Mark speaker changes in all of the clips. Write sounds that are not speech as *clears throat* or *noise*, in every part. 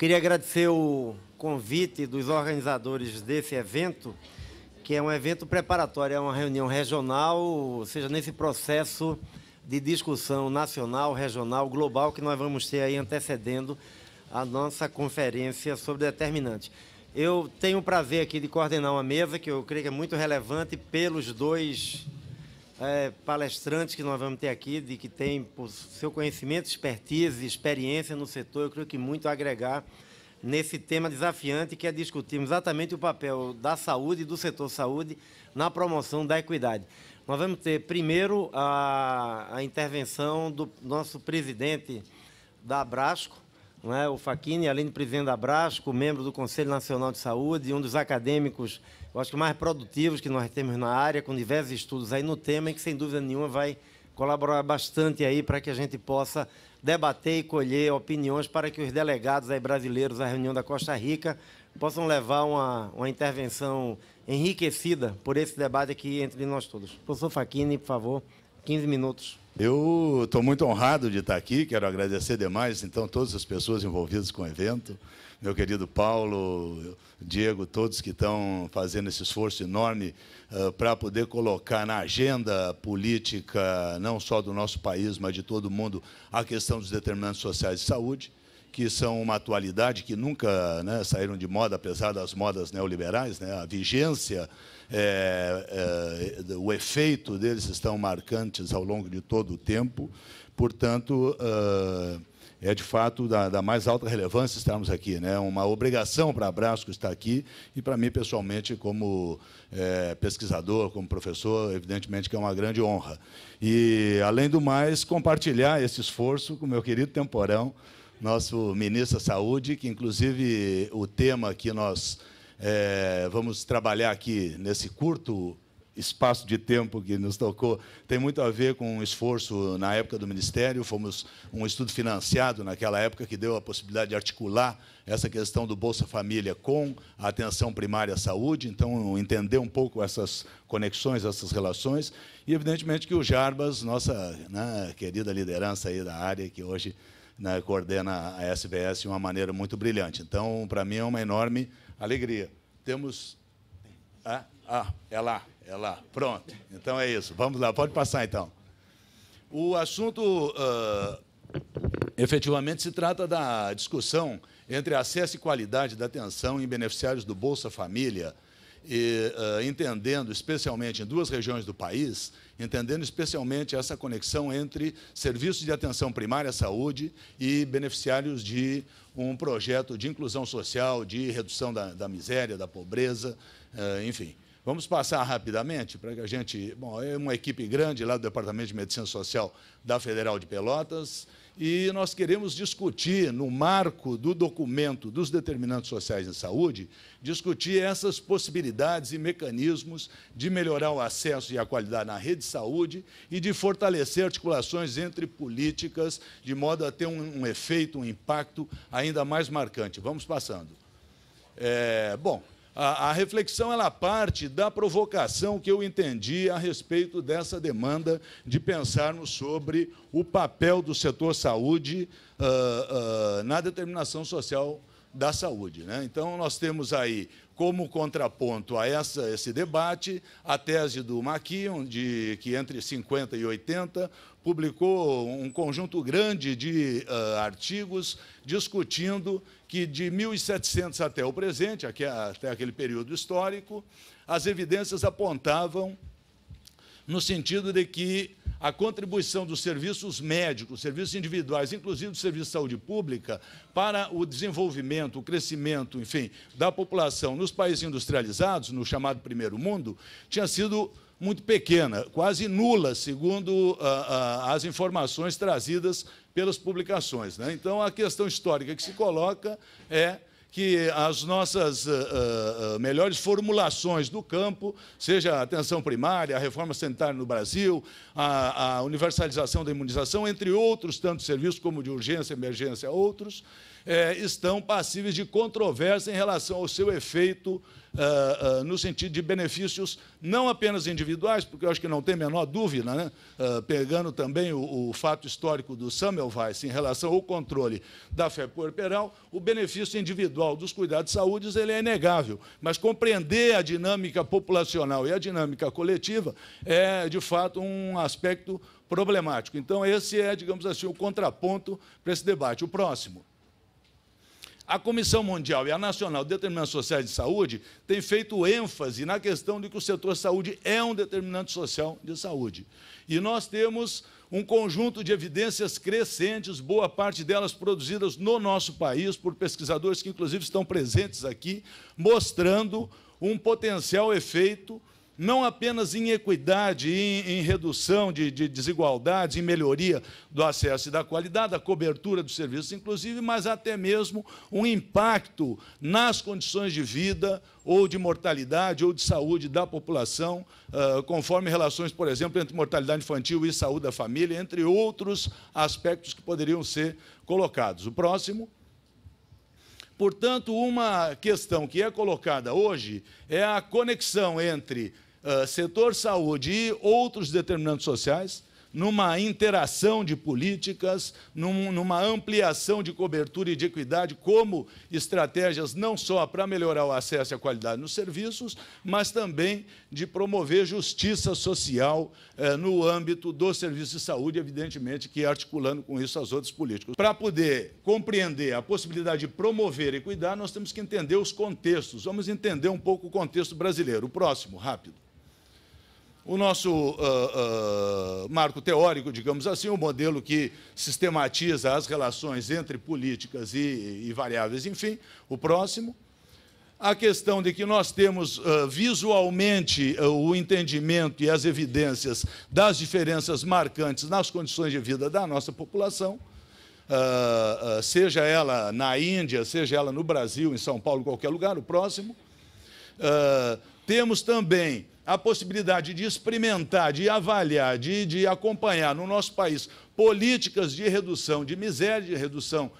Speaker 1: Queria agradecer o convite dos organizadores desse evento, que é um evento preparatório, é uma reunião regional, ou seja, nesse processo de discussão nacional, regional, global, que nós vamos ter aí antecedendo a nossa conferência sobre determinantes. Eu tenho o prazer aqui de coordenar uma mesa que eu creio que é muito relevante pelos dois é, palestrantes que nós vamos ter aqui, de que tem por seu conhecimento, expertise, experiência no setor, eu creio que muito a agregar nesse tema desafiante que é discutirmos exatamente o papel da saúde, do setor saúde, na promoção da equidade. Nós vamos ter primeiro a, a intervenção do nosso presidente da Abrasco, é? o Faquini, além de presidente da Abrasco, membro do Conselho Nacional de Saúde, um dos acadêmicos eu acho que mais produtivos que nós temos na área, com diversos estudos aí no tema, e que sem dúvida nenhuma vai colaborar bastante aí para que a gente possa debater e colher opiniões para que os delegados aí brasileiros à reunião da Costa Rica possam levar uma, uma intervenção enriquecida por esse debate aqui entre nós todos. Professor Faquini, por favor,
Speaker 2: 15 minutos. Eu estou muito honrado de estar aqui, quero agradecer demais, então, todas as pessoas envolvidas com o evento meu querido Paulo, Diego, todos que estão fazendo esse esforço enorme uh, eh, para poder colocar na agenda política, não só do nosso país, mas de todo mundo, a questão dos determinantes sociais de saúde, que são uma atualidade que nunca né, saíram de moda, apesar das modas neoliberais, né, a vigência. É, é, o efeito deles estão marcantes ao longo de todo o tempo. Portanto, uh, é de fato da, da, mais alta relevância estarmos aqui, né? Uma obrigação para a Brasco estar aqui e para mim pessoalmente como é, pesquisador, como professor, evidentemente que é uma grande honra. E além do mais compartilhar esse esforço com meu querido Temporão, nosso ministro da Saúde, que inclusive o tema que nós é, vamos trabalhar aqui nesse curto espaço de tempo que nos tocou tem muito a ver com um esforço na época do Ministério. Fomos um estudo financiado naquela época que deu a possibilidade de articular essa questão do Bolsa Família com a atenção primária à saúde, então entender um pouco essas conexões, essas relações. E, evidentemente, que o Jarbas, nossa né, querida liderança aí da área, que hoje né, coordena a SBS de uma maneira muito brilhante. Então, para mim, é uma enorme alegria. Temos. ah, ah é lá. É lá, pronto. Então é isso. Vamos lá, pode passar então. O assunto uh, efetivamente se trata da discussão entre acesso e qualidade da atenção em beneficiários do Bolsa Família, e, uh, entendendo especialmente em duas regiões do país, entendendo especialmente essa conexão entre serviços de atenção primária à saúde e beneficiários de um projeto de inclusão social, de redução da, da miséria, da pobreza, uh, enfim. Vamos passar rapidamente para que a gente. Bom, é uma equipe grande lá do Departamento de Medicina Social da Federal de Pelotas e nós queremos discutir, no marco do documento dos determinantes sociais em saúde, discutir essas possibilidades e mecanismos de melhorar o acesso e a qualidade na rede de saúde e de fortalecer articulações entre políticas, de modo a ter um, um efeito, um impacto ainda mais marcante. Vamos passando. É, bom, a, a reflexão ela parte da provocação que eu entendi a respeito dessa demanda de pensarmos sobre o papel do setor saúde uh, uh, na determinação social da saúde. Né? Então, nós temos aí, como contraponto a essa, esse debate, a tese do McKeon, de, que entre 50 e 80 publicou um conjunto grande de uh, artigos discutindo que de 1700 até o presente, é até aquele período histórico, as evidências apontavam no sentido de que a contribuição dos serviços médicos, serviços individuais, inclusive do serviço de saúde pública, para o desenvolvimento, o crescimento, enfim, da população nos países industrializados, no chamado primeiro mundo, tinha sido muito pequena, quase nula, segundo ah, ah, as informações trazidas pelas publicações. Né? Então, a questão histórica que se coloca é que as nossas uh, uh, melhores formulações do campo, seja a atenção primária, a reforma sanitária no Brasil, a, a universalização da imunização, entre outros tantos serviços, como de urgência, emergência, outros, é, estão passíveis de controvérsia em relação ao seu efeito ah, ah, no sentido de benefícios não apenas individuais, porque eu acho que não tem a menor dúvida, né? Ah, pegando também o, o, fato histórico do Samuel Weiss em relação ao controle da fé corporal, o benefício individual dos cuidados de saúde ele é inegável, mas compreender a dinâmica populacional e a dinâmica coletiva é, de fato, um aspecto problemático. Então, esse é, digamos assim, o contraponto para esse debate. O próximo. A Comissão Mundial e a Nacional de Determinantes Sociais de Saúde têm feito ênfase na questão de que o setor saúde é um determinante social de saúde. E nós temos um conjunto de evidências crescentes, boa parte delas produzidas no nosso país por pesquisadores que, inclusive, estão presentes aqui, mostrando um potencial efeito não apenas em equidade, em, em redução de, de desigualdades, em melhoria do acesso e da qualidade, da cobertura dos serviços, inclusive, mas até mesmo um impacto nas condições de vida ou de mortalidade ou de saúde da população, uh, conforme relações, por exemplo, entre mortalidade infantil e saúde da família, entre outros aspectos que poderiam ser colocados. O próximo. Portanto, uma questão que é colocada hoje é a conexão entre eh, setor saúde e outros determinantes sociais, numa interação de políticas, num, numa ampliação de cobertura e de equidade, como estratégias não só para melhorar o acesso e a qualidade nos serviços, mas também de promover justiça social eh, no âmbito do serviço de saúde, evidentemente que articulando com isso as outras políticas. Para poder compreender a possibilidade de promover e cuidar, nós temos que entender os contextos. Vamos entender um pouco o contexto brasileiro. O próximo, rápido o nosso uh, uh, marco teórico, digamos assim, o modelo que sistematiza as relações entre políticas e, e, variáveis, enfim, o próximo. A questão de que nós temos uh, visualmente o entendimento e as evidências das diferenças marcantes nas condições de vida da nossa população, seja ela na Índia, seja ela no Brasil, em São Paulo, qualquer lugar, o próximo. temos também a possibilidade de experimentar, de avaliar, de, de acompanhar no nosso país políticas de redução de miséria, de redução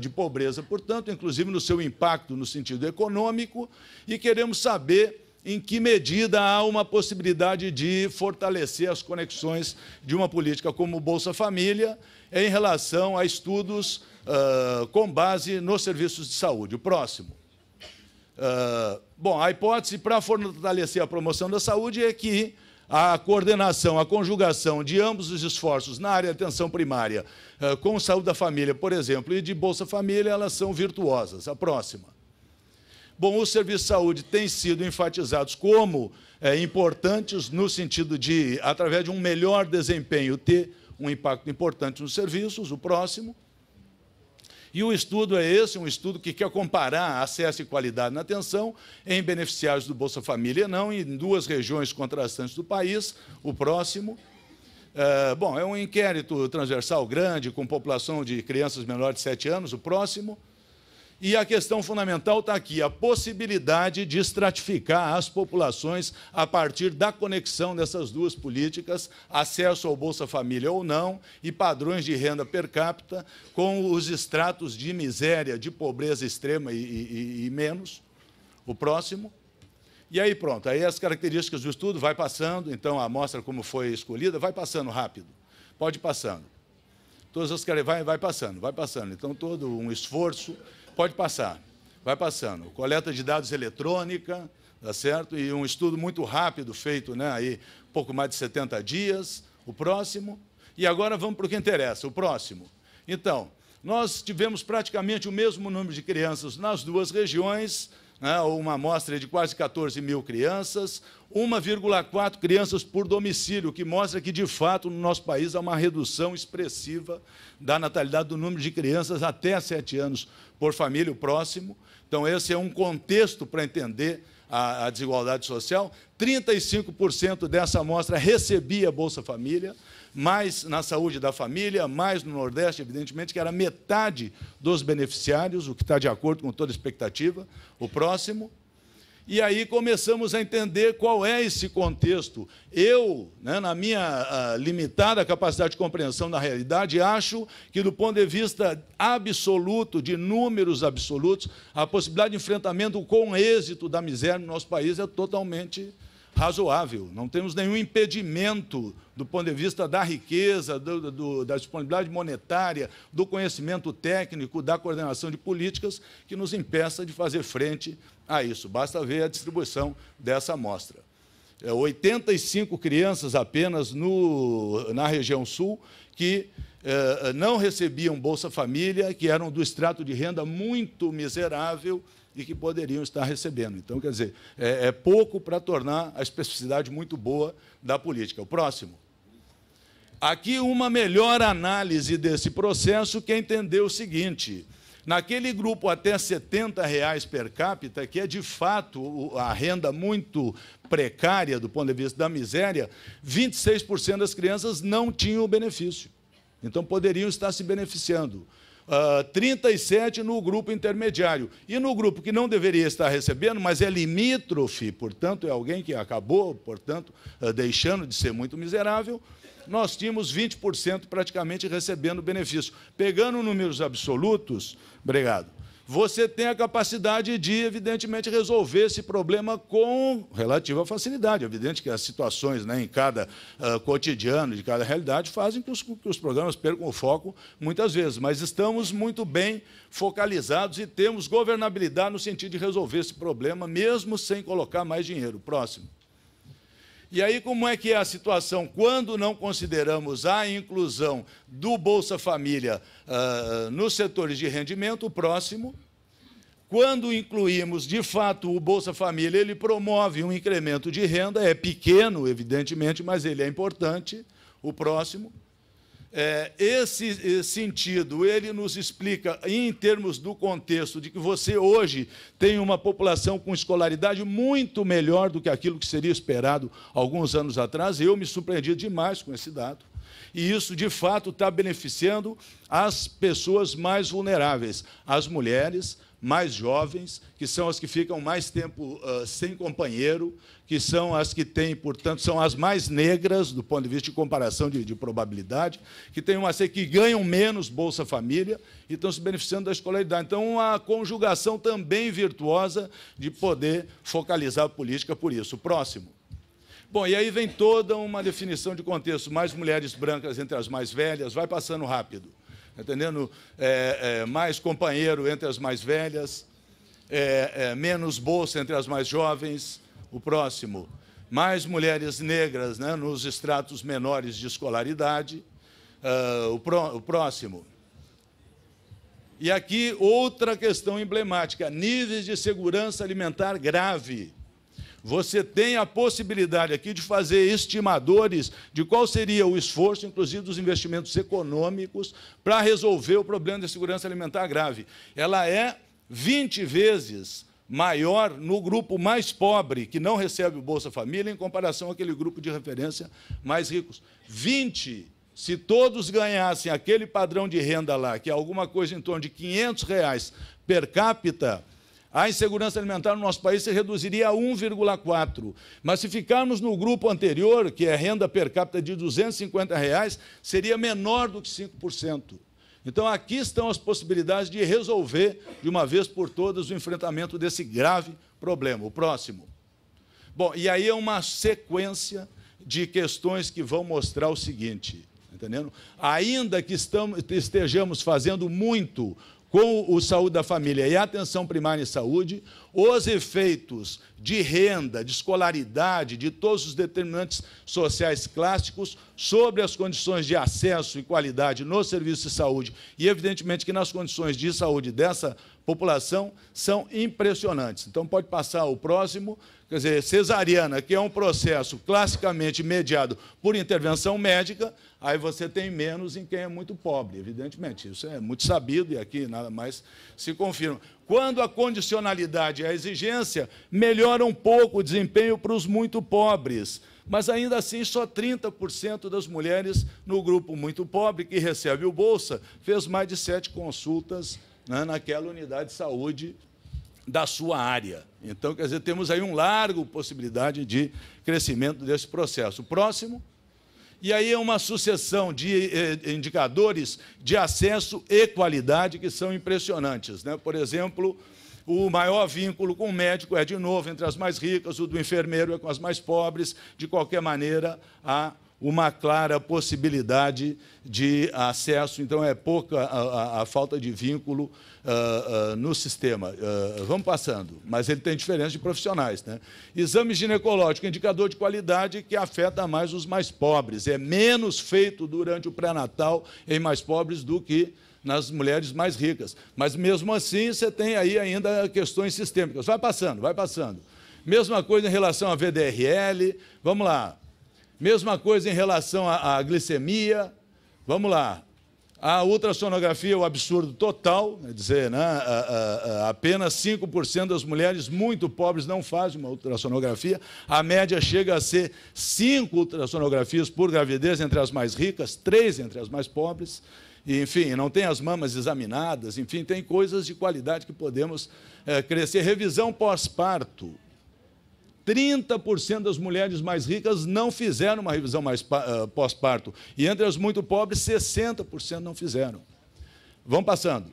Speaker 2: de pobreza, portanto, inclusive no seu impacto no sentido econômico, e queremos saber em que medida há uma possibilidade de fortalecer as conexões de uma política como Bolsa Família em relação a estudos uh, com base nos serviços de saúde. O próximo. Ah, bom, a hipótese para fortalecer a promoção da saúde é que a coordenação, a conjugação de ambos os esforços na área de atenção primária uh, com saúde da família, por exemplo, e de Bolsa Família, elas são virtuosas. A próxima. Bom, os serviços de saúde têm sido enfatizados como é, importantes no sentido de, através de um melhor desempenho, ter um impacto importante nos serviços, o próximo. E o estudo é esse, um estudo que quer comparar acesso e qualidade na atenção em beneficiários do Bolsa Família, não em duas regiões contrastantes do país, o próximo. É, bom, é um inquérito transversal grande, com população de crianças menores de 7 anos, o próximo. E a questão fundamental está aqui: a possibilidade de estratificar as populações a partir da conexão dessas duas políticas, acesso ao Bolsa Família ou não, e padrões de renda per capita, com os estratos de miséria, de pobreza extrema e, e, e menos. O próximo. E aí pronto, aí as características do estudo vai passando, então a amostra como foi escolhida, vai passando rápido. Pode ir passando. Todas as vai, vai passando, vai passando. Então todo um esforço Pode passar. Vai passando. Coleta de dados eletrônica, tá certo? E um estudo muito rápido feito, né, aí, pouco mais de 70 dias, o próximo. E agora vamos para o que interessa, o próximo. Então, nós tivemos praticamente o mesmo número de crianças nas duas regiões, né, uma amostra de quase 14 mil crianças, 1,4 crianças por domicílio, o que mostra que, de fato, no nosso país há uma redução expressiva da natalidade do número de crianças até 7 anos por família, o próximo. Então, esse é um contexto para entender a, a desigualdade social. 35% dessa amostra recebia Bolsa Família, mais na saúde da família, mais no Nordeste, evidentemente, que era metade dos beneficiários, o que está de acordo com toda expectativa. O próximo. E aí começamos a entender qual é esse contexto. Eu, né, na minha ah, limitada capacidade de compreensão da realidade, acho que, do ponto de vista absoluto, de números absolutos, a possibilidade de enfrentamento com êxito da miséria no nosso país é totalmente razoável. Não temos nenhum impedimento do ponto de vista da riqueza, do, do, da disponibilidade monetária, do conhecimento técnico, da coordenação de políticas que nos impeça de fazer frente a isso. Basta ver a distribuição dessa amostra. 85 é, crianças apenas no, na região sul que eh, não recebiam Bolsa Família, que eram do extrato de renda muito miserável e que poderiam estar recebendo. Então, quer dizer, é, é pouco para tornar a especificidade muito boa da política. O próximo. Aqui uma melhor análise desse processo que entendeu o seguinte: naquele grupo até R$ 70 reais per capita, que é de fato a renda muito precária do ponto de vista da miséria, 26% das crianças não tinham o benefício. Então poderiam estar se beneficiando uh, ah, 37 no grupo intermediário. E no grupo que não deveria estar recebendo, mas é limítrofe, portanto, é alguém que acabou, portanto, uh, deixando de ser muito miserável, nós tínhamos 20% praticamente recebendo benefício. Pegando números absolutos, obrigado, você tem a capacidade de, evidentemente, resolver esse problema com relativa facilidade. É evidente que as situações né, em cada uh, cotidiano, de cada realidade, fazem que os, que os programas percam o foco muitas vezes, mas estamos muito bem focalizados e temos governabilidade no sentido de resolver esse problema, mesmo sem colocar mais dinheiro. Próximo. E aí, como é que é a situação quando não consideramos a inclusão do Bolsa Família uh, nos setores de rendimento próximo? Quando incluímos, de fato, o Bolsa Família, ele promove um incremento de renda, é pequeno, evidentemente, mas ele é importante, o próximo. É, esse sentido, ele nos explica, em termos do contexto, de que você hoje tem uma população com escolaridade muito melhor do que aquilo que seria esperado alguns anos atrás. Eu me surpreendi demais com esse dado. E isso, de fato, está beneficiando as pessoas mais vulneráveis, as mulheres, mais jovens, que são as que ficam mais tempo uh, sem companheiro, que são as que têm, portanto, são as mais negras, do ponto de vista de comparação de, de probabilidade, que têm uma que ganham menos Bolsa Família e estão se beneficiando da escolaridade. Então, uma conjugação também virtuosa de poder focalizar a política por isso. Próximo. Bom, e aí vem toda uma definição de contexto. Mais mulheres brancas entre as mais velhas, vai passando rápido entendendo? É, é, mais companheiro entre as mais velhas, é, é, menos bolsa entre as mais jovens. O próximo, mais mulheres negras né, nos estratos menores de escolaridade. Ah, o, o próximo. E aqui outra questão emblemática: níveis de segurança alimentar grave. Você tem a possibilidade aqui de fazer estimadores de qual seria o esforço, inclusive dos investimentos econômicos, para resolver o problema da segurança alimentar grave. Ela é 20 vezes maior no grupo mais pobre, que não recebe o Bolsa Família, em comparação àquele grupo de referência mais ricos. 20 se todos ganhassem aquele padrão de renda lá, que é alguma coisa em torno de 500 reais per capita, a insegurança alimentar no nosso país se reduziria a 1,4. Mas se ficarmos no grupo anterior, que é renda per capita de R$ 250, reais, seria menor do que 5%. Então, aqui estão as possibilidades de resolver, de uma vez por todas, o enfrentamento desse grave problema. O próximo. Bom, e aí é uma sequência de questões que vão mostrar o seguinte, tá entendendo? Ainda que estamos, estejamos fazendo muito com o Saúde da Família e a Atenção Primária em Saúde, os efeitos de renda, de escolaridade, de todos os determinantes sociais clássicos sobre as condições de acesso e qualidade no serviço de saúde e, evidentemente, que nas condições de saúde dessa população são impressionantes. Então, pode passar o próximo. Quer dizer, cesariana, que é um processo classicamente mediado por intervenção médica, aí você tem menos em quem é muito pobre, evidentemente. Isso é muito sabido e aqui nada mais se confirma. Quando a condicionalidade é a exigência melhora um pouco o desempenho para os muito pobres, mas ainda assim só 30% das mulheres no grupo muito pobre que recebe o Bolsa fez mais de sete consultas né, naquela unidade de saúde da sua área. Então, quer dizer, temos aí um largo possibilidade de crescimento desse processo. O próximo. E aí é uma sucessão de eh, indicadores de acesso e qualidade que são impressionantes. Né? Por exemplo, o maior vínculo com o médico é, de novo, entre as mais ricas, o do enfermeiro é com as mais pobres. De qualquer maneira, a uma clara possibilidade de acesso, então é pouca a, a, a falta de vínculo uh, uh, no sistema. Uh, vamos passando, mas ele tem diferença de profissionais. Né? Exame ginecológico, indicador de qualidade que afeta mais os mais pobres, é menos feito durante o pré-natal em mais pobres do que nas mulheres mais ricas. Mas mesmo assim, você tem aí ainda questões sistêmicas. Vai passando, vai passando. Mesma coisa em relação à VDRL, vamos lá. Mesma coisa em relação à, à glicemia. Vamos lá. A ultrassonografia é o um absurdo total, quer né, dizer, né, a, a, a, apenas 5% das mulheres muito pobres não fazem uma ultrassonografia. A média chega a ser 5 ultrassonografias por gravidez entre as mais ricas, 3 entre as mais pobres. E, enfim, não tem as mamas examinadas, enfim, tem coisas de qualidade que podemos é, crescer. Revisão pós-parto. 30% das mulheres mais ricas não fizeram uma revisão mais ah, pós-parto. E entre as muito pobres, 60% não fizeram. Vamos passando.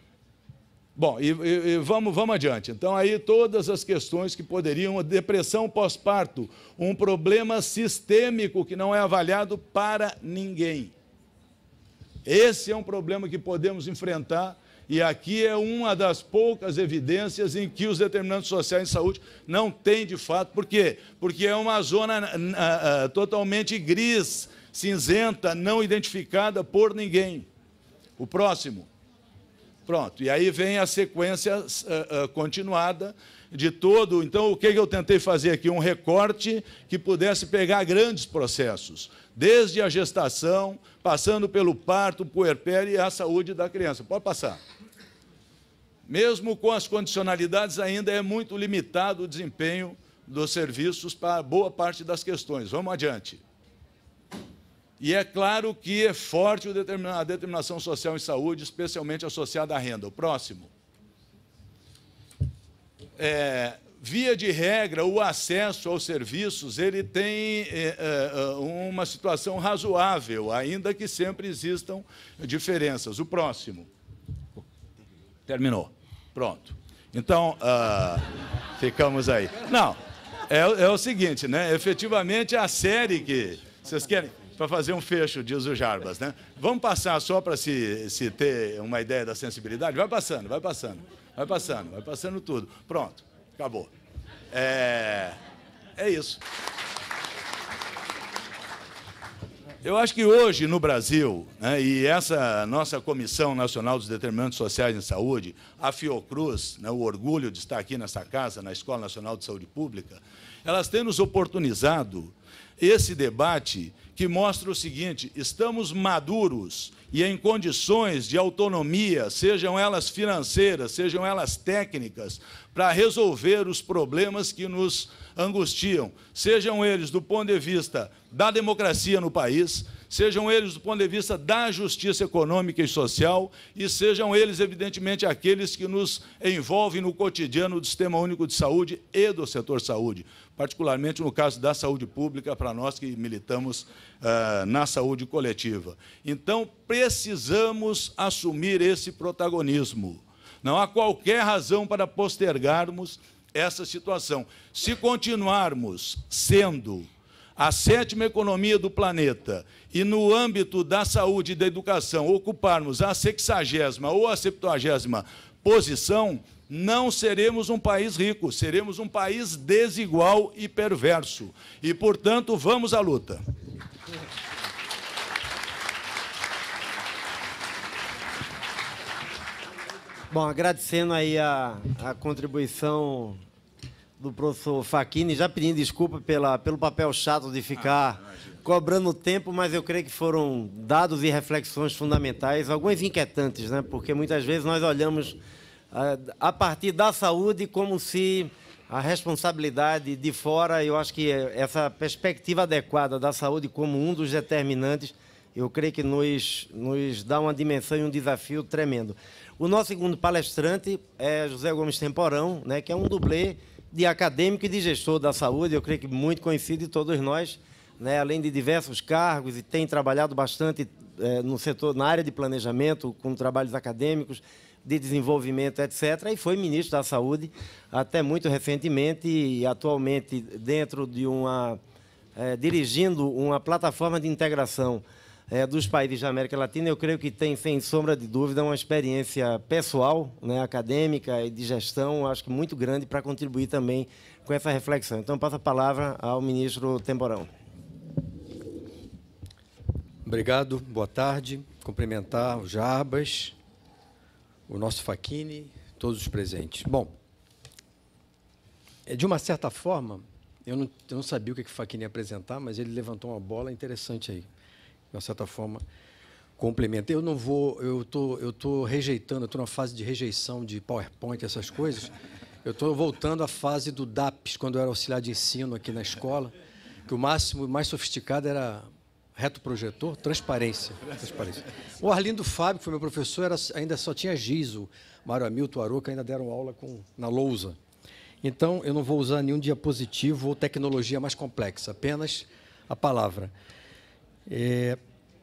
Speaker 2: Bom, e, e, e, vamos, vamos adiante. Então, aí todas as questões que poderiam. Depressão pós-parto, um problema sistêmico que não é avaliado para ninguém. Esse é um problema que podemos enfrentar e aqui é uma das poucas evidências em que os determinantes sociais em saúde não têm de fato. Por quê? Porque é uma zona ah, ah, totalmente gris, cinzenta, não identificada por ninguém. O próximo. Pronto. E aí vem a sequência ah, continuada de todo. Então, o que eu tentei fazer aqui? Um recorte que pudesse pegar grandes processos, desde a gestação, passando pelo parto, puerpério e a saúde da criança. Pode passar. Mesmo com as condicionalidades, ainda é muito limitado o desempenho dos serviços para boa parte das questões. Vamos adiante. E é claro que é forte a determinação social em saúde, especialmente associada à renda. O próximo. É, via de regra, o acesso aos serviços ele tem é, é, é uma situação razoável, ainda que sempre existam diferenças. O próximo. Terminou. Pronto. Então, uh, ficamos aí. Não, é, é, o seguinte, né? Efetivamente é a série que vocês querem para fazer um fecho, diz o Jarbas, né? Vamos passar só para se, se ter uma ideia da sensibilidade. Vai passando, vai passando, vai passando, vai passando tudo. Pronto, acabou. É, é isso. Eu acho que hoje no Brasil, né, e essa nossa Comissão Nacional dos Determinantes Sociais em Saúde, a Fiocruz, né, o orgulho de estar aqui nessa casa, na Escola Nacional de Saúde Pública, elas têm nos oportunizado esse debate que mostra o seguinte: estamos maduros e em condições de autonomia, sejam elas financeiras, sejam elas técnicas, para resolver os problemas que nos angustiam, sejam eles do ponto de vista da democracia no país, sejam eles do ponto de vista da justiça econômica e social, e sejam eles, evidentemente, aqueles que nos envolvem no cotidiano do Sistema Único de Saúde e do setor saúde, particularmente no caso da saúde pública, para nós que militamos eh, na saúde coletiva. Então, precisamos assumir esse protagonismo. Não há qualquer razão para postergarmos essa situação. Se continuarmos sendo a sétima economia do planeta e, no âmbito da saúde e da educação, ocuparmos a sexagésima ou a septuagésima posição, não seremos um país rico, seremos um país desigual e perverso. E, portanto, vamos à luta. Bom, agradecendo
Speaker 1: aí a, a contribuição do professor Faquini, já pedindo desculpa pela, pelo papel chato de ficar ah, cobrando tempo, mas eu creio que foram dados e reflexões fundamentais, algumas inquietantes, né? porque muitas vezes nós olhamos a, ah, a partir da saúde como se a responsabilidade de fora, eu acho que essa perspectiva adequada da saúde como um dos determinantes, eu creio que nos, nos dá uma dimensão e um desafio tremendo. O nosso segundo palestrante é José Gomes Temporão, né, que é um dublê de acadêmico e de gestor da saúde, eu creio que muito conhecido de todos nós, né, além de diversos cargos e tem trabalhado bastante é, no setor, na área de planejamento, com trabalhos acadêmicos, de desenvolvimento, etc. E foi ministro da Saúde até muito recentemente e atualmente dentro de uma é, dirigindo uma plataforma de integração é, dos países da América Latina, eu creio que tem, sem sombra de dúvida, uma experiência pessoal, né, acadêmica e de gestão, acho que muito grande para contribuir também com essa reflexão. Então, passo a palavra ao ministro Temporão.
Speaker 3: Obrigado, boa tarde. Cumprimentar o Jarbas, o nosso Faquini, todos os presentes. Bom, é, de uma certa forma, eu não, eu não sabia o que o Faquini ia apresentar, mas ele levantou uma bola interessante aí de uma certa forma, complementa. Eu não vou, eu tô, eu tô rejeitando, eu tô numa fase de rejeição de PowerPoint, essas coisas. Eu estou voltando à fase do DAPS, quando eu era auxiliar de ensino aqui na escola, que o máximo, mais sofisticado era reto projetor, transparência, transparência. O Arlindo Fábio, que foi meu professor, era, ainda só tinha o Mário Hamilton, Aroca, ainda deram aula com, na lousa. Então, eu não vou usar nenhum diapositivo ou tecnologia mais complexa, apenas a palavra. É,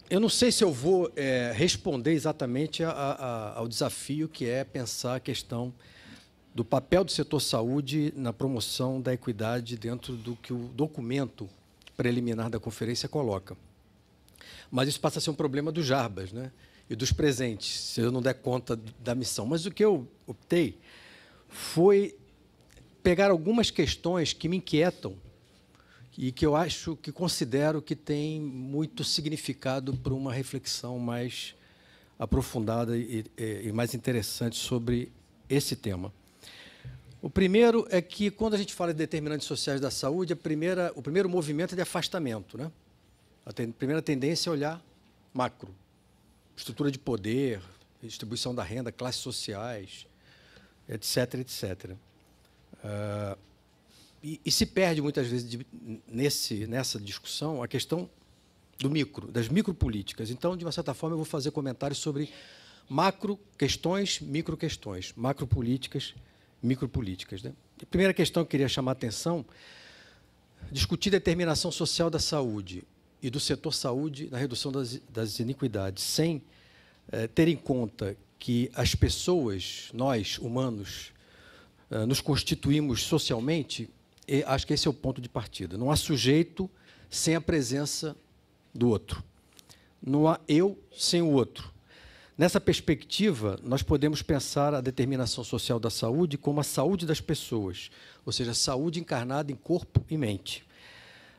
Speaker 3: eu não sei se eu vou é, responder exatamente a, a, ao desafio que é pensar a questão do papel do setor saúde na promoção da equidade dentro do que o documento preliminar da conferência coloca. Mas isso passa a ser um problema dos Jarbas né? e dos presentes, se eu não der conta da missão. Mas o que eu optei foi pegar algumas questões que me inquietam e que eu acho que considero que tem muito significado para uma reflexão mais aprofundada e, e, mais interessante sobre esse tema. O primeiro é que quando a gente fala de determinantes sociais da saúde, a primeira, o primeiro movimento é de afastamento, né? A ten, primeira tendência é olhar macro, estrutura de poder, distribuição da renda, classes sociais, etc, etc. Uh, e, e, se perde muitas vezes de, nesse, nessa discussão a questão do micro, das micropolíticas. Então, de uma certa forma, eu vou fazer comentários sobre macro questões, micro questões, macropolíticas, micropolíticas. Né? A primeira questão que eu queria chamar a atenção, discutir a determinação social da saúde e do setor saúde na redução das, das iniquidades, sem eh, ter em conta que as pessoas, nós, humanos, eh, nos constituímos socialmente e acho que esse é o ponto de partida. Não há sujeito sem a presença do outro. Não há eu sem o outro. Nessa perspectiva, nós podemos pensar a determinação social da saúde como a saúde das pessoas, ou seja, a saúde encarnada em corpo e mente.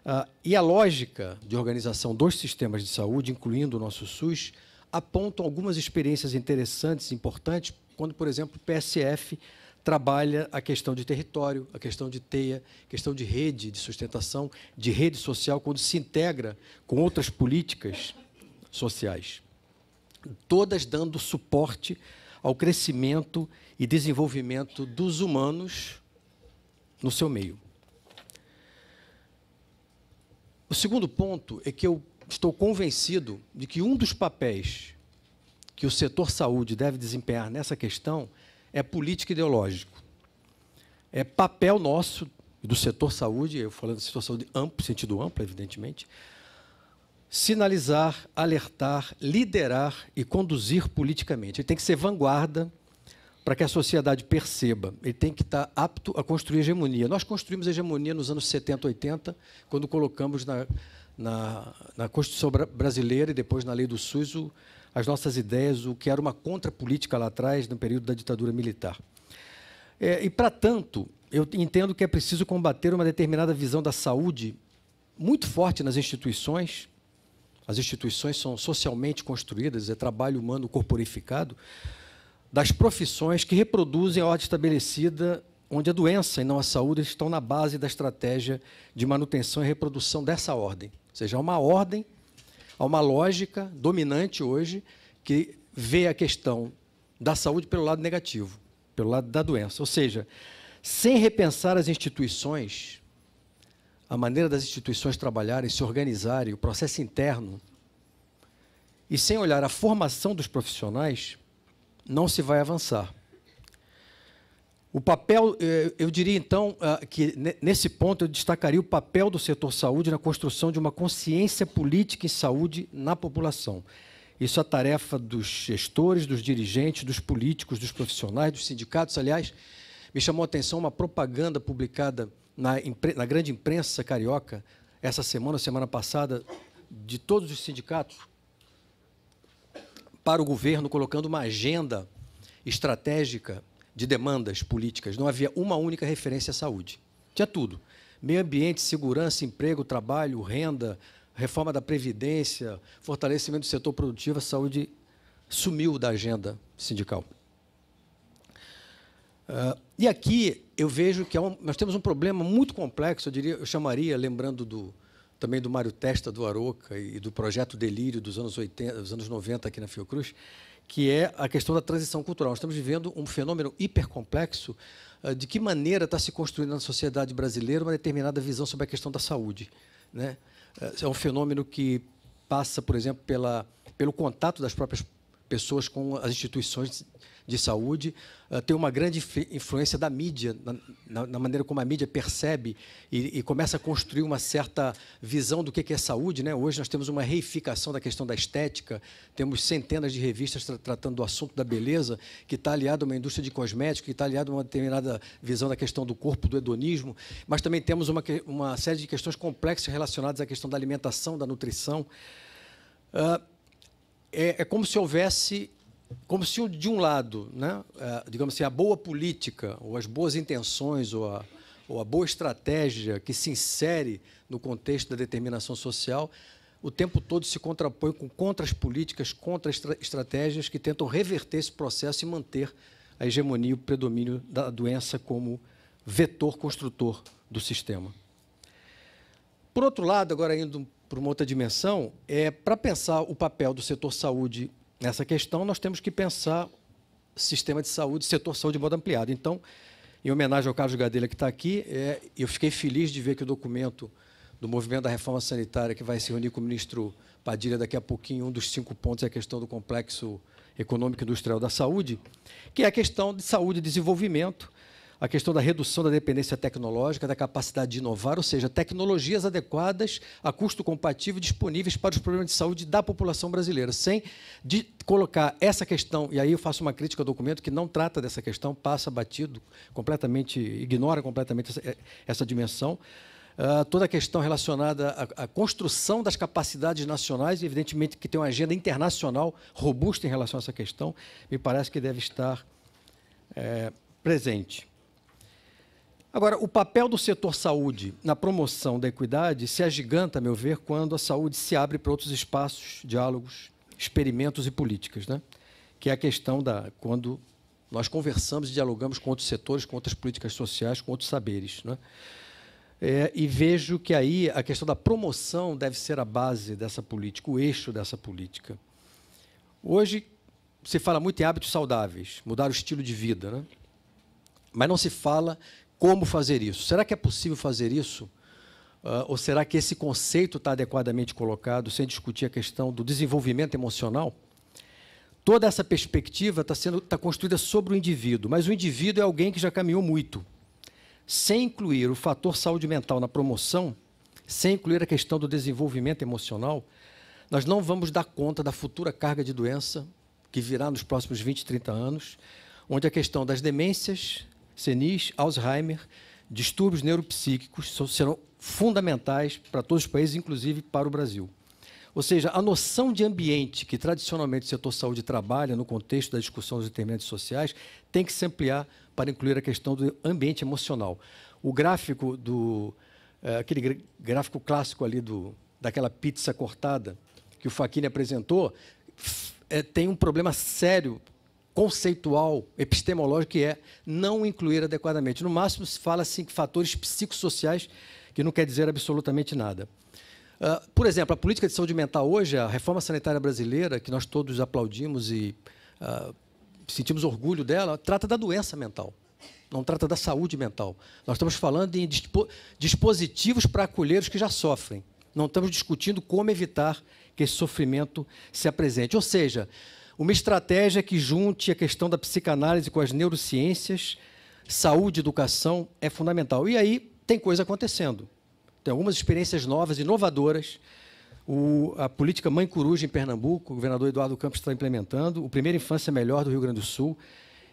Speaker 3: Ah, e a lógica de organização dos sistemas de saúde, incluindo o nosso SUS, apontam algumas experiências interessantes, importantes, quando, por exemplo, o PSF trabalha a questão de território, a questão de teia, questão de rede de sustentação, de rede social, quando se integra com outras políticas sociais, todas dando suporte ao crescimento e desenvolvimento dos humanos no seu meio. O segundo ponto é que eu estou convencido de que um dos papéis que o setor saúde deve desempenhar nessa questão é político ideológico. É papel nosso, do setor saúde, eu falando do situação de amplo, sentido amplo, evidentemente, sinalizar, alertar, liderar e conduzir politicamente. Ele tem que ser vanguarda para que a sociedade perceba. Ele tem que estar apto a construir hegemonia. Nós construímos hegemonia nos anos 70, 80, quando colocamos na, na, na Constituição brasileira e depois na lei do SUS o, as nossas ideias, o que era uma contrapolítica lá atrás, no período da ditadura militar. É, e, para tanto, eu entendo que é preciso combater uma determinada visão da saúde muito forte nas instituições. As instituições são socialmente construídas, é trabalho humano corporificado, das profissões que reproduzem a ordem estabelecida, onde a doença e não a saúde estão na base da estratégia de manutenção e reprodução dessa ordem. Ou seja, uma ordem a uma lógica dominante hoje que vê a questão da saúde pelo lado negativo, pelo lado da doença. Ou seja, sem repensar as instituições, a maneira das instituições trabalharem, se organizarem, o processo interno, e sem olhar a formação dos profissionais, não se vai avançar. O papel, eh, eu diria então ah, que nesse ponto eu destacaria o papel do setor saúde na construção de uma consciência política em saúde na população. Isso é tarefa dos gestores, dos dirigentes, dos políticos, dos profissionais, dos sindicatos. Aliás, me chamou a atenção uma propaganda publicada na, na grande imprensa carioca essa semana, semana passada, de todos os sindicatos para o governo, colocando uma agenda estratégica de demandas políticas, não havia uma única referência à saúde. Tinha tudo: meio ambiente, segurança, emprego, trabalho, renda, reforma da Previdência, fortalecimento do setor produtivo, a saúde sumiu da agenda sindical. Uh, e aqui eu vejo que é um, nós temos um problema muito complexo, eu, diria, eu chamaria, lembrando do, também do Mário Testa, do Aroca e do projeto Delírio dos anos, 80, dos anos 90 aqui na Fiocruz, que é a questão da transição cultural. Nós estamos vivendo um fenômeno hipercomplexo ah, de que maneira está se construindo na sociedade brasileira uma determinada visão sobre a questão da saúde. Né? Ah, é um fenômeno que passa, por exemplo, pela, pelo contato das próprias pessoas com as instituições de saúde, eh, tem uma grande influência da mídia, na, maneira como a mídia percebe e, começa a construir uma certa visão do que é saúde. Né? Hoje nós temos uma reificação da questão da estética, temos centenas de revistas tratando do assunto da beleza, que está aliado a uma indústria de cosméticos, que está aliado a uma determinada visão da questão do corpo, do hedonismo, mas também temos uma, uma série de questões complexas relacionadas à questão da alimentação, da nutrição. Uh, é, é como se houvesse como se de um lado, né, é, digamos assim, a boa política ou as boas intenções ou a, ou a boa estratégia que se insere no contexto da determinação social, o tempo todo se contrapõe com contras políticas, contra estratégias que tentam reverter esse processo e manter a hegemonia e o predomínio da doença como vetor construtor do sistema. Por outro lado, agora indo para uma outra dimensão, é para pensar o papel do setor saúde nessa questão, nós temos que pensar sistema de saúde, setor saúde de modo ampliado. Então, em homenagem ao Carlos Gadelha que está aqui, é, eu fiquei feliz de ver que o documento do movimento da reforma sanitária, que vai se reunir com o ministro Padilha daqui a pouquinho, um dos cinco pontos é a questão do complexo econômico e industrial da saúde, que é a questão de saúde e desenvolvimento, a questão da redução da dependência tecnológica, da capacidade de inovar, ou seja, tecnologias adequadas a custo compatível disponíveis para os problemas de saúde da população brasileira, sem de colocar essa questão, e aí eu faço uma crítica ao documento que não trata dessa questão, passa batido, completamente, ignora completamente essa, eh, essa dimensão. Uh, toda a questão relacionada à, à, construção das capacidades nacionais, evidentemente que tem uma agenda internacional robusta em relação a essa questão, me parece que deve estar é, presente. Agora, o papel do setor saúde na promoção da equidade se agiganta, a meu ver, quando a saúde se abre para outros espaços, diálogos, experimentos e políticas, né? que é a questão da quando nós conversamos e dialogamos com outros setores, com outras políticas sociais, com outros saberes. Né? É, e vejo que aí a questão da promoção deve ser a base dessa política, o eixo dessa política. Hoje se fala muito em hábitos saudáveis, mudar o estilo de vida, né? mas não se fala como fazer isso. Será que é possível fazer isso? Uh, ou será que esse conceito está adequadamente colocado, sem discutir a questão do desenvolvimento emocional? Toda essa perspectiva está sendo tá construída sobre o indivíduo, mas o indivíduo é alguém que já caminhou muito. Sem incluir o fator saúde mental na promoção, sem incluir a questão do desenvolvimento emocional, nós não vamos dar conta da futura carga de doença que virá nos próximos 20, 30 anos, onde a questão das demências, senis, Alzheimer, distúrbios neuropsíquicos serão fundamentais para todos os países, inclusive para o Brasil. Ou seja, a noção de ambiente que tradicionalmente o setor saúde trabalha no contexto da discussão dos determinantes sociais tem que se ampliar para incluir a questão do ambiente emocional. O gráfico do eh, aquele gráfico clássico ali do daquela pizza cortada que o Faquini apresentou é, tem um problema sério conceitual, epistemológico, que é não incluir adequadamente. No máximo, se fala assim, fatores psicossociais, que não quer dizer absolutamente nada. Uh, por exemplo, a política de saúde mental hoje, a reforma sanitária brasileira, que nós todos aplaudimos e uh, sentimos orgulho dela, trata da doença mental, não trata da saúde mental. Nós estamos falando em dispo dispositivos para acolher os que já sofrem. Não estamos discutindo como evitar que esse sofrimento se apresente. Ou seja, uma estratégia que junte a questão da psicanálise com as neurociências, saúde, educação, é fundamental. E aí tem coisa acontecendo. Tem algumas experiências novas, inovadoras. O, a política Mãe Coruja em Pernambuco, o governador Eduardo Campos está implementando. O Primeira Infância Melhor do Rio Grande do Sul.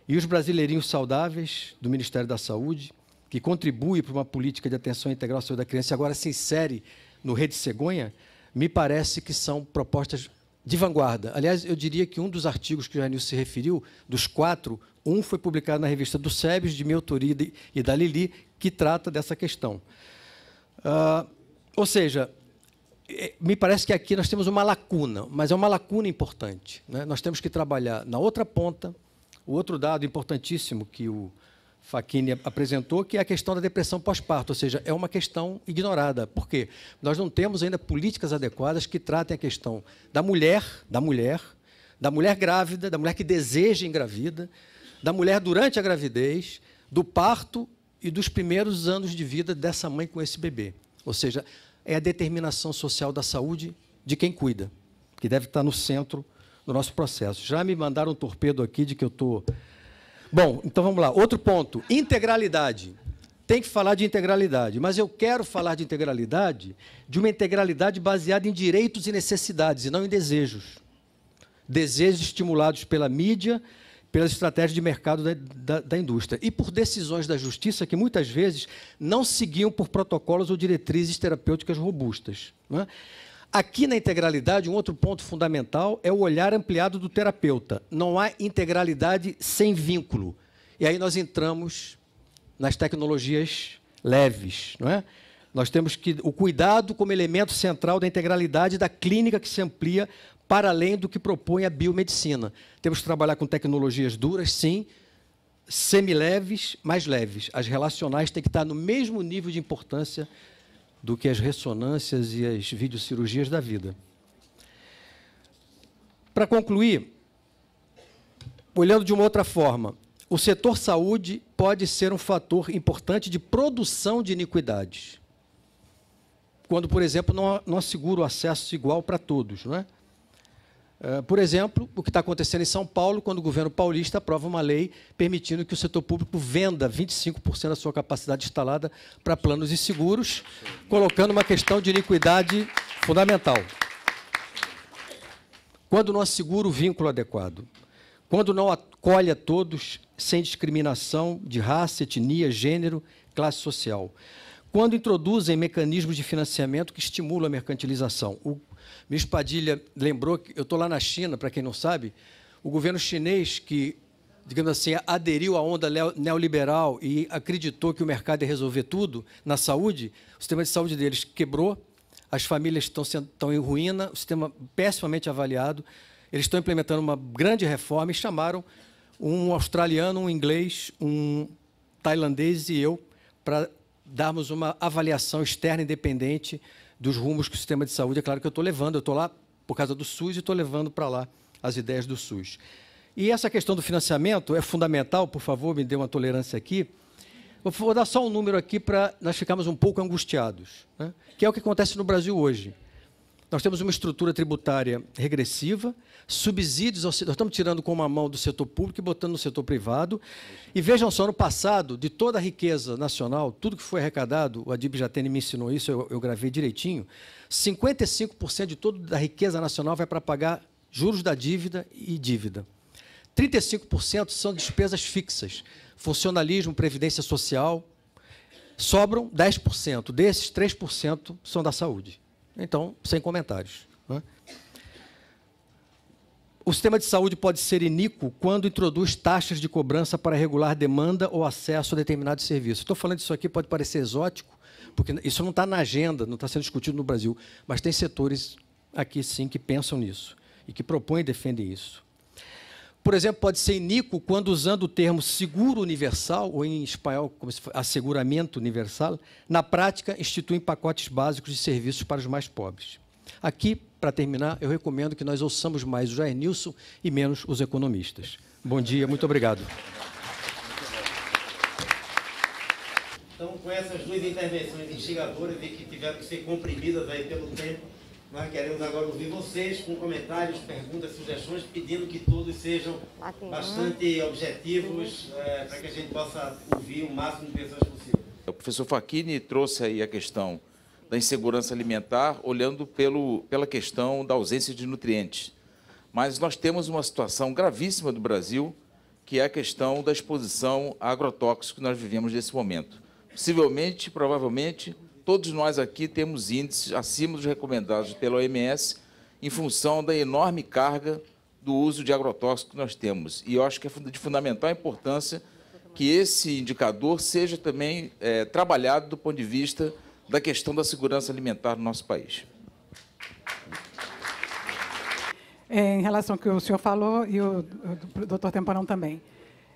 Speaker 3: E os Brasileirinhos Saudáveis, do Ministério da Saúde, que contribui para uma política de atenção integral à saúde da criança e agora se insere no Rede Cegonha, me parece que são propostas de vanguarda. Aliás, eu diria que um dos artigos que o Janil se referiu, dos quatro, um foi publicado na revista do SEBS, de minha autoria e da Lili, que trata dessa questão. Uh, ou seja, é, me parece que aqui nós temos uma lacuna, mas é uma lacuna importante. Né? Nós temos que trabalhar na outra ponta. O outro dado importantíssimo que o Fachini apresentou, que é a questão da depressão pós-parto, ou seja, é uma questão ignorada. Por quê? Nós não temos ainda políticas adequadas que tratem a questão da mulher, da mulher, da mulher grávida, da mulher que deseja engravida, da mulher durante a gravidez, do parto e dos primeiros anos de vida dessa mãe com esse bebê. Ou seja, é a determinação social da saúde de quem cuida, que deve estar no centro do nosso processo. Já me mandaram um torpedo aqui de que eu estou. Tô Bom, então vamos lá. Outro ponto: integralidade. Tem que falar de integralidade, mas eu quero falar de integralidade, de uma integralidade baseada em direitos e necessidades, e não em desejos. Desejos estimulados pela mídia, pelas estratégias de mercado da, da, da, indústria e por decisões da justiça que muitas vezes não seguiam por protocolos ou diretrizes terapêuticas robustas. É? Aqui na integralidade, um outro ponto fundamental é o olhar ampliado do terapeuta. Não há integralidade sem vínculo. E aí nós entramos nas tecnologias leves, não é? Nós temos que o cuidado como elemento central da integralidade da clínica que se amplia para além do que propõe a biomedicina. Temos que trabalhar com tecnologias duras, sim, semileves, mais leves. As relacionais têm que estar no mesmo nível de importância do que as ressonâncias e as videocirurgias da vida. Para concluir, olhando de uma outra forma, o setor saúde pode ser um fator importante de produção de iniquidades. Quando, por exemplo, não, não assegura o acesso igual para todos. Não é? Ah, por exemplo, o que está acontecendo em São Paulo, quando o governo paulista aprova uma lei permitindo que o setor público venda 25% da sua capacidade instalada para planos e seguros, colocando uma questão de iniquidade fundamental. Quando não assegura o vínculo adequado, quando não acolhe a todos sem discriminação de raça, etnia, gênero, classe social, quando introduzem mecanismos de financiamento que estimulam a mercantilização, o ministro Padilha lembrou que eu estou lá na China, para quem não sabe, o governo chinês que, digamos assim, aderiu à onda neoliberal e acreditou que o mercado ia resolver tudo na saúde, o sistema de saúde deles quebrou, as famílias estão, sendo, estão em ruína, o sistema pessimamente avaliado. Eles estão implementando uma grande reforma e chamaram um australiano, um inglês, um tailandês e eu para darmos uma avaliação externa independente dos rumos que o sistema de saúde, é claro que eu estou levando, eu estou lá por causa do SUS e estou levando para lá as ideias do SUS. E essa questão do financiamento é fundamental, por favor, me dê uma tolerância aqui. Vou dar só um número aqui para nós ficarmos um pouco angustiados, né? que é o que acontece no Brasil hoje. Nós temos uma estrutura tributária regressiva, subsídios, ao, nós estamos tirando com uma mão do setor público e botando no setor privado. E vejam só, no passado, de toda a riqueza nacional, tudo que foi arrecadado, o Adib Jatene me ensinou isso, eu, eu gravei direitinho, 55% de toda a riqueza nacional vai para pagar juros da dívida e dívida. 35% são despesas fixas, funcionalismo, previdência social, sobram 10%. Desses, 3% são da saúde. Então, sem comentários. Né? O sistema de saúde pode ser iníquo quando introduz taxas de cobrança para regular demanda ou acesso a determinados serviços. Estou falando disso aqui, pode parecer exótico, porque isso não está na agenda, não está sendo discutido no Brasil, mas tem setores aqui sim que pensam nisso e que propõem e defendem isso. Por exemplo, pode ser iníquo quando, usando o termo seguro universal, ou em espanhol, como se for, asseguramento universal, na prática instituem pacotes básicos de serviços para os mais pobres. Aqui, para terminar, eu recomendo que nós ouçamos mais o Jair Nilson e menos os economistas. Bom dia, muito obrigado.
Speaker 1: Então, com essas duas intervenções instigadoras e que tiveram que ser comprimidas aí pelo tempo, nós queremos agora ouvir vocês com comentários, perguntas, sugestões, pedindo que todos sejam bastante objetivos é, para que a gente possa ouvir o máximo de pessoas possível.
Speaker 4: O professor Fachini trouxe aí a questão da insegurança alimentar, olhando pelo, pela questão da ausência de nutrientes. Mas nós temos uma situação gravíssima do Brasil, que é a questão da exposição a agrotóxicos que nós vivemos nesse momento. Possivelmente, provavelmente, todos nós aqui temos índices acima dos recomendados pela OMS em função da enorme carga do uso de agrotóxicos que nós temos. E eu acho que é de fundamental importância que esse indicador seja também é, trabalhado do ponto de vista da questão da segurança alimentar no nosso país.
Speaker 5: É, em relação ao que o senhor falou e o, o doutor Temporão também.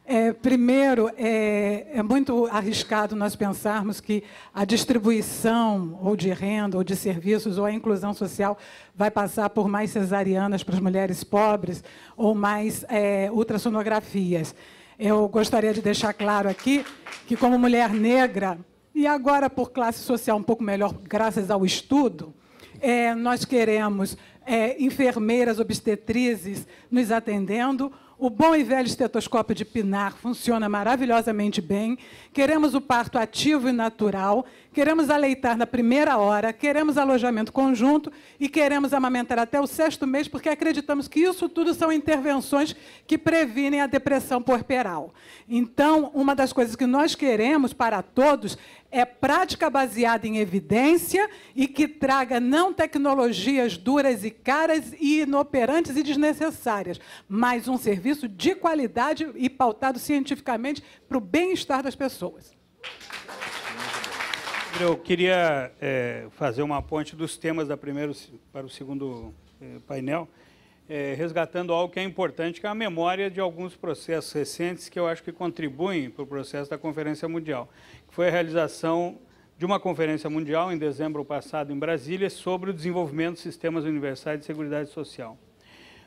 Speaker 5: É, primeiro, é, é, muito arriscado nós pensarmos que a distribuição ou de renda ou de serviços ou a inclusão social vai passar por mais cesarianas para as mulheres pobres ou mais é, ultrassonografias. Eu gostaria de deixar claro aqui que, como mulher negra, e agora por classe social um pouco melhor, graças ao estudo, é, nós queremos é, enfermeiras obstetrizes nos atendendo o bom e velho estetoscópio de Pinar funciona maravilhosamente bem. Queremos o parto ativo e natural queremos aleitar na primeira hora, queremos alojamento conjunto e queremos amamentar até o sexto mês, porque acreditamos que isso tudo são intervenções que previnem a depressão puerperal. Então, uma das coisas que nós queremos para todos é prática baseada em evidência e que traga não tecnologias duras e caras e inoperantes e desnecessárias, mas um serviço de qualidade e pautado cientificamente para o bem-estar
Speaker 6: das pessoas eu queria é, fazer uma ponte dos temas da primeira para o segundo é, painel, é, resgatando algo que é importante, que é a memória de alguns processos recentes que eu acho que contribuem para o processo da Conferência Mundial, que foi a realização de uma conferência mundial em dezembro passado em Brasília sobre o desenvolvimento de sistemas universais de seguridade social.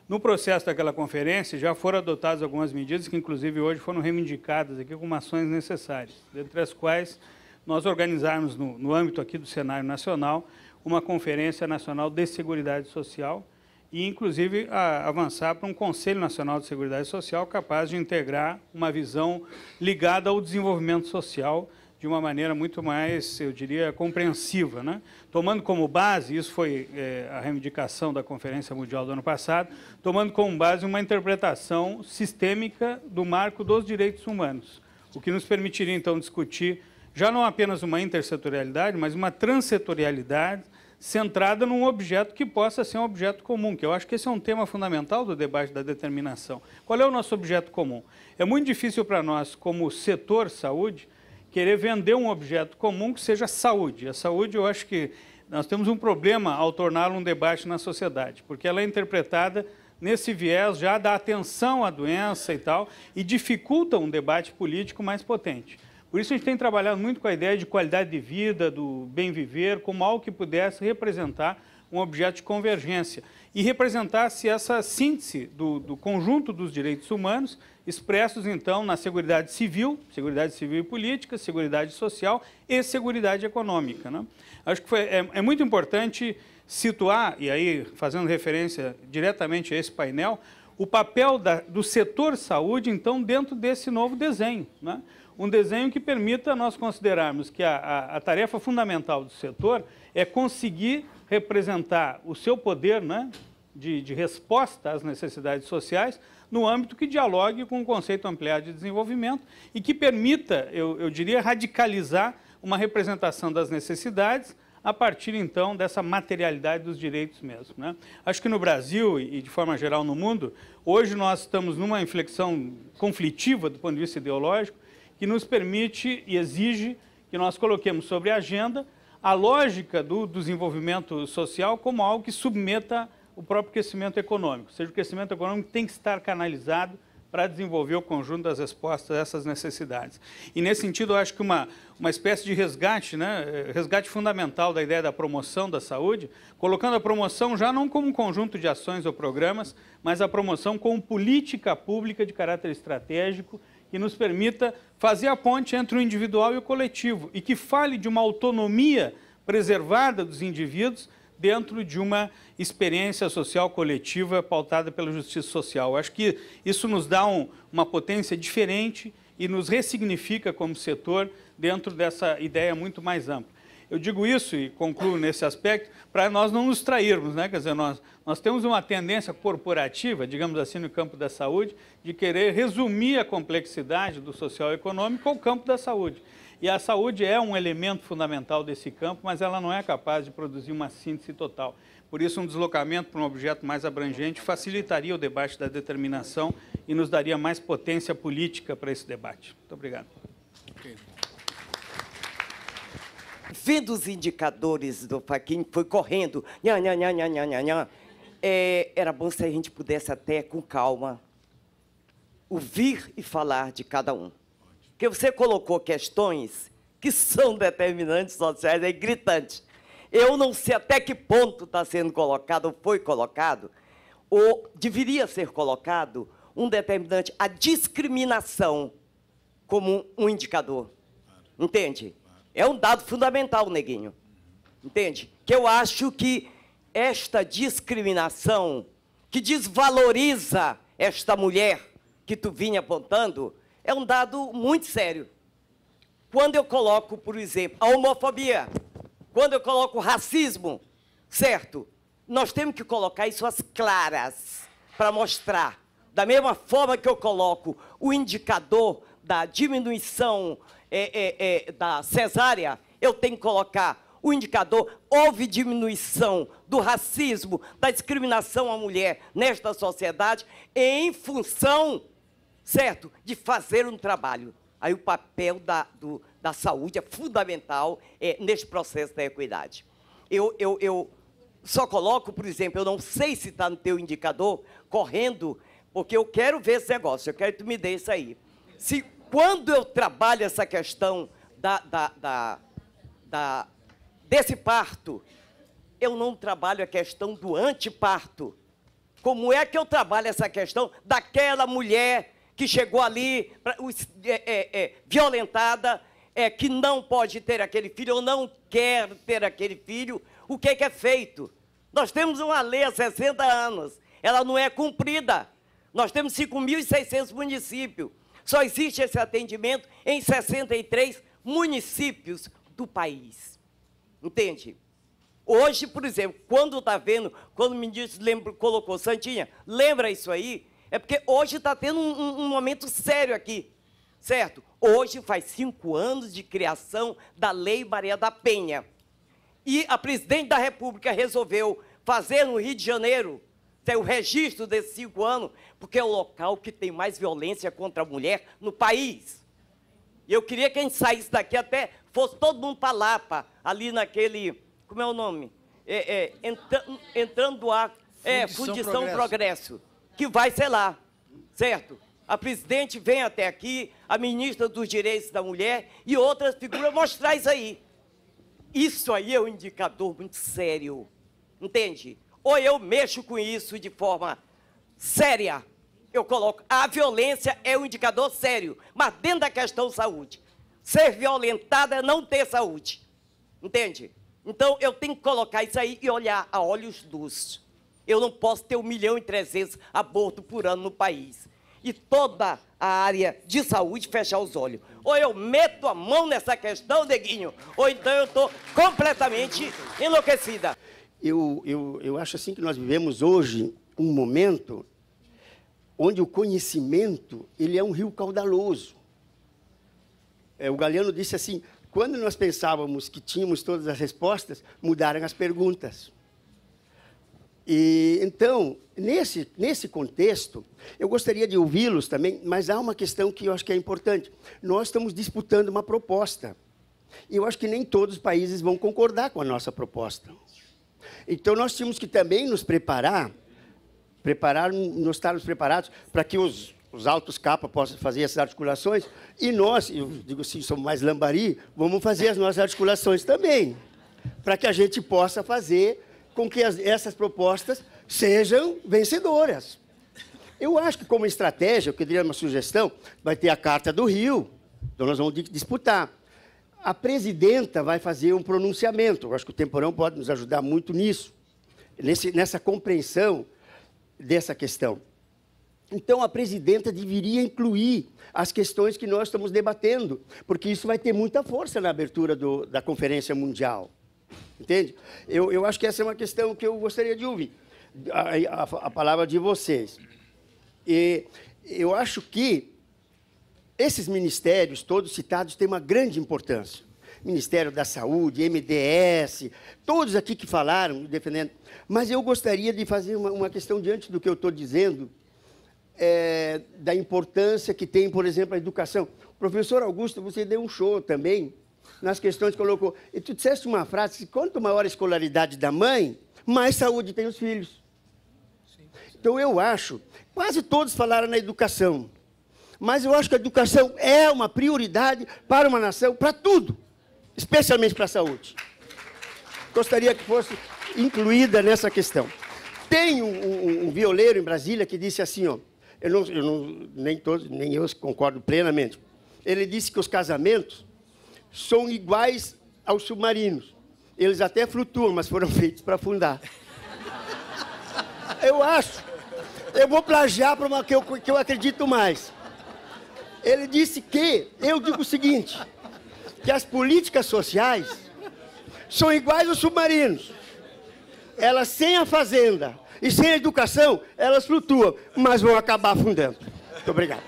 Speaker 6: No processo daquela conferência, já foram adotadas algumas medidas que, inclusive, hoje foram reivindicadas aqui como ações necessárias, dentre as quais nós organizarmos, no, no âmbito aqui do cenário nacional, uma Conferência Nacional de Seguridade Social e, inclusive, a, avançar para um Conselho Nacional de Seguridade Social capaz de integrar uma visão ligada ao desenvolvimento social de uma maneira muito mais, eu diria, compreensiva. Né? Tomando como base, isso foi é, a reivindicação da Conferência Mundial do ano passado, tomando como base uma interpretação sistêmica do marco dos direitos humanos, o que nos permitiria, então, discutir já não apenas uma intersetorialidade, mas uma transsetorialidade centrada num objeto que possa ser um objeto comum, que eu acho que esse é um tema fundamental do debate da determinação. Qual é o nosso objeto comum? É muito difícil para nós, como setor saúde, querer vender um objeto comum que seja saúde. A saúde, eu acho que nós temos um problema ao torná-la um debate na sociedade, porque ela é interpretada nesse viés já da atenção à doença e tal, e dificulta um debate político mais potente. Por isso a gente tem trabalhado muito com a ideia de qualidade de vida, do bem viver, como algo que pudesse representar um objeto de convergência e representasse essa síntese do, do conjunto dos direitos humanos expressos, então, na Seguridade Civil, Seguridade Civil e Política, Seguridade Social e Seguridade Econômica. Né? Acho que foi, é, é muito importante situar, e aí fazendo referência diretamente a esse painel, o papel da, do setor saúde, então, dentro desse novo desenho. Né? um desenho que permita nós considerarmos que a, a, a tarefa fundamental do setor é conseguir representar o seu poder né, de, de resposta às necessidades sociais no âmbito que dialogue com o conceito ampliado de desenvolvimento e que permita, eu, eu diria, radicalizar uma representação das necessidades a partir então dessa materialidade dos direitos mesmo. Né? Acho que no Brasil e de forma geral no mundo, hoje nós estamos numa inflexão conflitiva do ponto de vista ideológico que nos permite e exige que nós coloquemos sobre a agenda a lógica do desenvolvimento social como algo que submeta o próprio crescimento econômico. Ou seja, o crescimento econômico tem que estar canalizado para desenvolver o conjunto das respostas a essas necessidades. E, nesse sentido, eu acho que uma, uma espécie de resgate, né, eh, resgate fundamental da ideia da promoção da saúde, colocando a promoção já não como um conjunto de ações ou programas, mas a promoção como política pública de caráter estratégico que nos permita fazer a ponte entre o individual e o coletivo e que fale de uma autonomia preservada dos indivíduos dentro de uma experiência social coletiva pautada pela justiça social. Acho que isso nos dá um, uma potência diferente e nos ressignifica como setor dentro dessa ideia muito mais ampla. Eu digo isso e concluo nesse aspecto para nós não nos trairmos, né? Quer dizer, nós, nós temos uma tendência corporativa, digamos assim, no campo da saúde, de querer resumir a complexidade do social econômico ao campo da saúde. E a saúde é um elemento fundamental desse campo, mas ela não é capaz de produzir uma síntese total. Por isso, um deslocamento para um objeto mais abrangente facilitaria o debate da determinação e nos daria mais potência política para esse debate. Muito obrigado.
Speaker 7: Vendo os indicadores do Faquin, foi correndo. Nha, nha, nha, nha, nha, nha, é, era bom se a gente pudesse até, com calma, ouvir e falar de cada um. Porque você colocou questões que são determinantes sociais, é gritante. Eu não sei até que ponto está sendo colocado, ou foi colocado, ou deveria ser colocado um determinante, a discriminação como um indicador. Entende? É um dado fundamental, neguinho. Entende? Que eu acho que esta discriminação que desvaloriza esta mulher que tu vinha apontando é um dado muito sério. Quando eu coloco, por exemplo, a homofobia, quando eu coloco o racismo, certo? Nós temos que colocar isso às claras para mostrar. Da mesma forma que eu coloco o indicador da diminuição é, é, é, da cesárea, eu tenho que colocar o indicador, houve diminuição do racismo, da discriminação à mulher nesta sociedade, em função, certo, de fazer um trabalho. Aí o papel da, do, da saúde é fundamental é, neste processo da equidade. Eu, eu, eu só coloco, por exemplo, eu não sei se está no teu indicador, correndo, porque eu quero ver esse negócio, eu quero que tu me dê isso aí. Se quando eu trabalho essa questão da, da, da, da desse parto. Eu não trabalho a questão do anteparto. Como é que eu trabalho essa questão daquela mulher que chegou ali é, é, é, violentada, é, que não pode ter aquele filho ou não quer ter aquele filho? O que é, que é feito? Nós temos uma lei há 60 anos, ela não é cumprida. Nós temos 5.600 municípios. Só existe esse atendimento em 63 municípios do país. Entende? Hoje, por exemplo, quando está vendo, quando o ministro lembra, colocou, Santinha, lembra isso aí? É porque hoje está tendo um, um, momento sério aqui, certo? Hoje faz cinco anos de criação da Lei Maria da Penha. E a presidente da República resolveu fazer no Rio de Janeiro ter o registro desses cinco anos, porque é o local que tem mais violência contra a mulher no país. Eu queria que a gente saísse daqui até, fosse todo mundo para lá, ali naquele. Como é o nome? É, é, entra, entrando a é, Fundição Progresso. Progresso, que vai ser lá, certo? A presidente vem até aqui, a ministra dos Direitos da Mulher e outras figuras mostrar isso aí. Isso aí é um indicador muito sério, entende? Ou eu mexo com isso de forma séria, eu coloco. A violência é um indicador sério, mas dentro da questão saúde. Ser violentada é não ter saúde. Entende? Então eu tenho que colocar isso aí e olhar a olhos dos. Eu não posso ter 1 milhão e 300 abortos por ano no país. E toda a área de saúde fechar os olhos. Ou eu meto a mão nessa questão, neguinho, ou então eu estou completamente enlouquecida.
Speaker 8: Eu, eu, eu acho assim que nós vivemos hoje um momento onde o conhecimento ele é um rio caudaloso. É, o Galeano disse assim: quando nós pensávamos que tínhamos todas as respostas, mudaram as perguntas. E então, nesse, nesse contexto, eu gostaria de ouvi-los também, mas há uma questão que eu acho que é importante. Nós estamos disputando uma proposta. E eu acho que nem todos os países vão concordar com a nossa proposta. Então, nós tínhamos que também nos preparar, preparar nós estarmos preparados para que os os altos capas possam fazer essas articulações, e nós, eu digo assim, somos mais lambari, vamos fazer as nossas articulações também, para que a gente possa fazer com que as, essas propostas sejam vencedoras. Eu acho que, como estratégia, eu queria uma sugestão: vai ter a Carta do Rio, então nós vamos disputar. A presidenta vai fazer um pronunciamento, eu acho que o Temporão pode nos ajudar muito nisso, nesse, nessa compreensão dessa questão. Então, a presidenta deveria incluir as questões que nós estamos debatendo, porque isso vai ter muita força na abertura do, da Conferência Mundial. Entende? Eu, eu acho que essa é uma questão que eu gostaria de ouvir, a, a, a palavra de vocês. E eu acho que esses ministérios, todos citados, têm uma grande importância. Ministério da Saúde, MDS, todos aqui que falaram, defendendo. Mas eu gostaria de fazer uma, uma questão diante do que eu estou dizendo, é, da importância que tem, por exemplo, a educação. Professor Augusto, você deu um show também nas questões que colocou. E tu disseste uma frase: quanto maior a escolaridade da mãe, mais saúde tem os filhos. Sim, Então eu acho, quase todos falaram na educação, mas eu acho que a educação é uma prioridade para uma nação, para tudo, especialmente para a saúde. Gostaria que fosse incluída nessa questão. Tem um, um, um violeiro em Brasília que disse assim, ó, eu, não, eu não, nem, todos, nem eu concordo plenamente. Ele disse que os casamentos são iguais aos submarinos. Eles até flutuam, mas foram *laughs* feitos para afundar. Eu acho. Eu vou plagiar para uma que eu, que eu acredito mais. Ele disse que, eu digo o seguinte, que as políticas sociais são iguais aos submarinos. Elas sem a fazenda, e sem educação, elas flutuam, mas vão acabar afundando. Muito obrigado.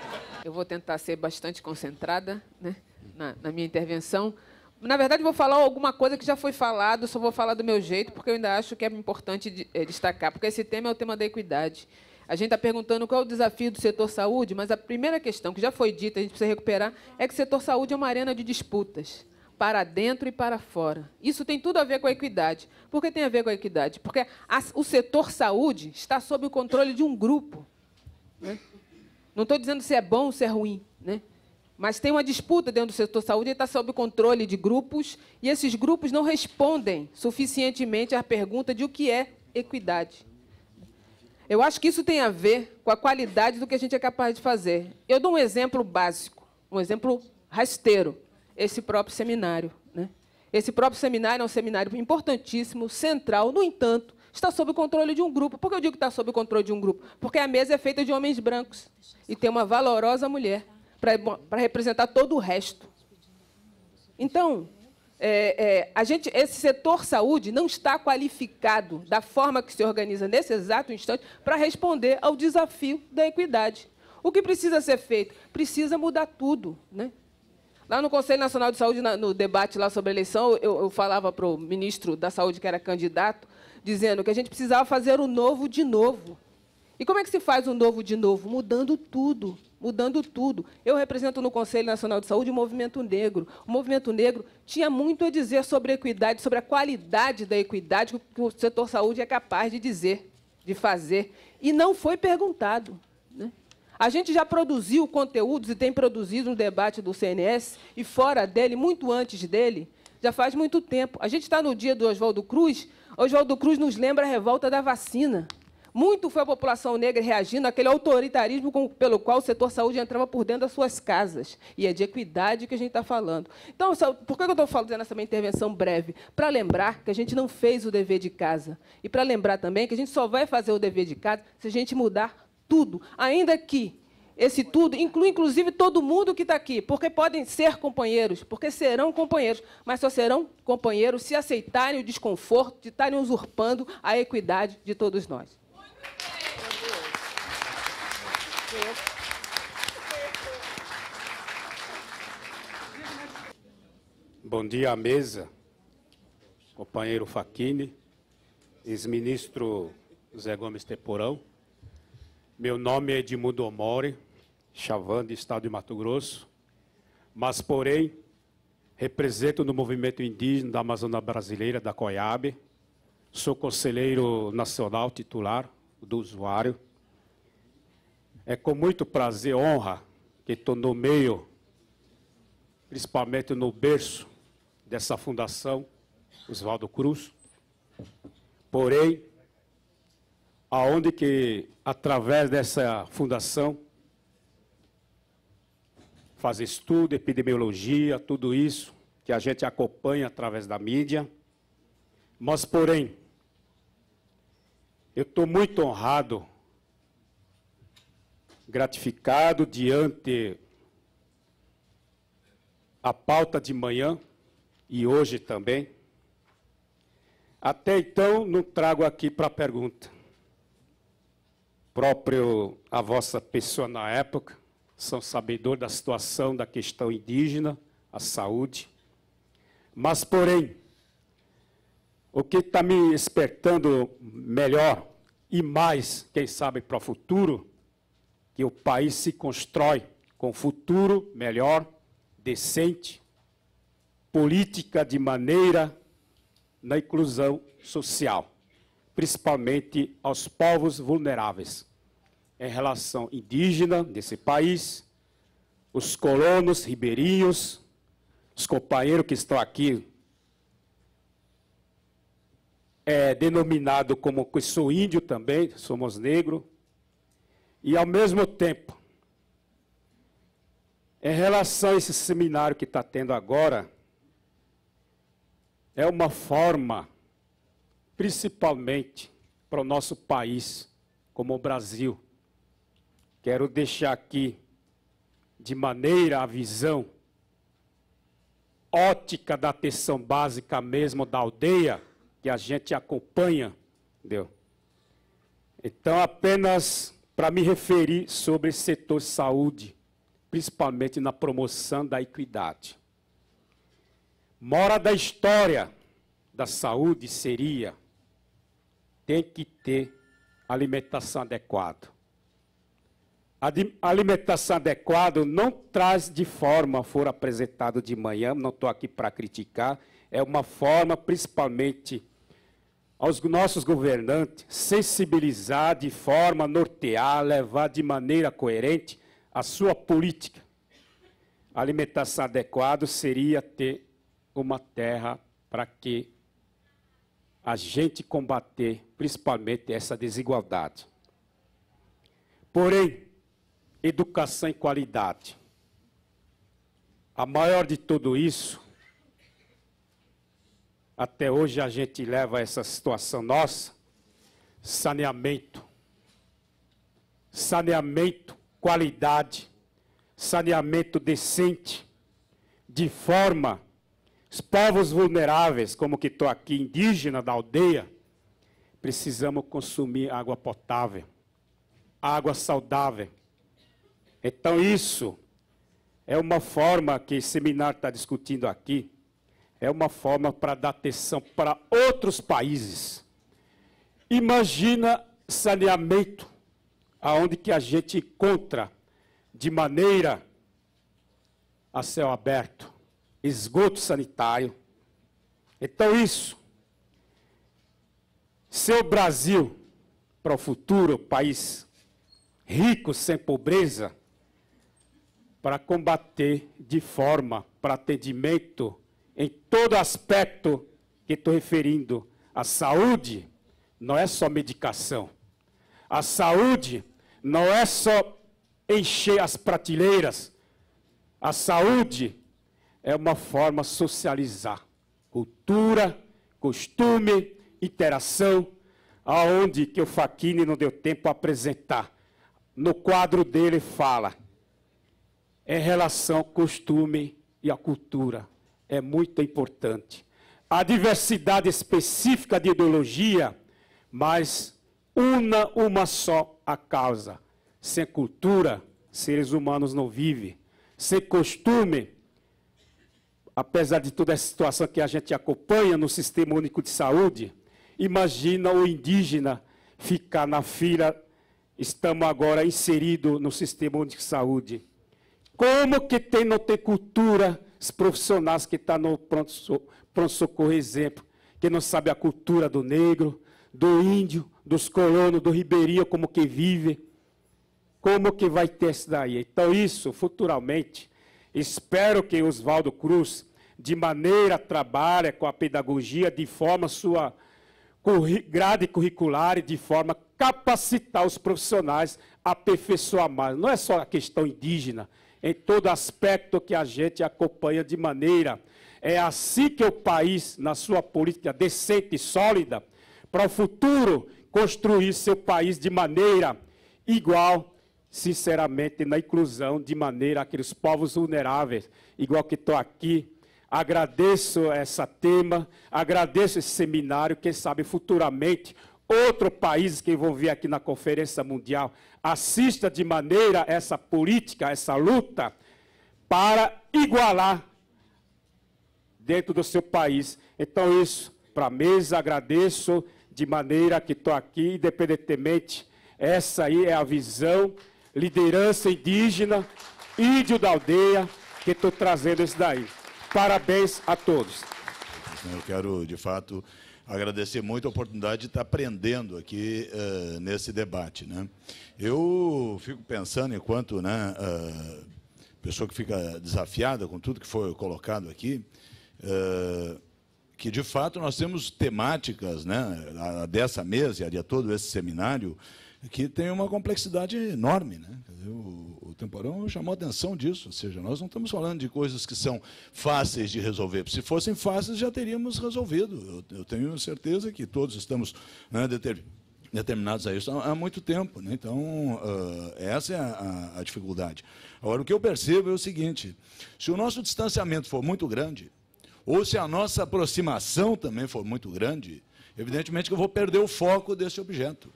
Speaker 9: Eu vou tentar ser bastante concentrada né, na, na minha intervenção. Na verdade, vou falar alguma coisa que já foi falado, só vou falar do meu jeito, porque eu ainda acho que é importante eh, destacar, porque esse tema é o tema da equidade. A gente está perguntando qual é o desafio do setor saúde, mas a primeira questão que já foi dita, a gente precisa recuperar, é que o setor saúde é uma arena de disputas para dentro e para fora. Isso tem tudo a ver com a equidade. Por que tem a ver com a equidade? Porque a, o setor saúde está sob o controle de um grupo. Né? Não estou dizendo se é bom ou se é ruim, né? mas tem uma disputa dentro do setor saúde e está sob o controle de grupos, e esses grupos não respondem suficientemente à pergunta de o que é equidade. Eu acho que isso tem a ver com a qualidade do que a gente é capaz de fazer. Eu dou um exemplo básico, um exemplo rasteiro esse próprio seminário. Né? Esse próprio seminário é um seminário importantíssimo, central, no entanto, está sob o controle de um grupo. Por que eu digo que está sob o controle de um grupo? Porque a mesa é feita de homens brancos e tem uma valorosa mulher para representar todo o resto. Então, é, é, a gente, esse setor saúde não está qualificado da forma que se organiza nesse exato instante para responder ao desafio da equidade. O que precisa ser feito? Precisa mudar tudo. Né? Lá no Conselho Nacional de Saúde, no debate lá sobre a eleição, eu, eu falava para o ministro da Saúde, que era candidato, dizendo que a gente precisava fazer o novo de novo. E como é que se faz o novo de novo? Mudando tudo, mudando tudo. Eu represento no Conselho Nacional de Saúde o movimento negro. O movimento negro tinha muito a dizer sobre a equidade, sobre a qualidade da equidade que o setor saúde é capaz de dizer, de fazer. E não foi perguntado. A gente já produziu conteúdos e tem produzido um debate do CNS e fora dele, muito antes dele, já faz muito tempo. A gente está no dia do Oswaldo Cruz. Oswaldo Cruz nos lembra a revolta da vacina. Muito foi a população negra reagindo àquele autoritarismo com, pelo qual o setor saúde entrava por dentro das suas casas. E é de equidade que a gente está falando. Então, por que eu estou fazendo essa minha intervenção breve? Para lembrar que a gente não fez o dever de casa. E para lembrar também que a gente só vai fazer o dever de casa se a gente mudar tudo, ainda que esse tudo inclui inclusive todo mundo que está aqui, porque podem ser companheiros, porque serão companheiros, mas só serão companheiros se aceitarem o desconforto de estarem usurpando a equidade de todos nós.
Speaker 10: Bom dia à mesa, companheiro Faquini, ex-ministro Zé Gomes Temporão. Meu nome é Edmundo Omori, do Estado de Mato Grosso, mas, porém, represento no movimento indígena da Amazônia Brasileira, da COIAB, sou conselheiro nacional titular do usuário. É com muito prazer, honra, que estou no meio, principalmente no berço dessa fundação, Oswaldo Cruz. Porém, aonde que, através dessa fundação, faz estudo, epidemiologia, tudo isso, que a gente acompanha através da mídia. Mas, porém, eu estou muito honrado, gratificado diante a pauta de manhã e hoje também. Até então, não trago aqui para a pergunta próprio a vossa pessoa na época, são sabedores da situação da questão indígena, a saúde. Mas, porém, o que está me despertando melhor e mais, quem sabe, para o futuro, que o país se constrói com futuro melhor, decente, política de maneira na inclusão social principalmente aos povos vulneráveis, em relação indígena desse país, os colonos ribeirinhos, os companheiros que estão aqui, é denominado como que sou índio também, somos negro, e ao mesmo tempo, em relação a esse seminário que está tendo agora, é uma forma principalmente para o nosso país, como o Brasil. Quero deixar aqui, de maneira a visão ótica da atenção básica mesmo da aldeia, que a gente acompanha, entendeu? Então, apenas para me referir sobre o setor saúde, principalmente na promoção da equidade. Mora da história da saúde seria tem que ter alimentação adequada. A alimentação adequada não traz de forma, for apresentado de manhã, não estou aqui para criticar, é uma forma, principalmente, aos nossos governantes sensibilizar de forma nortear, levar de maneira coerente a sua política. A alimentação adequada seria ter uma terra para que a gente combater principalmente essa desigualdade. Porém, educação e qualidade. A maior de tudo isso, até hoje a gente leva essa situação nossa, saneamento. Saneamento, qualidade, saneamento decente, de forma os povos vulneráveis, como que estou aqui, indígena da aldeia, precisamos consumir água potável, água saudável. Então, isso é uma forma que o seminário está discutindo aqui, é uma forma para dar atenção para outros países. Imagina saneamento, aonde que a gente encontra de maneira a céu aberto esgoto sanitário. Então, isso, Seu o Brasil, para o futuro, país rico, sem pobreza, para combater de forma, para atendimento, em todo aspecto que estou referindo, a saúde não é só medicação. A saúde não é só encher as prateleiras. A saúde é uma forma socializar. Cultura, costume, interação, aonde que o Faquini não deu tempo a apresentar. No quadro dele fala em é relação ao costume e à cultura. É muito importante. A diversidade específica de ideologia, mas una uma só a causa. Sem cultura, seres humanos não vivem. Sem costume, apesar de toda essa situação que a gente acompanha no Sistema Único de Saúde, imagina o indígena ficar na fila, estamos agora inseridos no Sistema Único de Saúde. Como que tem, não ter cultura, os profissionais que estão tá no pronto-socorro, pronto exemplo, que não sabe a cultura do negro, do índio, dos colonos, do ribeirinho, como que vive, como que vai ter isso daí? Então, isso, futuramente, Espero que Oswaldo Cruz, de maneira trabalhe com a pedagogia de forma sua grade curricular e de forma capacitar os profissionais, aperfeiçoar mais. Não é só a questão indígena, em é todo aspecto que a gente acompanha de maneira. É assim que o país, na sua política decente e sólida, para o futuro, construir seu país de maneira igual sinceramente na inclusão de maneira aqueles povos vulneráveis, igual que estou aqui. Agradeço esse tema, agradeço esse seminário, quem sabe futuramente outro país que vão vir aqui na Conferência Mundial assista de maneira essa política, essa luta, para igualar dentro do seu país. Então, isso, para a mesa, agradeço de maneira que estou aqui, independentemente, essa aí é a visão liderança indígena, índio da aldeia, que estou trazendo isso daí.
Speaker 2: Parabéns a todos. Eu quero, de fato, agradecer muito a oportunidade de estar aprendendo aqui uh, nesse debate. Né? Eu fico pensando, enquanto né, uh, pessoa que fica desafiada com tudo que foi colocado aqui, uh, que de fato nós temos temáticas né, dessa mesa e de todo esse seminário que tem uma complexidade enorme. Né? O, o Temporão chamou a atenção disso, ou seja, nós não estamos falando de coisas que são fáceis de resolver. Se fossem fáceis, já teríamos resolvido. Eu, eu tenho certeza que todos estamos né, determinados determinados a isso há muito tempo. Né? Então, uh, essa é a, a, dificuldade. Agora, o que eu percebo é o seguinte: se o nosso distanciamento for muito grande, ou se a nossa aproximação também for muito grande, evidentemente que eu vou perder o foco desse objeto.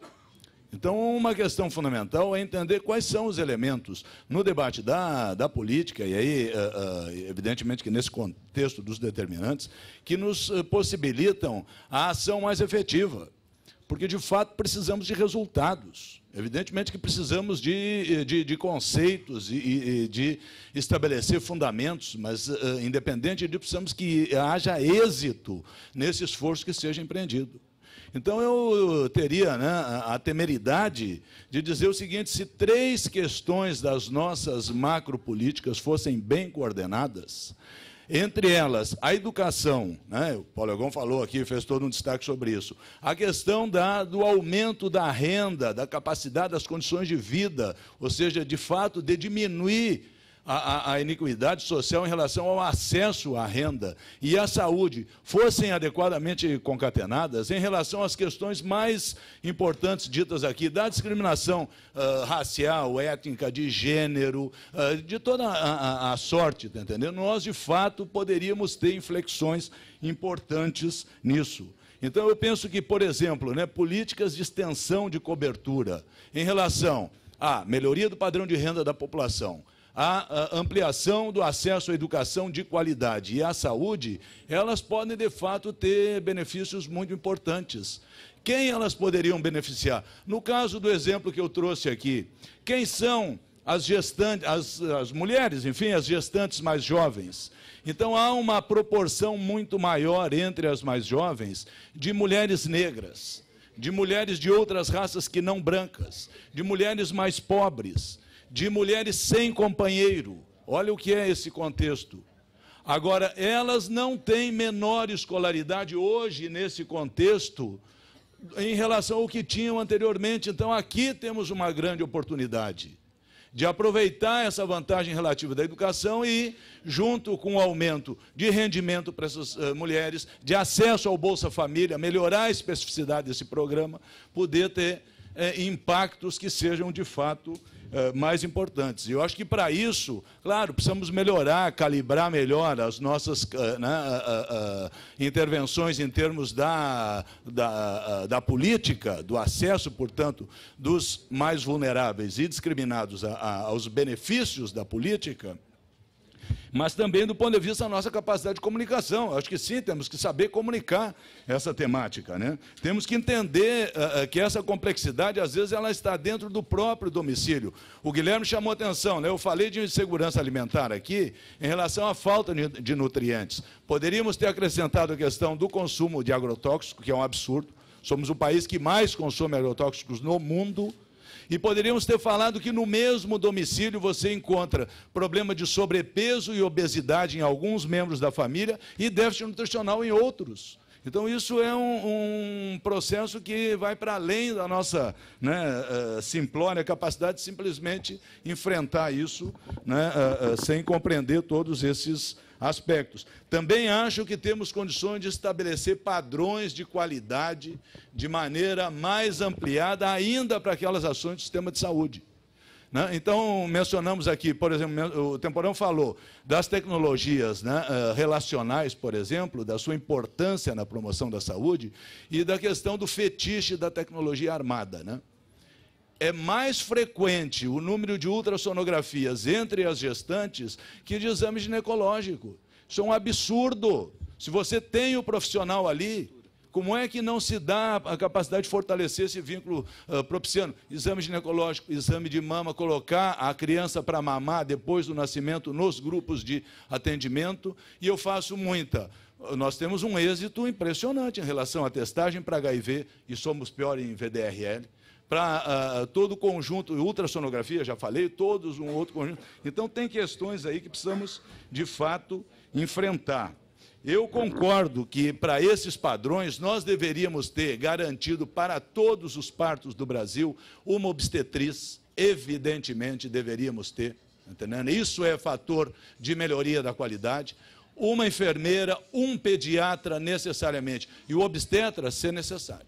Speaker 2: Então, uma questão fundamental é entender quais são os elementos no debate da, da política, e aí, eh, eh, evidentemente, que nesse contexto dos determinantes, que nos eh, possibilitam a ação mais efetiva. Porque, de fato, precisamos de resultados. Evidentemente que precisamos de, de, de conceitos e, de, de estabelecer fundamentos, mas, independente disso, precisamos que haja êxito nesse esforço que seja empreendido. Então eu teria né, a temeridade de dizer o seguinte: se três questões das nossas macropolíticas fossem bem coordenadas, entre elas, a educação, né? o Paulo Egon falou aqui, fez todo um destaque sobre isso. A questão da, do aumento da renda, da capacidade, das condições de vida, ou seja, de fato, de diminuir a, a iniquidade social em relação ao acesso à renda e à saúde fossem adequadamente concatenadas em relação às questões mais importantes ditas aqui, da discriminação uh, racial, étnica, de gênero, uh, de toda a, a, a sorte, tá entendendo? Nós, de fato, poderíamos ter inflexões importantes nisso. Então, eu penso que, por exemplo, né, políticas de extensão de cobertura em relação à melhoria do padrão de renda da população, a, ampliação do acesso à educação de qualidade e à saúde, elas podem, de fato, ter benefícios muito importantes quem elas poderiam beneficiar? No caso do exemplo que eu trouxe aqui, quem são as gestantes, as, as, mulheres, enfim, as gestantes mais jovens. Então há uma proporção muito maior entre as mais jovens de mulheres negras, de mulheres de outras raças que não brancas, de mulheres mais pobres de mulheres sem companheiro. Olha o que é esse contexto. Agora, elas não têm menor escolaridade hoje nesse contexto em relação ao que tinham anteriormente. Então, aqui temos uma grande oportunidade de aproveitar essa vantagem relativa da educação e, junto com o aumento de rendimento para essas eh, mulheres, de acesso ao Bolsa Família, melhorar a especificidade desse programa, poder ter eh, impactos que sejam de fato eh, mais importantes. E eu acho que para isso, claro, precisamos melhorar, calibrar melhor as nossas eh, né, eh, intervenções em termos da, da, da, política, do acesso, portanto, dos mais vulneráveis e discriminados aos benefícios da política mas também do ponto de vista da nossa capacidade de comunicação. Acho que sim, temos que saber comunicar essa temática. Né? Temos que entender uh, que essa complexidade, às vezes, ela está dentro do próprio domicílio. O Guilherme chamou atenção, né? eu falei de insegurança alimentar aqui, em relação à falta de nutrientes. Poderíamos ter acrescentado a questão do consumo de agrotóxico, que é um absurdo. Somos o país que mais consome agrotóxicos no mundo, e poderíamos ter falado que no mesmo domicílio você encontra problema de sobrepeso e obesidade em alguns membros da família e déficit nutricional em outros. Então, isso é um, um, processo que vai para além da nossa né, eh, simplória capacidade de simplesmente enfrentar isso né, eh, eh, sem compreender todos esses aspectos. Também acho que temos condições de estabelecer padrões de qualidade de maneira mais ampliada, ainda para aquelas ações do sistema de saúde. Né? Então, mencionamos aqui, por exemplo, o Temporão falou das tecnologias né, eh, relacionais, por exemplo, da sua importância na promoção da saúde e da questão do fetiche da tecnologia armada. Né? é mais frequente o número de ultrassonografias entre as gestantes que de exame ginecológico. Isso é um absurdo. Se você tem o profissional ali, como é que não se dá a capacidade de fortalecer esse vínculo uh, Exame ginecológico, exame de mama, colocar a criança para mamar depois do nascimento nos grupos de atendimento. E eu faço muita. Nós temos um êxito impressionante em relação à testagem para HIV e somos pior em VDRL para uh, ah, ah, todo o conjunto, ultrassonografia, já falei, todos um outro conjunto. Então, tem questões aí que precisamos, de fato, enfrentar. Eu concordo que, para esses padrões, nós deveríamos ter garantido para todos os partos do Brasil uma obstetriz, evidentemente deveríamos ter, tá entendendo? Isso é fator de melhoria da qualidade uma enfermeira, um pediatra necessariamente, e o obstetra, se necessário.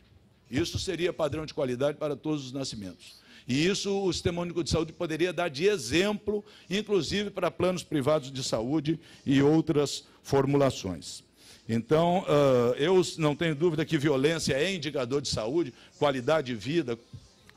Speaker 2: Isso seria padrão de qualidade para todos os nascimentos. E isso o Sistema Único de Saúde poderia dar de exemplo, inclusive para planos privados de saúde e outras formulações. Então, ah, eu não tenho dúvida que violência é indicador de saúde, qualidade de vida,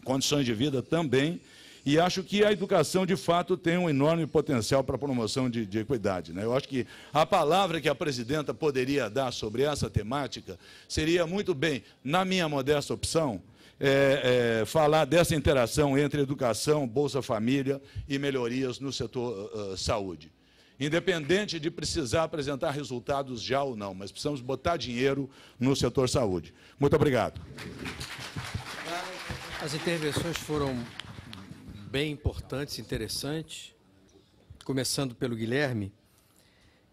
Speaker 2: condições de vida também, e acho que a educação, de fato, tem um enorme potencial para a promoção de, de equidade. Né? Eu acho que a palavra que a presidenta poderia dar sobre essa temática seria muito bem, na minha modesta opção, é, é, falar dessa interação entre educação, Bolsa Família e melhorias no setor uh, saúde. Independente de precisar apresentar resultados já ou não, mas precisamos botar dinheiro no setor saúde. Muito obrigado.
Speaker 3: As intervenções foram bem importantes, interessantes. Começando pelo Guilherme,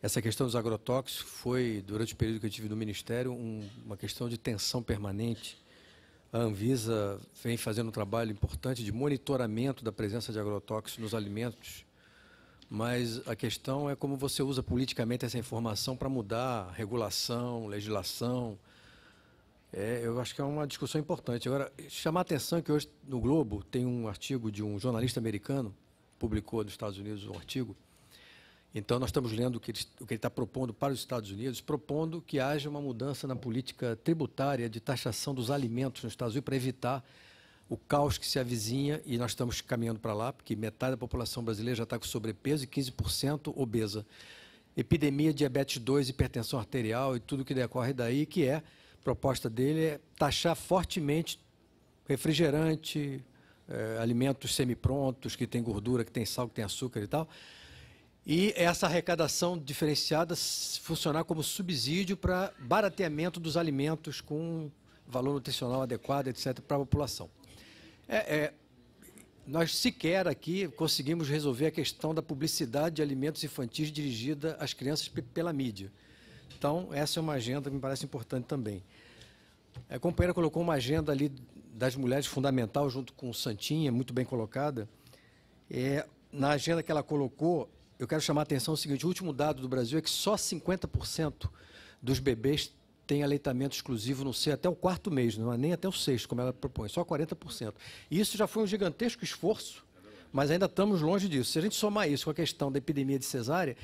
Speaker 3: essa questão dos agrotóxicos foi, durante o período que eu tive no Ministério, um, uma questão de tensão permanente. A Anvisa vem fazendo um trabalho importante de monitoramento da presença de agrotóxicos nos alimentos, mas a questão é como você usa politicamente essa informação para mudar regulação, legislação, é, eu acho que é uma discussão importante. Agora, chamar a atenção que hoje no Globo tem um artigo de um jornalista americano, publicou nos Estados Unidos um artigo. Então, nós estamos lendo o que ele está propondo para os Estados Unidos, propondo que haja uma mudança na política tributária de taxação dos alimentos nos Estados Unidos para evitar o caos que se avizinha, e nós estamos caminhando para lá, porque metade da população brasileira já está com sobrepeso e 15% obesa. Epidemia, diabetes 2, hipertensão arterial e tudo que decorre daí, que é proposta dele é taxar fortemente refrigerante, é, alimentos semiprontos, que tem gordura, que tem sal, que tem açúcar e tal. E essa arrecadação diferenciada funcionar como subsídio para barateamento dos alimentos com valor nutricional adequado, etc., para a população. É, é, nós sequer aqui conseguimos resolver a questão da publicidade de alimentos infantis dirigida às crianças pela mídia. Então, essa é uma agenda que me parece importante também. A companheira colocou uma agenda ali das mulheres fundamental, junto com o Santinha, muito bem colocada. É, na agenda que ela colocou, eu quero chamar a atenção o seguinte: o último dado do Brasil é que só 50% dos bebês têm aleitamento exclusivo, não sei, até o quarto mês, não é nem até o sexto, como ela propõe, só 40%. E isso já foi um gigantesco esforço, mas ainda estamos longe disso. Se a gente somar isso com a questão da epidemia de cesárea,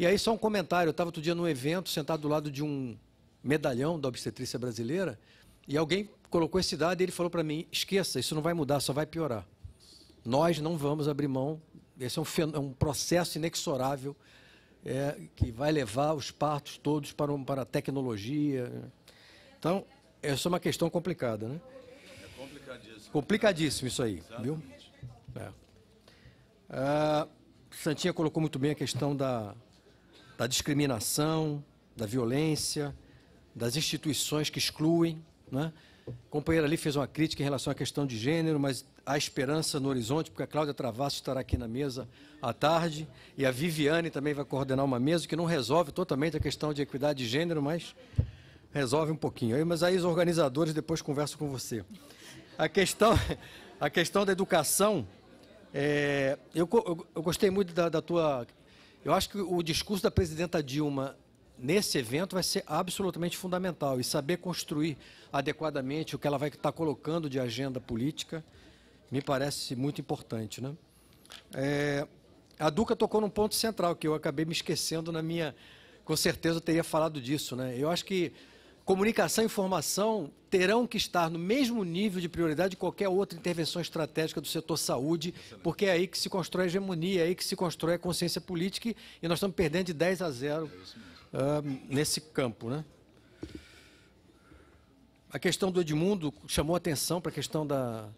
Speaker 3: e aí só um comentário, eu estava outro dia num evento, sentado do lado de um medalhão da obstetrícia brasileira, e alguém colocou esse dado e ele falou para mim, esqueça, isso não vai mudar, só vai piorar. Nós não vamos abrir mão, esse é um, é um processo inexorável é, que vai levar os partos todos para, um, para a tecnologia. Então, essa é uma questão complicada, né? É complicadíssimo. Complicadíssimo isso aí, Exatamente. viu? É. Ah, Santinha colocou muito bem a questão da da discriminação, da violência, das instituições que excluem. Né? A companheira ali fez uma crítica em relação à questão de gênero, mas há esperança no horizonte, porque a Cláudia Travasso estará aqui na mesa à tarde, e a Viviane também vai coordenar uma mesa que não resolve totalmente a questão de equidade de gênero, mas resolve um pouquinho. Mas aí os organizadores depois conversam com você. A questão, *laughs* a questão da educação, é, eu, eu, eu, gostei muito da, da, tua eu acho que o discurso da presidenta Dilma nesse evento vai ser absolutamente fundamental e saber construir adequadamente o que ela vai estar colocando de agenda política me parece muito importante. Né? É, a Duca tocou num ponto central que eu acabei me esquecendo na minha. Com certeza eu teria falado disso. Né? Eu acho que comunicação e informação terão que estar no mesmo nível de prioridade de qualquer outra intervenção estratégica do setor saúde, porque é aí que se constrói a hegemonia, é aí que se constrói a consciência política e nós estamos perdendo de 10 a 0 uh, é ah, nesse campo. Né? A questão do Edmundo chamou atenção para a questão da,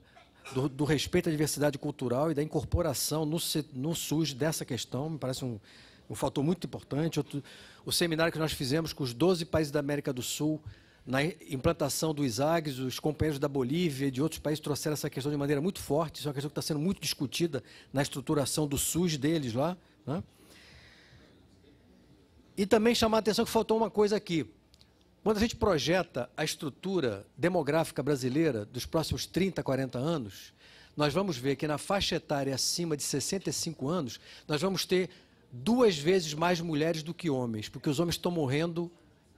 Speaker 3: do, do, respeito à diversidade cultural e da incorporação no, no SUS dessa questão, me parece um, um fator muito importante. Outro, o seminário que nós fizemos com os 12 países da América do Sul, na implantação do ISAGS, os companheiros da Bolívia e de outros países trouxeram essa questão de maneira muito forte. Isso é uma questão que está sendo muito discutida na estruturação do SUS deles lá. Né? E também chamar a atenção que faltou uma coisa aqui. Quando a gente projeta a estrutura demográfica brasileira dos próximos 30, 40 anos, nós vamos ver que na faixa etária acima de 65 anos, nós vamos ter duas vezes mais mulheres do que homens, porque os homens estão morrendo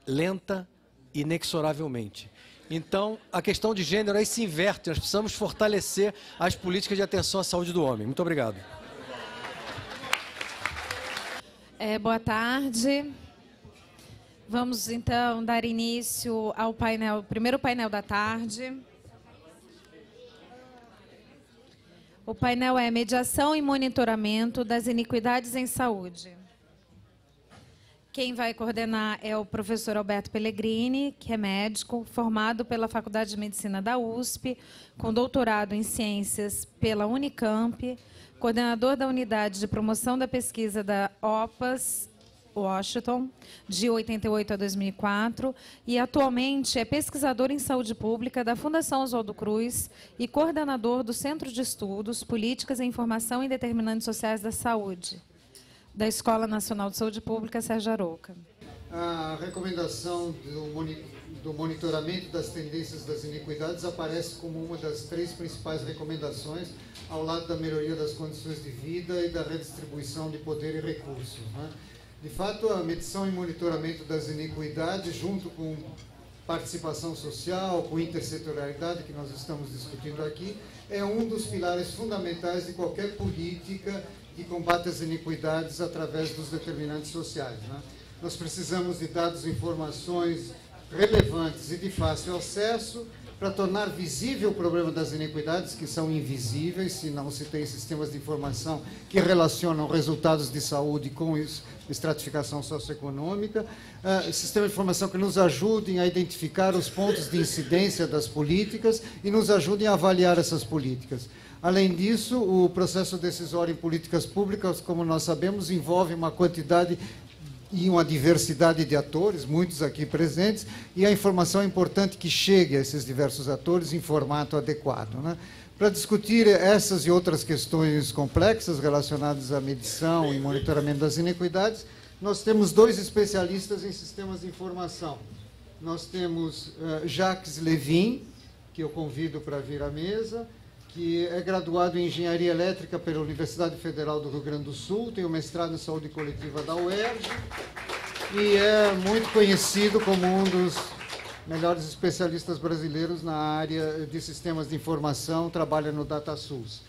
Speaker 3: lenta e inexoravelmente. Então, a questão de gênero aí se inverte. Nós precisamos fortalecer as políticas de atenção à saúde do homem. Muito obrigado.
Speaker 11: É, boa tarde. Vamos então dar início ao painel, primeiro painel da tarde. O painel é Mediação e Monitoramento das Iniquidades em Saúde. Quem vai coordenar é o professor Alberto Pellegrini, que é médico, formado pela Faculdade de Medicina da USP, com doutorado em Ciências pela Unicamp, coordenador da Unidade de Promoção da Pesquisa da OPAS Washington, de 88 a 2004, e atualmente é pesquisador em saúde pública da Fundação Oswaldo Cruz e coordenador do Centro de Estudos, Políticas e Informação em Determinantes Sociais da Saúde, da Escola Nacional de Saúde Pública Sérgio Arouca. A
Speaker 12: recomendação do monitoramento das tendências das iniquidades aparece como uma das três principais recomendações, ao lado da melhoria das condições de vida e da redistribuição de poder e recursos. Né? De fato, a medição e monitoramento das iniquidades, junto com participação social, com intersetorialidade, que nós estamos discutindo aqui, é um dos pilares fundamentais de qualquer política que combate as iniquidades através dos determinantes sociais. Né? Nós precisamos de dados e informações relevantes e de fácil acesso para tornar visível o problema das iniquidades, que são invisíveis se não se tem sistemas de informação que relacionam resultados de saúde com isso, estratificação socioeconômica, uh, sistema de informação que nos ajudem a identificar os pontos de incidência das políticas e nos ajudem a avaliar essas políticas. Além disso, o processo decisório em políticas públicas, como nós sabemos, envolve uma quantidade e uma diversidade de atores, muitos aqui presentes, e a informação é importante que chegue a esses diversos atores em formato adequado. Né? Para discutir essas e outras questões complexas relacionadas à medição e monitoramento das inequidades, nós temos dois especialistas em sistemas de informação. Nós temos uh, Jacques Levin, que eu convido para vir à mesa, que é graduado em Engenharia Elétrica pela Universidade Federal do Rio Grande do Sul, tem o um mestrado em Saúde Coletiva da UERJ e é muito conhecido como um dos melhores especialistas brasileiros na área de sistemas de informação, trabalha no DataSUS.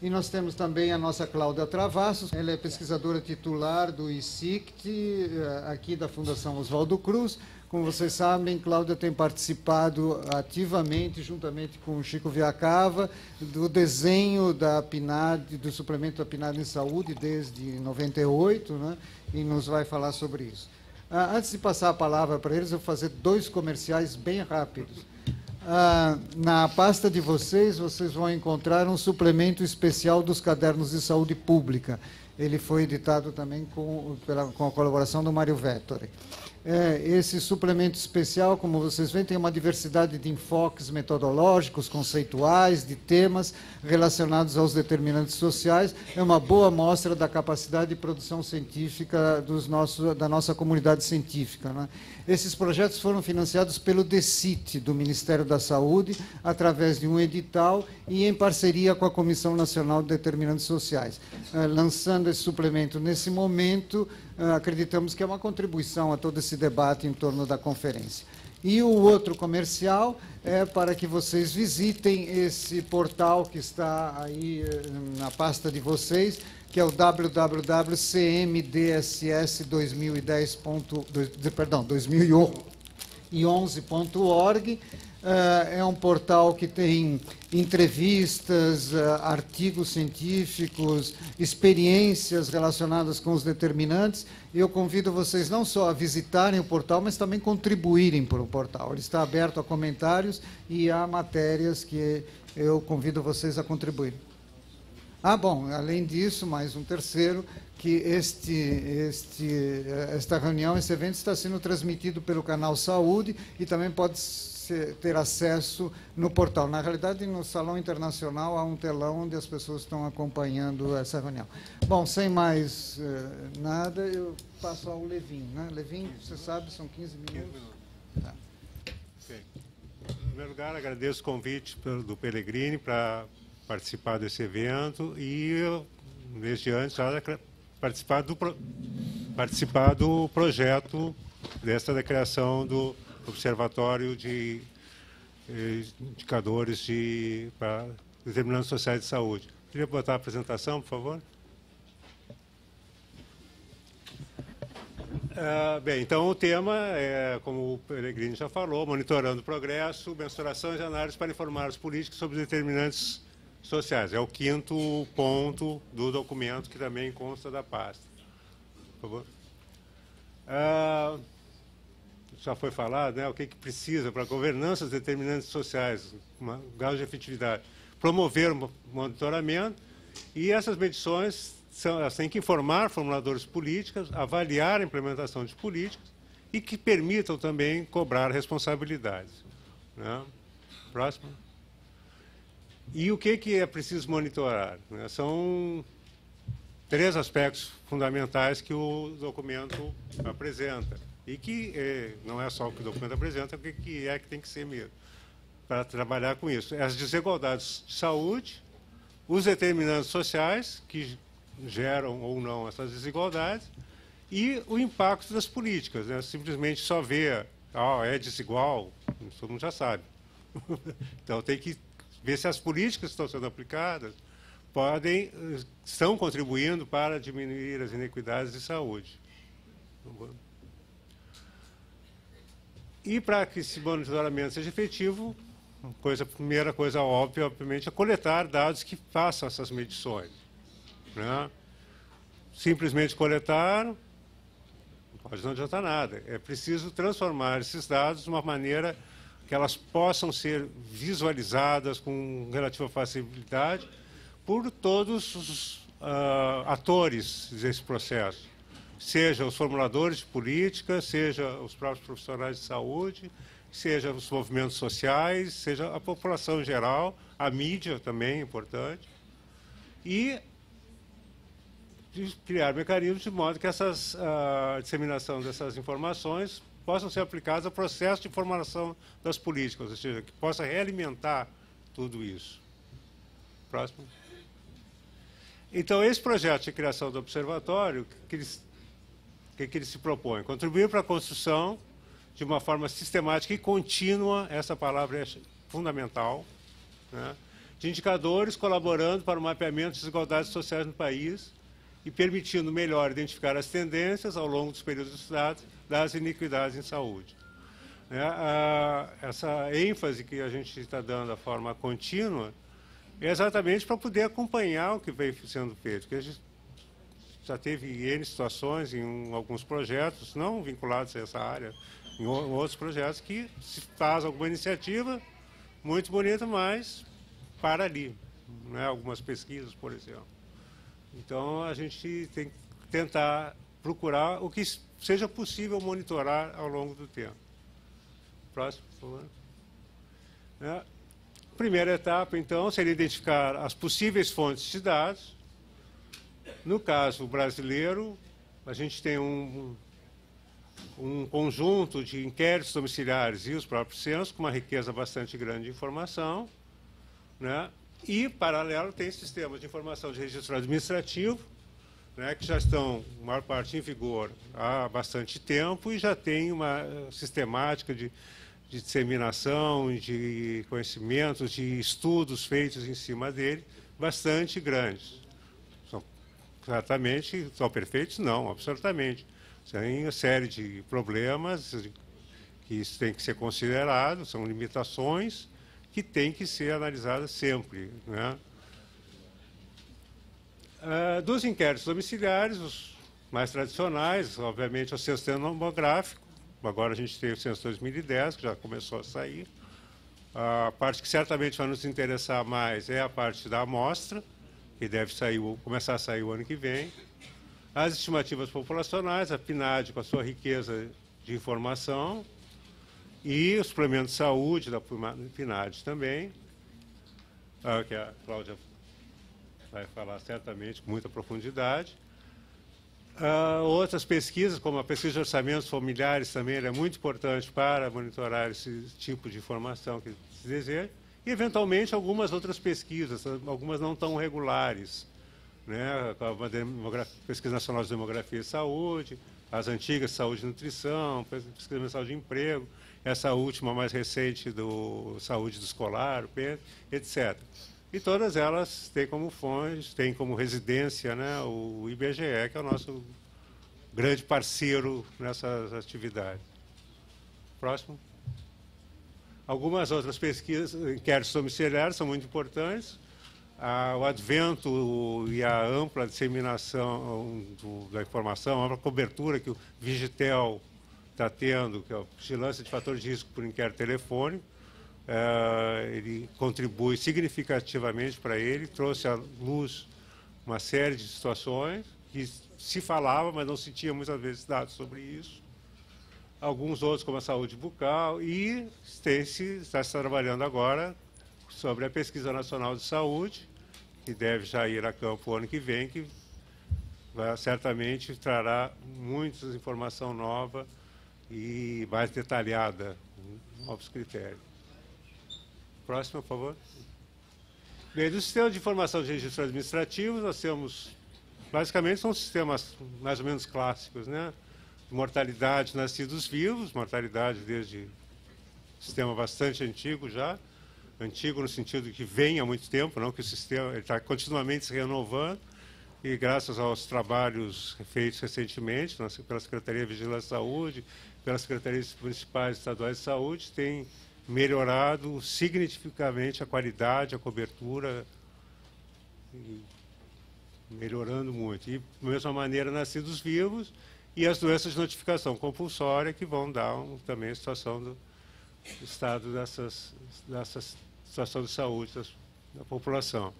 Speaker 12: E nós temos também a nossa Cláudia Travassos, ela é pesquisadora titular do ICICT, eh, aqui da Fundação Oswaldo Cruz. Como vocês sabem, Cláudia tem participado ativamente, juntamente com o Chico Viacava, do desenho da PNAD, do suplemento da PNAD em saúde desde 98, né? e nos vai falar sobre isso. Ah, antes de passar a palavra para eles, eu vou fazer dois comerciais bem rápidos. Ah, na pasta de vocês, vocês vão encontrar um suplemento especial dos cadernos de saúde pública. Ele foi editado também com, pela, com a colaboração do Mário Vettori. É, esse suplemento especial, como vocês veem, tem uma diversidade de enfoques metodológicos, conceituais, de temas relacionados aos determinantes sociais. É uma boa amostra da capacidade de produção científica dos nossos, da nossa comunidade científica. Né? Esses projetos foram financiados pelo DECIT, do Ministério da Saúde, através de um edital e em parceria com a Comissão Nacional de Determinantes Sociais, é, lançando esse suplemento nesse momento. Ah, acreditamos que é uma contribuição a todo esse debate em torno da conferência. E o outro comercial é para que vocês visitem esse portal que está aí eh, na pasta de vocês, que é o www.cmdss2010.2011.org. É, é um portal que tem entrevistas, é, artigos científicos, experiências relacionadas com os determinantes. E eu convido vocês não só a visitarem o portal, mas também contribuírem para o portal. Ele está aberto a comentários e a matérias que eu convido vocês a contribuir. Ah, bom, além disso, mais um terceiro, que este, este, esta reunião, esse evento está sendo transmitido pelo canal Saúde e também pode ter acesso no portal. Na realidade, no Salão Internacional há um telão onde as pessoas estão acompanhando essa reunião. Bom, sem mais uh, nada, eu
Speaker 13: passo ao Levin.
Speaker 12: Né? Levin, você sabe, são 15 minutos. 15 minutos. Tá.
Speaker 13: Em primeiro lugar, agradeço o convite do Pellegrini para participar desse evento e, desde antes, participar do, participar do projeto desta da criação do observatório de eh, indicadores de, para determinantes sociais de saúde. Queria botar a apresentação, por favor. Ah, bem, então o tema é, como o Peregrini já falou, monitorando o progresso, mensurações e análises para informar os políticos sobre os determinantes sociais. É o quinto ponto do documento que também consta da pasta. Por favor. Ah, já foi falado, né, o que, que precisa para governança dos determinantes sociais, uma grau de efetividade. Promover o monitoramento e essas medições são, elas têm que informar formuladores políticos, avaliar a implementação de políticas e que permitam também cobrar responsabilidades. Né? Próximo. E o que, que é preciso monitorar? Né? São três aspectos fundamentais que o documento apresenta. E que é, não é só o que o documento apresenta, é o que é que tem que ser mesmo para trabalhar com isso. As desigualdades de saúde, os determinantes sociais que geram ou não essas desigualdades e o impacto das políticas. Né? Simplesmente só ver, ah, é desigual, todo mundo já sabe. *laughs* então tem que ver se as políticas que estão sendo aplicadas podem eh, estão contribuindo para diminuir as inequidades de saúde. E para que esse monitoramento seja efetivo, coisa, a primeira coisa óbvia, obviamente, é coletar dados que façam essas medições. Né? Simplesmente coletar não pode não adiantar nada. É preciso transformar esses dados de uma maneira que elas possam ser visualizadas com relativa facilidade por todos os uh, atores desse processo seja os formuladores de política, seja os próprios profissionais de saúde, seja os movimentos sociais, seja a população em geral, a mídia também é importante, e criar mecanismos de modo que essas, a ah, disseminação dessas informações possam ser aplicadas ao processo de formação das políticas, ou seja, que possa realimentar tudo isso. Próximo. Então, esse projeto de criação do observatório, que eles que, que ele se propõe? Contribuir para a construção de uma forma sistemática e contínua, essa palavra é fundamental, né, de indicadores colaborando para o mapeamento de desigualdades sociais no país e permitindo melhor identificar as tendências ao longo dos períodos dados das iniquidades em saúde. Né, a, essa ênfase que a gente está dando à forma contínua é exatamente para poder acompanhar o que vem sendo feito, porque a gente já teve N situações em um, alguns projetos, não vinculados a essa área, em, o, outros projetos, que se faz alguma iniciativa muito bonita, mas para ali. Né? Algumas pesquisas, por exemplo. Então, a gente tem que tentar procurar o que seja possível monitorar ao longo do tempo. Próximo, por favor. Né? Primeira etapa, então, seria identificar as possíveis fontes de dados, no caso brasileiro, a gente tem um, um conjunto de inquéritos domiciliares e os próprios censos, com uma riqueza bastante grande de informação. Né? E, paralelo, tem sistemas de informação de registro administrativo, né, que já estão, a maior parte, em vigor há bastante tempo e já tem uma sistemática de, de disseminação, de conhecimentos, de estudos feitos em cima dele, bastante grandes. Exatamente, são perfeitos? Não, absolutamente. Tem uma série de problemas que tem que ser considerados, são limitações que têm que ser analisadas sempre. Né? Ah, dos inquéritos domiciliares, os mais tradicionais, obviamente, é o censo demográfico. Agora a gente tem o censo 2010, que já começou a sair. A parte que certamente vai nos interessar mais é a parte da amostra, que deve sair, começar a sair o ano que vem, as estimativas populacionais, a PNAD com a sua riqueza de informação e o suplemento de saúde da PNAD também, ah, que a Cláudia vai falar certamente com muita profundidade. Ah, outras pesquisas, como a pesquisa de orçamentos familiares também, é muito importante para monitorar esse tipo de informação que se deseja e, eventualmente, algumas outras pesquisas, algumas não tão regulares. Né? A Pesquisa Nacional de Demografia e Saúde, as antigas Saúde e Nutrição, Pesquisa Nacional de Emprego, essa última mais recente do Saúde do Escolar, etc. E todas elas têm como fonte, têm como residência né, o IBGE, que é o nosso grande parceiro nessas atividades. Próximo. Algumas outras pesquisas, inquéritos domiciliares são muito importantes. Ah, o advento e a ampla disseminação do, da informação, a ampla cobertura que o Vigitel está tendo, que é a vigilância de fatores de risco por inquérito telefônico, ah, ele contribui significativamente para ele, trouxe à luz uma série de situações que se falava, mas não se tinha muitas vezes dados sobre isso alguns outros como a saúde bucal e tem-se, está se trabalhando agora sobre a Pesquisa Nacional de Saúde, que deve já ir a campo ano que vem, que vai, certamente trará muita informação nova e mais detalhada, novos critérios. Próximo, por favor. Bem, do sistema de informação de registros administrativos, nós temos, basicamente, são sistemas mais ou menos clássicos, né? mortalidade nascidos vivos, mortalidade desde sistema bastante antigo já, antigo no sentido que vem há muito tempo, não que o sistema está continuamente se renovando, e graças aos trabalhos feitos recentemente pela Secretaria de Vigilância da Saúde, pelas Secretarias Municipais e Estaduais de Saúde, tem melhorado significativamente a qualidade, a cobertura, melhorando muito. E, da mesma maneira, nascidos vivos, e as doenças de notificação compulsória, que vão dar um, também a situação do estado dessas, dessa situação de saúde das, da população.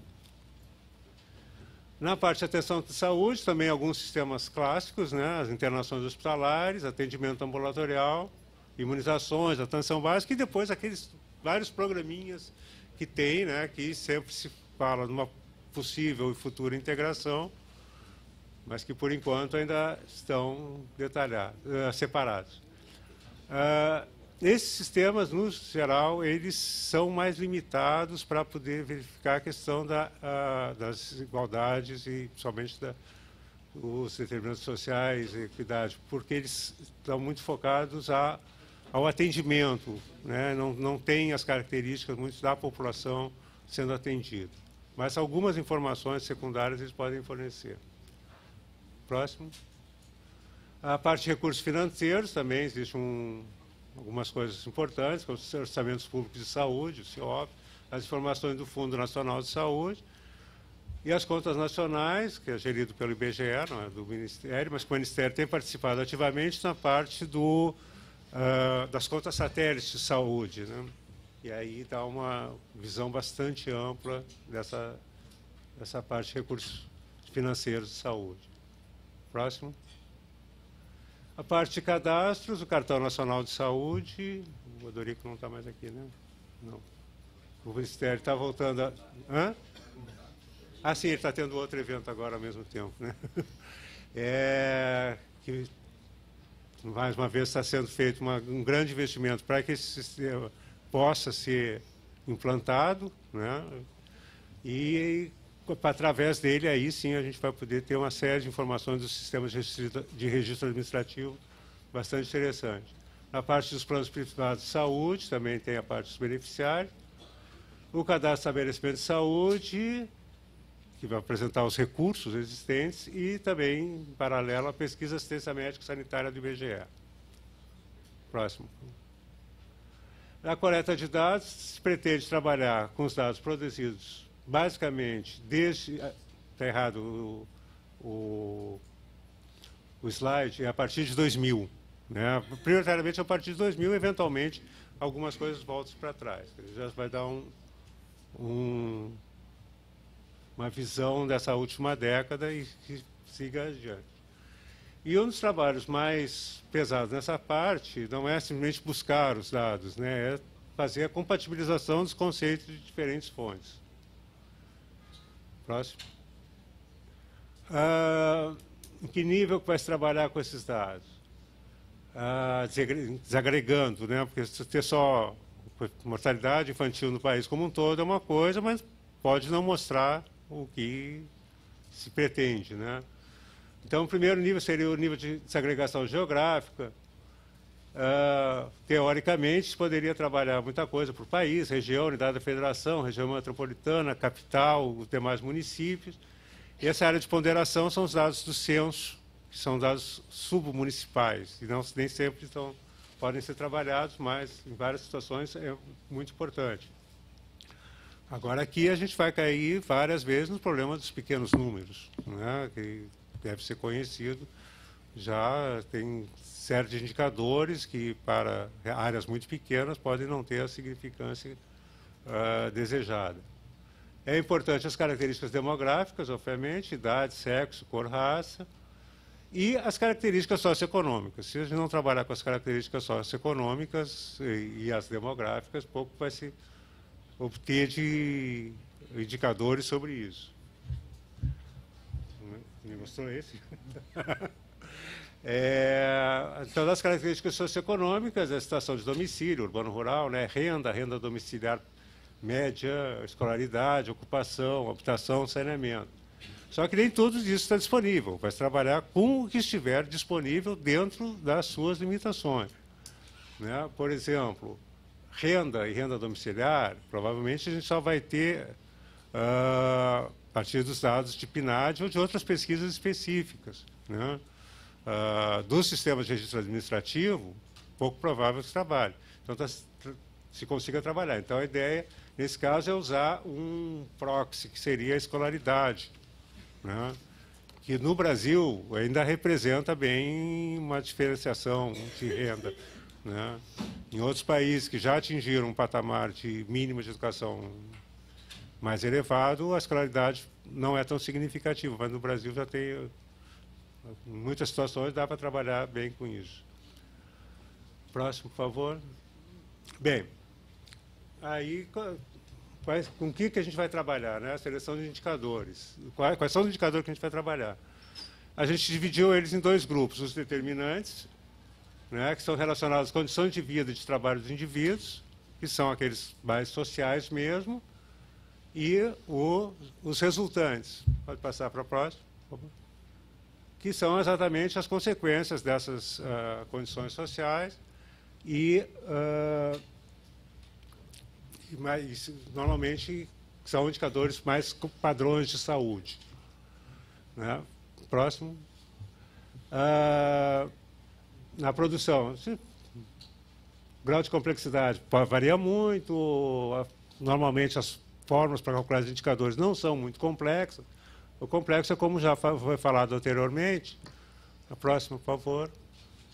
Speaker 13: Na parte de atenção de saúde, também alguns sistemas clássicos, né? as internações hospitalares, atendimento ambulatorial, imunizações, atenção básica, e depois aqueles vários programinhas que tem, né? que sempre se fala numa possível e futura integração, mas que por enquanto ainda estão detalhados, eh, separados. Uh, esses sistemas, no geral, eles são mais limitados para poder verificar a questão da, uh, das desigualdades e somente da, os determinantes sociais e equidade, porque eles estão muito focados a, ao atendimento, né? não, não tem as características muito da população sendo atendida. Mas algumas informações secundárias eles podem fornecer próximo. A parte de recursos financeiros também existe um, algumas coisas importantes, como os orçamentos públicos de saúde, o CIOP, as informações do Fundo Nacional de Saúde e as contas nacionais, que é gerido pelo IBGE, não é do Ministério, mas que o Ministério tem participado ativamente na parte do, uh, das contas satélites de saúde. Né? E aí dá uma visão bastante ampla dessa, dessa parte de recursos financeiros de saúde. Próximo. A parte de cadastros, o Cartão Nacional de Saúde. O Odorico não está mais aqui, né? Não. O Ministério está voltando a. Hã? Ah, sim, ele está tendo outro evento agora ao mesmo tempo, né? *laughs* É, que, mais uma vez, está sendo feito uma, um grande investimento para que esse sistema possa ser implantado, né? E através dele, aí sim a gente vai poder ter uma série de informações dos sistemas de registro administrativo bastante interessante. Na parte dos planos privados de saúde, também tem a parte dos beneficiários. O cadastro de estabelecimento de saúde, que vai apresentar os recursos existentes, e também, em paralelo, a pesquisa assistência médica sanitária do IBGE. Próximo. Na coleta de dados, se pretende trabalhar com os dados produzidos basicamente, desde. Está ah, errado o, o, o slide, é a partir de 2000. Né? Prioritariamente a partir de 2000, eventualmente algumas coisas voltam para trás. Já vai dar um, um, uma visão dessa última década e que siga adiante. E um dos trabalhos mais pesados nessa parte não é simplesmente buscar os dados, né? é fazer a compatibilização dos conceitos de diferentes fontes. Próximo. Ah, em que nível que vai se trabalhar com esses dados? Ah, desagregando, né? Porque ter só mortalidade infantil no país como um todo é uma coisa, mas pode não mostrar o que se pretende, né? Então, o primeiro nível seria o nível de desagregação geográfica, Uh, teoricamente, poderia trabalhar muita coisa para o país, região, unidade da federação, região metropolitana, capital, os demais municípios. E essa área de ponderação são os dados do censo, que são dados submunicipais, e não, nem sempre estão, podem ser trabalhados, mas em várias situações é muito importante. Agora, aqui a gente vai cair várias vezes no problema dos pequenos números, né, que deve ser conhecido. Já tem série de indicadores que, para áreas muito pequenas, podem não ter a significância uh, desejada. É importante as características demográficas, obviamente, idade, sexo, cor, raça, e as características socioeconômicas. Se a gente não trabalhar com as características socioeconômicas e, e as demográficas, pouco vai se obter de indicadores sobre isso. É? Me mostrou esse? *laughs* É, então, das características socioeconômicas, é a situação de domicílio, urbano-rural, né, renda, renda domiciliar média, escolaridade, ocupação, habitação, saneamento. Só que nem tudo isso está disponível. Vai trabalhar com o que estiver disponível dentro das suas limitações. Né? Por exemplo, renda e renda domiciliar, provavelmente a gente só vai ter uh, a partir dos dados de PNAD ou de outras pesquisas específicas. Né? uh, ah, dos sistemas de registro administrativo, pouco provável que trabalhe. Então, tá, se consiga trabalhar. Então, a ideia, nesse caso, é usar um proxy, que seria a escolaridade, né? que no Brasil ainda representa bem uma diferenciação de renda. Né? Em outros países que já atingiram um patamar de mínimo de educação mais elevado, a escolaridade não é tão significativa, mas no Brasil já tem em muitas situações dá para trabalhar bem com isso. Próximo, por favor. Bem, aí com que, que a gente vai trabalhar? Né? A seleção de indicadores. Quais, quais são os indicadores que a gente vai trabalhar? A gente dividiu eles em dois grupos, os determinantes, né, que são relacionados às condições de vida e de trabalho dos indivíduos, que são aqueles mais sociais mesmo, e o, os resultantes. Pode passar para a próxima, por favor que são exatamente as consequências dessas uh, condições sociais e, uh, mais, normalmente são indicadores mais padrões de saúde. Né? Próximo. Uh, na produção, o grau de complexidade varia muito, normalmente as fórmulas para calcular os indicadores não são muito complexas, o complexo, como já foi falado anteriormente, a próxima, por favor,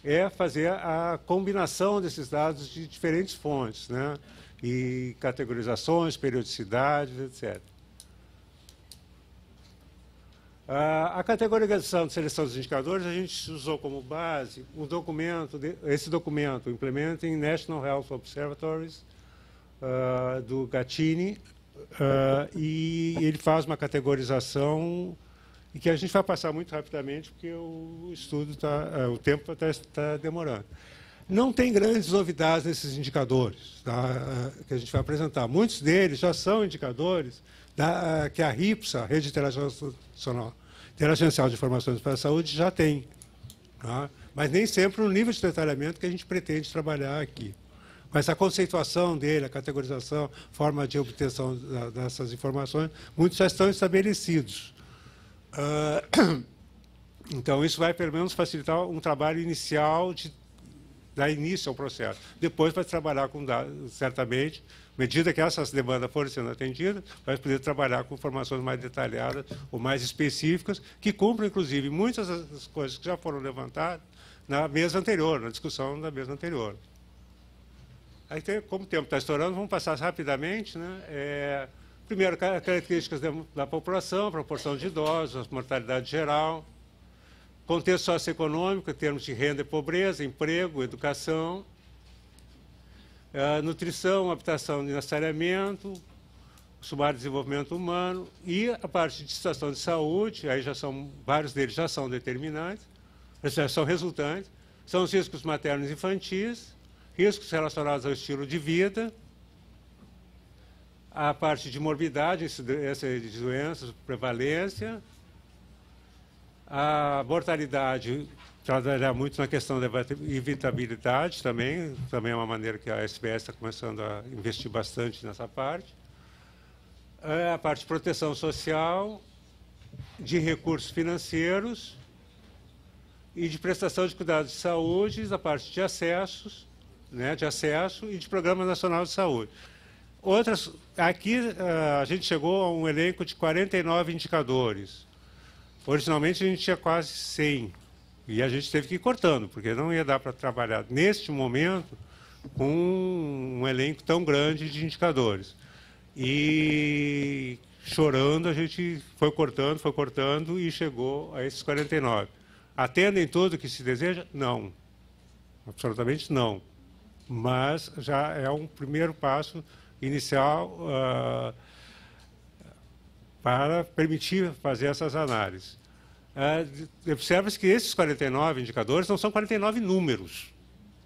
Speaker 13: é fazer a combinação desses dados de diferentes fontes, né? E categorizações, periodicidades, etc. A categorização de seleção dos indicadores, a gente usou como base o documento, esse documento, Implementing National Health Observatories, ah, do Gattini, Uh, e ele faz uma categorização e que a gente vai passar muito rapidamente, porque o estudo está uh, ah, o tempo está tá demorando. Não tem grandes novidades nesses indicadores tá, uh, que a gente vai apresentar. Muitos deles já são indicadores da, que a RIPSA, a Rede Interagencial, de Informações para a Saúde, já tem. Tá? Mas nem sempre no nível de detalhamento que a gente pretende trabalhar aqui. Mas a conceituação dele, a categorização, forma de obtenção dessas informações, muitos já estão estabelecidos. Ah, *clears throat* então, isso vai, pelo menos, facilitar um trabalho inicial de dar início ao processo. Depois vai trabalhar com dados, certamente, à medida que essas demandas forem sendo atendidas, vai poder trabalhar com informações mais detalhadas ou mais específicas, que cumpram, inclusive, muitas das coisas que já foram levantadas na mesa anterior, na discussão da mesa anterior. Aí, tem, como o tempo está estourando, vamos passar rapidamente. Né? É, primeiro, características da, população, proporção de idosos, mortalidade geral, contexto socioeconômico, em termos de renda e pobreza, emprego, educação, é, nutrição, habitação e saneamento, sumário desenvolvimento humano e a parte de situação de saúde, aí já são, vários deles já são determinantes, já são resultantes, são os riscos maternos e infantis, riscos relacionados ao estilo de vida, a parte de morbidade, essas doenças, prevalência, a mortalidade trabalhar muito na questão da evitabilidade também, também é uma maneira que a SBS está começando a investir bastante nessa parte. a parte de proteção social, de recursos financeiros e de prestação de cuidados de saúde, a parte de acessos né, de acesso e de Programa Nacional de Saúde. Outras, aqui eh, a gente chegou a um elenco de 49 indicadores. Originalmente a gente tinha quase 100 e a gente teve que ir cortando, porque não ia dar para trabalhar neste momento com um elenco tão grande de indicadores. E chorando a gente foi cortando, foi cortando e chegou a esses 49. Atendem tudo que se deseja? Não. Absolutamente não mas já é um primeiro passo inicial ah, para permitir fazer essas análises. observe ah, Observa-se que esses 49 indicadores não são 49 números,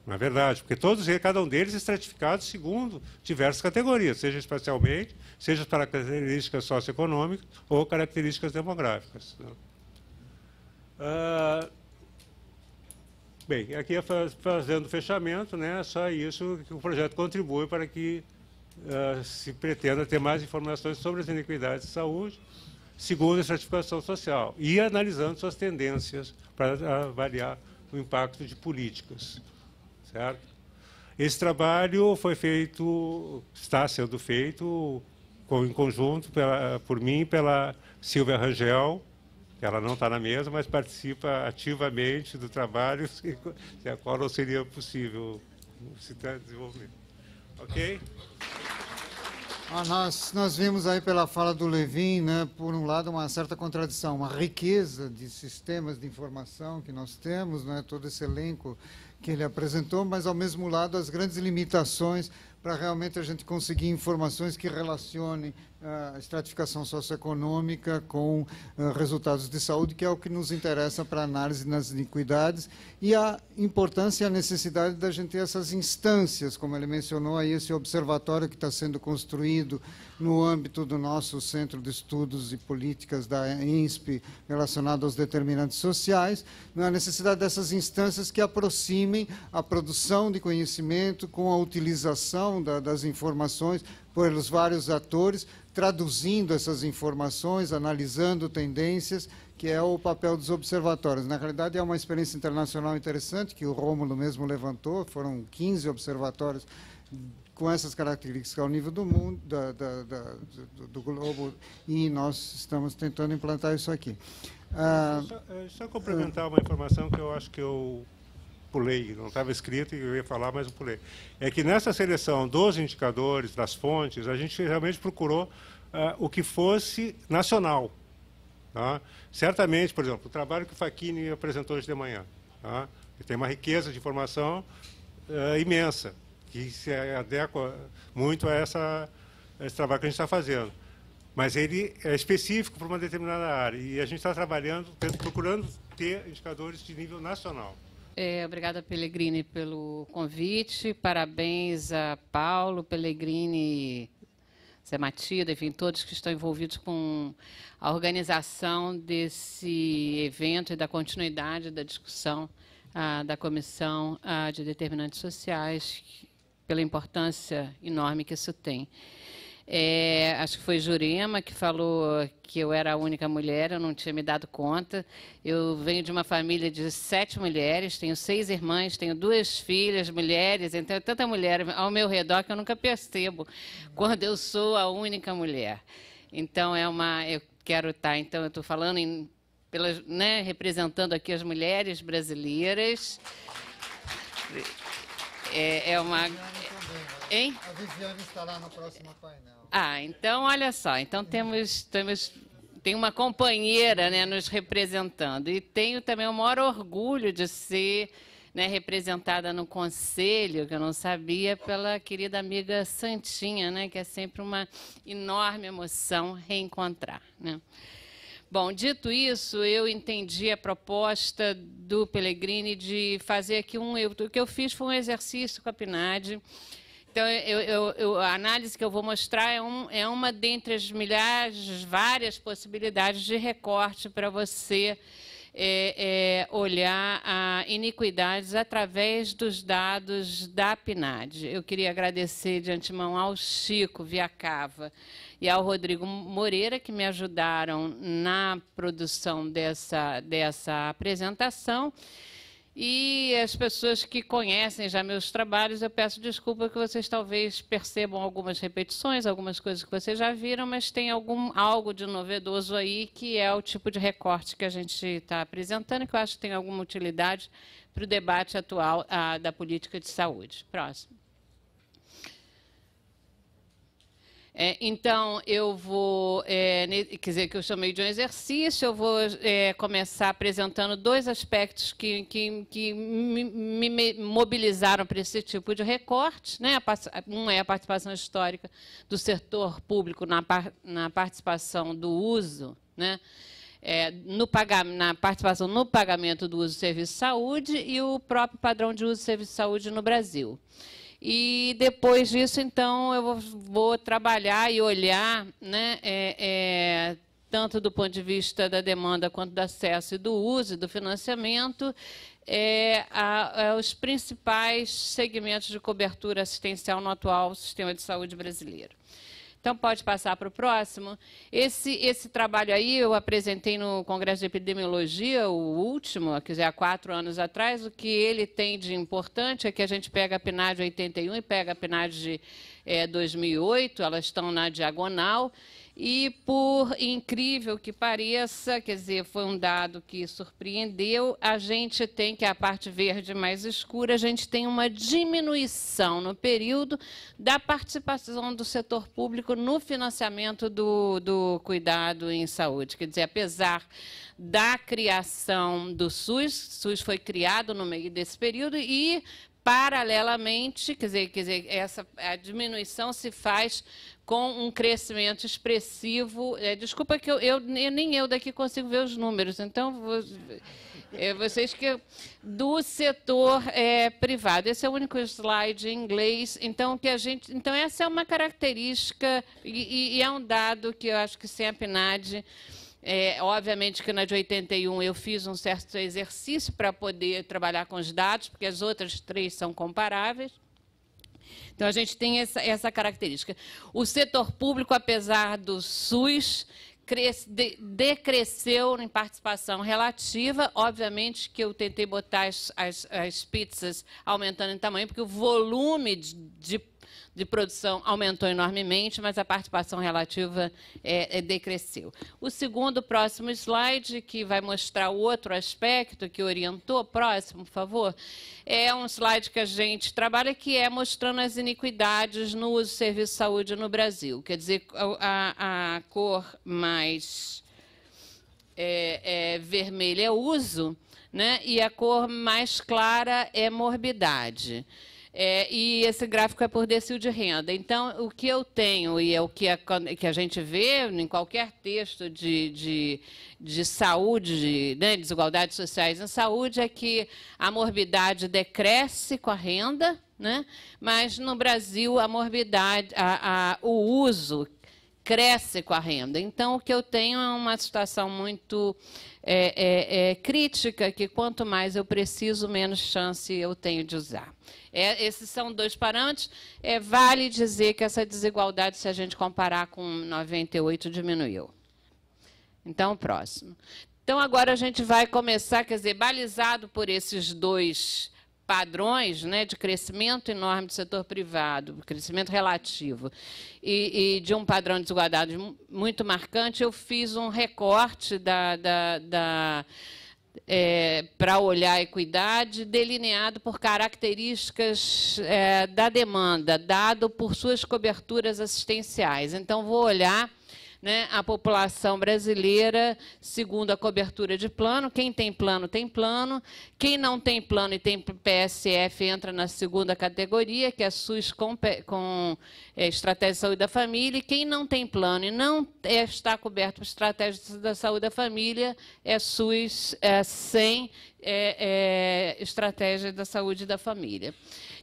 Speaker 13: na é verdade, porque todos cada um deles é estratificado segundo diversas categorias, seja espacialmente, seja para características socioeconômicas ou características demográficas. Uh, Bem, aqui é fazendo fechamento, né? É só isso que o projeto contribui para que uh, se pretenda ter mais informações sobre as iniquidades de saúde, segundo a certificação social, e analisando suas tendências para avaliar ah, o impacto de políticas, certo? Esse trabalho foi feito, está sendo feito em conjunto pela, por mim e pela Silvia Rangel, que ela não está na mesa, mas participa ativamente do trabalho, *laughs* se, a qual não seria possível se desenvolver. Ok?
Speaker 12: Ah, nós, nós vimos aí pela fala do Levin, né, por um lado, uma certa contradição, uma riqueza de sistemas de informação que nós temos, né, todo esse elenco que ele apresentou, mas, ao mesmo lado, as grandes limitações para realmente a gente conseguir informações que relacionem, a estratificação socioeconômica com eh, resultados de saúde, que é o que nos interessa para análise nas iniquidades, e a importância e a necessidade da gente ter essas instâncias, como ele mencionou aí, esse observatório que está sendo construído no âmbito do nosso Centro de Estudos e Políticas da INSP, relacionado aos determinantes sociais, né, a necessidade dessas instâncias que aproximem a produção de conhecimento com a utilização da, das informações pelos vários atores, traduzindo essas informações, analisando tendências, que é o papel dos observatórios. Na realidade, é uma experiência internacional interessante que o Rômulo mesmo levantou, foram 15 observatórios com essas características ao nível do mundo, da, da, da, do, do, globo, e nós estamos tentando implantar isso aqui. Ah,
Speaker 13: só, só eh, complementar uma informação que eu acho que eu pulei, não estava escrito e eu ia falar, mas eu pulei. É que nessa seleção dos indicadores, das fontes, a gente realmente procurou uh, o que fosse nacional. Tá? Certamente, por exemplo, o trabalho que o Fachini apresentou hoje de manhã. Tá? Ele tem uma riqueza de informação uh, imensa, que se adequa muito a, essa, a esse trabalho que a gente está fazendo. Mas ele é específico para uma determinada área. E a gente está trabalhando, procurando ter indicadores de nível nacional.
Speaker 14: É, obrigada, Pellegrini, pelo convite. Parabéns a Paulo, Pellegrini, Zé Matida, enfim, todos que estão envolvidos com a organização desse evento e da continuidade da discussão ah, da Comissão ah, de Determinantes Sociais, pela importância enorme que isso tem. É, acho que foi Jurema que falou que eu era a única mulher, eu não tinha me dado conta. Eu venho de uma família de sete mulheres, tenho seis irmãs, tenho duas filhas, mulheres, então é tanta mulher ao meu redor que eu nunca percebo quando eu sou a única mulher. Então é uma, eu quero estar, tá, então eu estou falando em, pelas, né, representando aqui as mulheres brasileiras. É, é uma, né? hein?
Speaker 12: A Viviane estará no próximo painel.
Speaker 14: Ah, então olha só, então temos, temos tem uma companheira né, nos representando e tenho também o maior orgulho de ser né, representada no conselho, que eu não sabia, pela querida amiga Santinha, né, que é sempre uma enorme emoção reencontrar. Né? Bom, dito isso, eu entendi a proposta do Pellegrini de fazer aqui um. Eu, o que eu fiz foi um exercício com a PNAD então, eu, eu, eu, a análise que eu vou mostrar é, um, é uma dentre as milhares, várias possibilidades de recorte para você é, é, olhar a iniquidades através dos dados da PNAD. Eu queria agradecer de antemão ao Chico Viacava e ao Rodrigo Moreira, que me ajudaram na produção dessa, dessa apresentação. E as pessoas que conhecem já meus trabalhos, eu peço desculpa que vocês talvez percebam algumas repetições, algumas coisas que vocês já viram, mas tem algum, algo de novedoso aí que é o tipo de recorte que a gente está apresentando, que eu acho que tem alguma utilidade para o debate atual a, ah, da política de saúde. Próximo. É, então, eu vou, é, quer dizer, que eu chamei de um exercício, eu vou é, começar apresentando dois aspectos que, que, que me, me, mobilizaram para esse tipo de recorte. Né? Um é a participação histórica do setor público na, na participação do uso, né? É, no na participação no pagamento do uso do serviço de saúde e o próprio padrão de uso do serviço de saúde no Brasil. E depois disso, então, eu vou, trabalhar e olhar, né, é, é, tanto do ponto de vista da demanda quanto do acesso e do uso e do financiamento, é, a, a, é, os principais segmentos de cobertura assistencial no atual sistema de saúde brasileiro. Então, pode passar para o próximo. Esse, esse trabalho aí eu apresentei no Congresso de Epidemiologia, o último, que já há quatro anos atrás. O que ele tem de importante é que a gente pega a PNAD 81 e pega a PNAD de é, eh, 2008, elas estão na diagonal. E por incrível que pareça, quer dizer, foi um dado que surpreendeu, a gente tem que a parte verde mais escura, a gente tem uma diminuição no período da participação do setor público no financiamento do, do cuidado em saúde. Quer dizer, apesar da criação do SUS, SUS foi criado no meio desse período e paralelamente, quer dizer, quer dizer essa a diminuição se faz com um crescimento expressivo. É, desculpa que eu, eu, nem eu daqui consigo ver os números, então vou, é, vocês que do setor é, privado. Esse é o único slide em inglês. Então que a gente, então essa é uma característica e, e é um dado que eu acho que sempre NAD é, obviamente que na de 81 eu fiz um certo exercício para poder trabalhar com os dados, porque as outras três são comparáveis. Então, a gente tem essa, essa característica. O setor público, apesar do SUS, de, decresceu em participação relativa. Obviamente que eu tentei botar as, as, as pizzas aumentando em tamanho, porque o volume de, de de produção aumentou enormemente, mas a participação relativa é, é, decresceu. O segundo, próximo slide, que vai mostrar o outro aspecto que orientou, próximo, por favor, é um slide que a gente trabalha, que é mostrando as iniquidades no uso do serviço de saúde no Brasil. Quer dizer, a, a cor mais é, é, vermelha é uso, né? e a cor mais clara é morbidade. É, e esse gráfico é por decil de renda. Então, o que eu tenho, e é o que a, que a gente vê em qualquer texto de, de, de saúde, de, né, desigualdades sociais em saúde, é que a morbidade decresce com a renda, né? mas no Brasil a morbidade, a, a, o uso cresce com a renda. Então, o que eu tenho é uma situação muito é, é, é, crítica, que quanto mais eu preciso, menos chance eu tenho de usar. É, esses são dois parâmetros. É, vale dizer que essa desigualdade, se a gente comparar com 98, diminuiu. Então, próximo. Então, agora a gente vai começar, quer dizer, balizado por esses dois padrões né, de crescimento enorme do setor privado, crescimento relativo, e, e, de um padrão de desigualdade muito marcante, eu fiz um recorte da, da, da é, para olhar a equidade, delineado por características é, da demanda, dado por suas coberturas assistenciais. Então, vou olhar né, a população brasileira, segundo a cobertura de plano, quem tem plano tem plano, quem não tem plano e tem PSF entra na segunda categoria, que é SUS com, com é, estratégia de saúde da família, e quem não tem plano e não é, está coberto por estratégia da saúde da família é SUS é, sem é, é, estratégia da saúde da família.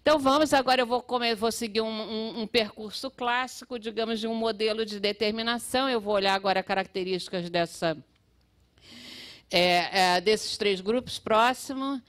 Speaker 14: Então vamos agora eu vou comer, vou seguir um, um, um, percurso clássico, digamos, de um modelo de determinação. Eu vou olhar agora características dessa é, é, desses três grupos próximo.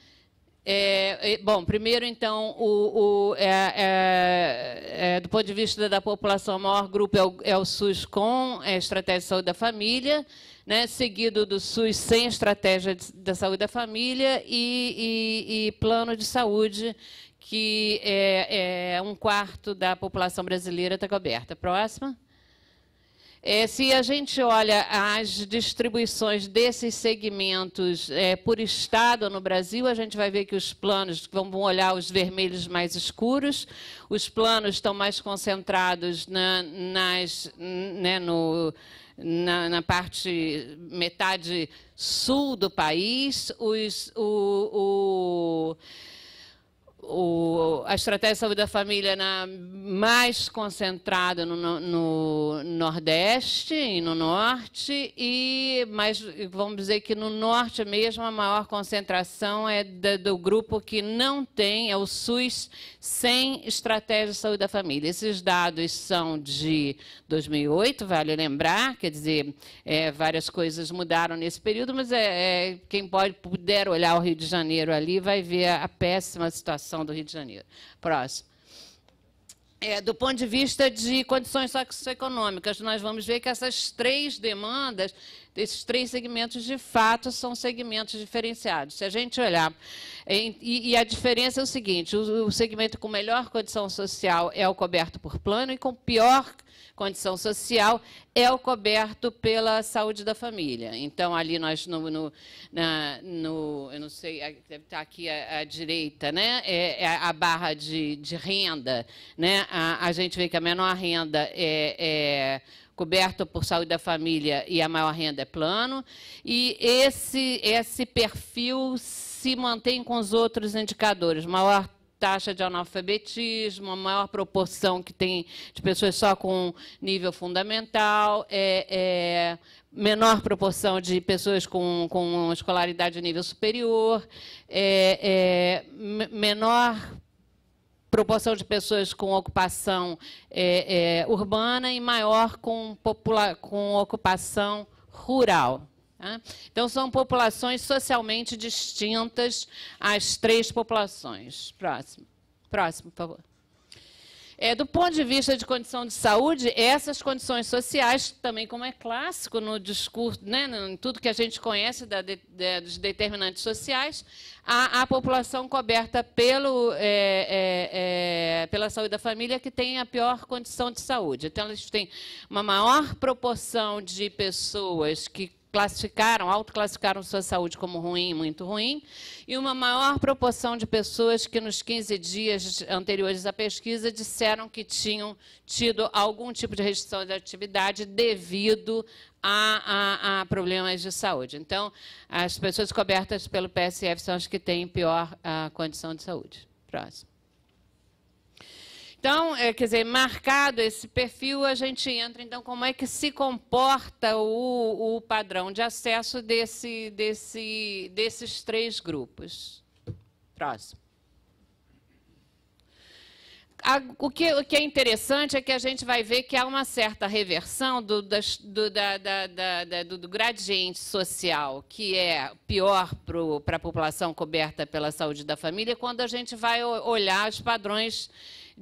Speaker 14: É, bom, primeiro então, o, o, é, é, é, do ponto de vista da população, o maior grupo é o, é o SUS com a estratégia de saúde da família. Né, seguido do SUS sem estratégia de, da saúde da família e, e, e, plano de saúde que é, é, um quarto da população brasileira está coberta. Próxima. É, se a gente olha as distribuições desses segmentos é, por estado no Brasil, a gente vai ver que os planos, vamos olhar os vermelhos mais escuros, os planos estão mais concentrados na, nas, né, no, na, na, parte, metade sul do país, os, o, o o, a estratégia de saúde da família na, mais concentrada no, no, no, Nordeste e no Norte, e mais, vamos dizer que no Norte mesmo a maior concentração é da, do grupo que não tem, é o SUS, sem estratégia de saúde da família. Esses dados são de 2008, vale lembrar, quer dizer, é, várias coisas mudaram nesse período, mas é, é, quem pode, puder olhar o Rio de Janeiro ali vai ver a péssima situação população do Rio de Janeiro. Próximo. É, do ponto de vista de condições socioeconômicas, nós vamos ver que essas três demandas, esses três segmentos, de fato, são segmentos diferenciados. Se a gente olhar, e, e a diferença é o seguinte: o, o segmento com melhor condição social é o coberto por plano e com pior condição social, é o coberto pela saúde da família. Então, ali nós, no, no, na, no eu não sei, deve estar tá aqui à, à direita, né? É, é a barra de, de, renda, né? A, a, gente vê que a menor renda é, é coberta por saúde da família e a maior renda é plano. E esse, esse perfil se mantém com os outros indicadores. Maior taxa de analfabetismo, a maior proporção que tem de pessoas só com nível fundamental, é, é, menor proporção de pessoas com, com escolaridade de nível superior, é, é menor proporção de pessoas com ocupação é, é, urbana e maior com, com ocupação rural. Né? Então, são populações socialmente distintas as três populações. Próximo. Próximo, por favor. É, do ponto de vista de condição de saúde, essas condições sociais, também como é clássico no discurso, né, em tudo que a gente conhece da, de, de, dos determinantes sociais, a, a população coberta pelo, é, é, é, pela saúde da família que tem a pior condição de saúde. Então, eles têm uma maior proporção de pessoas que classificaram, autoclassificaram sua saúde como ruim, muito ruim, e uma maior proporção de pessoas que nos 15 dias anteriores à pesquisa disseram que tinham tido algum tipo de restrição de atividade devido a, a, a problemas de saúde. Então, as pessoas cobertas pelo PSF são as que têm pior ah, condição de saúde. Próximo. Então, é, quer dizer, marcado esse perfil, a gente entra, então, como é que se comporta o, o padrão de acesso desse, desse, desses três grupos? Próximo. o, que, o, que, é interessante é que a gente vai ver que há uma certa reversão do, das, do, da, da, da, do, do gradiente social, que é pior para a população coberta pela saúde da família, quando a gente vai olhar os padrões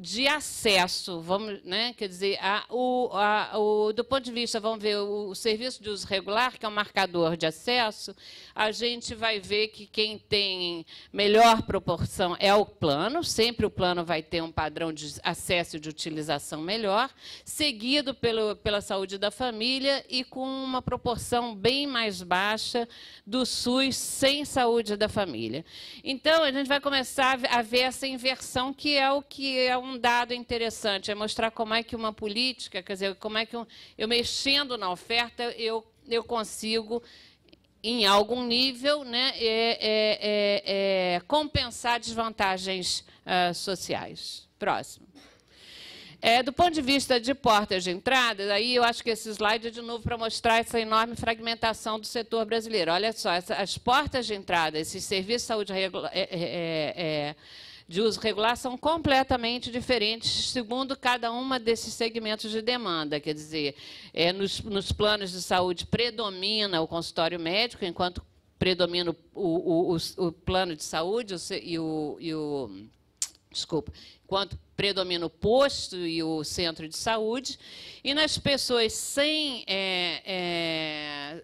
Speaker 14: de acesso, vamos, né, quer dizer, a, o, a, o, do ponto de vista, vamos ver, o, o, serviço de uso regular, que é um marcador de acesso, a gente vai ver que quem tem melhor proporção é o plano, sempre o plano vai ter um padrão de acesso e de utilização melhor, seguido pelo, pela saúde da família e com uma proporção bem mais baixa do SUS sem saúde da família. Então, a gente vai começar a ver essa inversão, que é o que é um um dado interessante, é mostrar como é que uma política, quer dizer, como é que um, eu mexendo na oferta, eu, eu consigo, em algum nível, né, é, é, é, é compensar desvantagens uh, sociais. Próximo. É, do ponto de vista de portas de entrada, aí eu acho que esse slide é de novo para mostrar essa enorme fragmentação do setor brasileiro. Olha só, essa, as portas de entrada, esses serviços de saúde regula, é, é, é, é de uso regular são completamente diferentes segundo cada uma desses segmentos de demanda. Quer dizer, é, nos, nos planos de saúde predomina o consultório médico, enquanto predomina o, o, o, o plano de saúde e o, e o desculpa, enquanto predomina o posto e o centro de saúde, e nas pessoas sem é, é,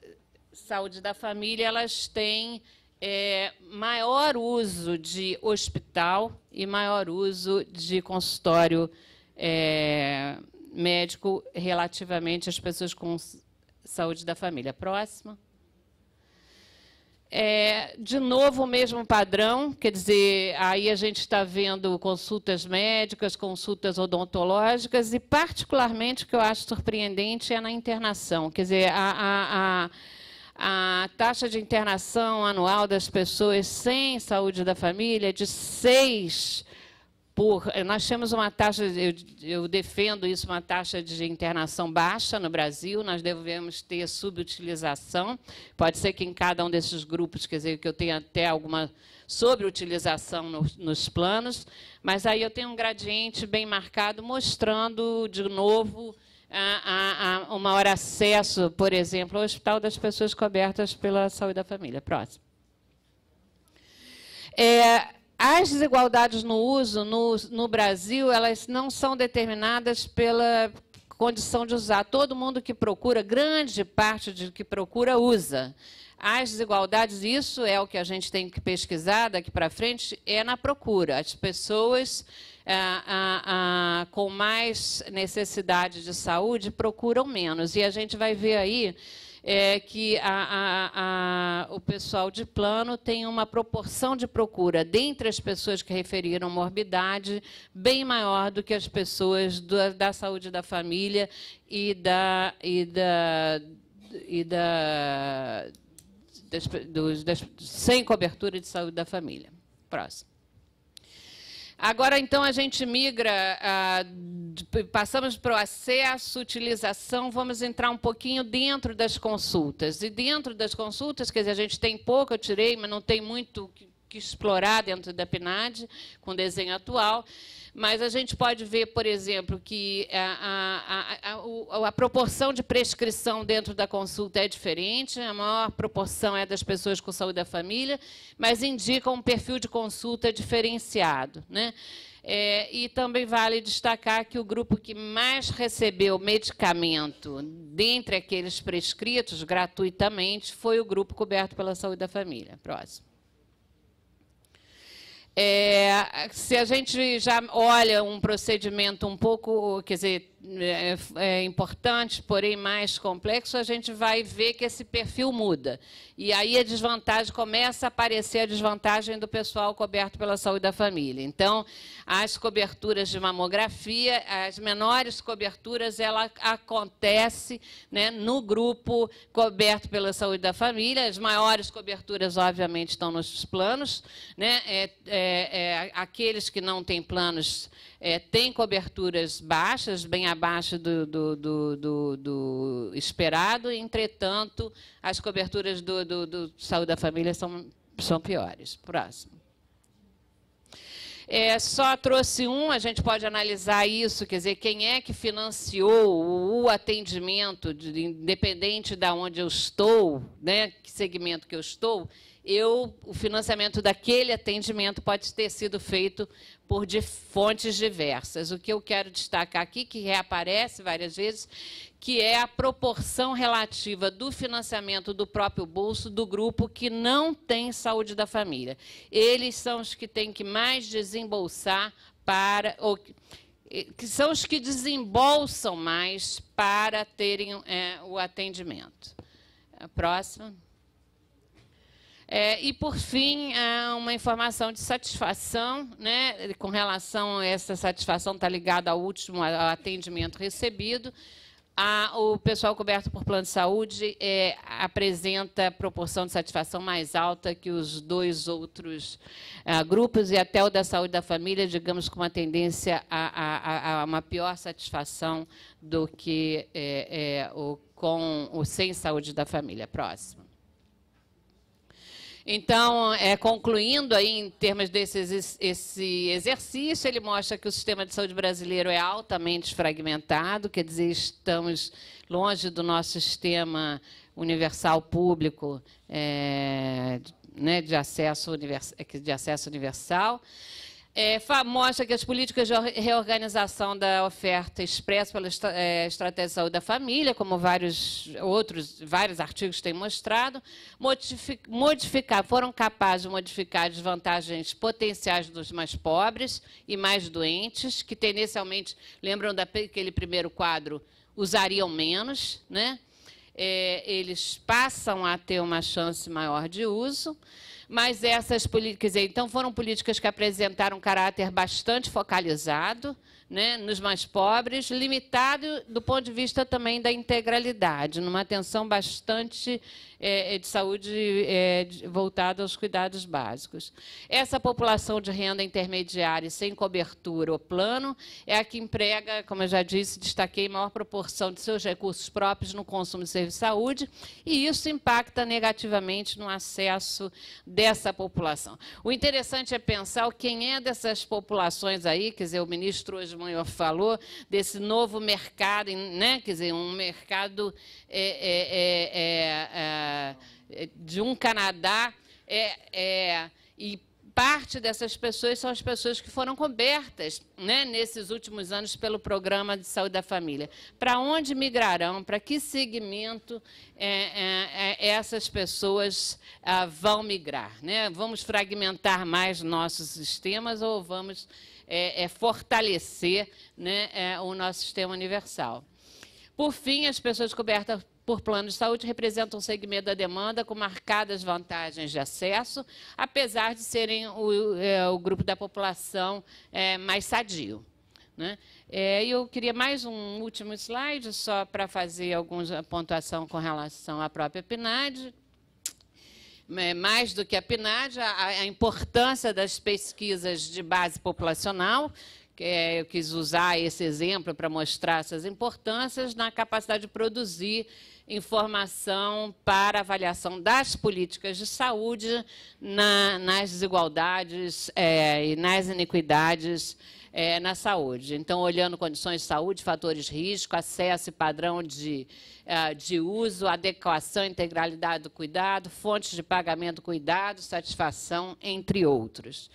Speaker 14: saúde da família, elas têm é, maior uso de hospital e maior uso de consultório é, médico relativamente às pessoas com saúde da família. Próxima. É, de novo, o mesmo padrão, quer dizer, aí a gente está vendo consultas médicas, consultas odontológicas, e particularmente o que eu acho surpreendente é na internação. Quer dizer, a, a, a a taxa de internação anual das pessoas sem saúde da família é de 6 por. Nós temos uma taxa, eu, eu, defendo isso, uma taxa de internação baixa no Brasil, nós devemos ter subutilização. Pode ser que em cada um desses grupos, quer dizer, que eu tenha até alguma sobreutilização no, nos planos, mas aí eu tenho um gradiente bem marcado mostrando, de novo, a, a, um maior acesso, por exemplo, ao hospital das pessoas cobertas pela saúde da família. Próximo. É, as desigualdades no uso no, no Brasil, elas não são determinadas pela condição de usar. Todo mundo que procura, grande parte de que procura, usa. As desigualdades, isso é o que a gente tem que pesquisar daqui para frente, é na procura. As pessoas ah, ah, com mais necessidade de saúde procuram menos. E a gente vai ver aí é que a, a, a, o pessoal de plano tem uma proporção de procura dentre as pessoas que referiram morbidade bem maior do que as pessoas do, da saúde da família e da. E da, e da das, dos, das, sem cobertura de saúde da família. Próximo. Agora, então, a gente migra, ah, passamos para o acesso, utilização, vamos entrar um pouquinho dentro das consultas. E dentro das consultas, quer dizer, a gente tem pouco, eu tirei, mas não tem muito que, que explorar dentro da PNAD, com o desenho atual. Mas a gente pode ver, por exemplo, que é, a, a, a, a, proporção de prescrição dentro da consulta é diferente, a maior proporção é das pessoas com saúde da família, mas indica um perfil de consulta diferenciado. Né? É, e também vale destacar que o grupo que mais recebeu medicamento dentre aqueles prescritos gratuitamente foi o grupo coberto pela saúde da família. Próximo. É, se a gente já olha um procedimento um pouco, quer dizer, é, é, é importantes, porém mais complexos, a gente vai ver que esse perfil muda. E aí a desvantagem começa a aparecer a desvantagem do pessoal coberto pela saúde da família. Então, as coberturas de mamografia, as menores coberturas, ela acontece né, no grupo coberto pela saúde da família. As maiores coberturas, obviamente, estão nos planos. Né? É, é aqueles que não têm planos é, tem coberturas baixas, bem abaixo do, do, do, do esperado, entretanto, as coberturas do, Saúde da Família são, são piores. Próximo. É, só trouxe um, a gente pode analisar isso, quer dizer, quem é que financiou o atendimento, de, independente de onde eu estou, né, que segmento que eu estou, eu, o financiamento daquele atendimento pode ter sido feito por de fontes diversas. O que eu quero destacar aqui, que reaparece várias vezes, que é a proporção relativa do financiamento do próprio bolso do grupo que não tem saúde da família. Eles são os que têm que mais desembolsar para ou, que são os que desembolsam mais para terem é, o atendimento. A próxima. É, e, por fim, há é uma informação de satisfação, né, com relação a essa satisfação está ligada ao último atendimento recebido. A, o pessoal coberto por plano de saúde é, apresenta proporção de satisfação mais alta que os dois outros é, grupos, e até o da saúde da família, digamos, com uma tendência a, a uma pior satisfação do que é, é, o com o sem saúde da família. Próximo. Então, é, concluindo aí em termos desse esse exercício, ele mostra que o sistema de saúde brasileiro é altamente fragmentado, quer dizer, estamos longe do nosso sistema universal público é, né, de, acesso univers, é, de acesso universal. É, mostra que as políticas de reorganização da oferta expressa pela é, Estratégia de Saúde da Família, como vários outros, vários artigos têm mostrado, modificar, foram capazes de modificar desvantagens potenciais dos mais pobres e mais doentes, que tendencialmente, lembram daquele primeiro quadro, usariam menos, né? É, eles passam a ter uma chance maior de uso mas essas políticas, dizer, então foram políticas que apresentaram um caráter bastante focalizado né, nos mais pobres, limitado do ponto de vista também da integralidade, numa atenção bastante é, é, de saúde é, voltada aos cuidados básicos. Essa população de renda intermediária sem cobertura ou plano é a que emprega, como eu já disse, destaquei, maior proporção de seus recursos próprios no consumo de serviço de saúde, e isso impacta negativamente no acesso dessa população. O interessante é pensar quem é dessas populações aí, quer dizer, o ministro hoje manhã falou desse novo mercado, né, quer dizer, um mercado é, é, é, é, é de um Canadá. É, é, e parte dessas pessoas são as pessoas que foram cobertas né, nesses últimos anos pelo programa de saúde da família. Para onde migrarão? Para que segmento é, é, é essas pessoas ah, vão migrar? Né? Vamos fragmentar mais nossos sistemas ou vamos é, é fortalecer né, é, o nosso sistema universal? Por fim, as pessoas cobertas por plano de saúde representam um segmento da demanda com marcadas vantagens de acesso, apesar de serem o, é, o grupo da população é, mais sadio. Né? É, eu queria mais um último slide, só para fazer alguma pontuação com relação à própria PNAD é, mais do que a PNAD, a, a, importância das pesquisas de base populacional, que é, eu quis usar esse exemplo para mostrar essas importâncias na capacidade de produzir informação para avaliação das políticas de saúde na, nas desigualdades é, e nas iniquidades é, na saúde. Então, olhando condições de saúde, fatores risco, acesso e padrão de, é, de uso, adequação, integralidade do cuidado, fontes de pagamento do cuidado, satisfação, entre outros.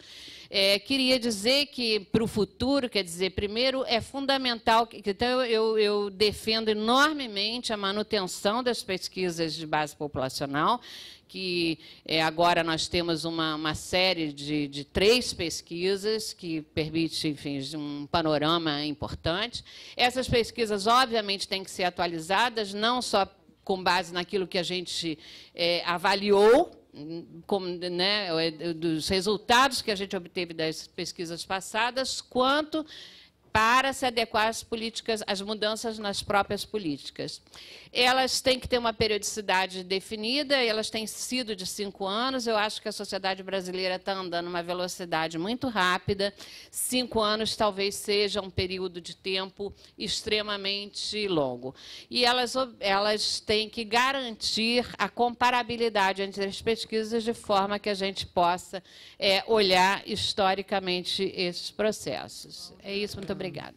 Speaker 14: É, queria dizer que, para o futuro, quer dizer, primeiro, é fundamental. Que, então, eu, eu defendo enormemente a manutenção das pesquisas de base populacional, que é, agora nós temos uma, uma série de, de, três pesquisas que permite, enfim, um panorama importante. Essas pesquisas, obviamente, têm que ser atualizadas, não só com base naquilo que a gente é, avaliou, como, né, é, é, dos resultados que a gente obteve das pesquisas passadas, quanto para se adequar às políticas, às mudanças nas próprias políticas. Elas têm que ter uma periodicidade definida, elas têm sido de cinco anos. Eu acho que a sociedade brasileira está andando uma velocidade muito rápida. Cinco anos talvez seja um período de tempo extremamente longo. E elas, elas têm que garantir a comparabilidade entre as pesquisas de forma que a gente possa é, olhar historicamente esses processos. É isso, muito obrigada obrigada.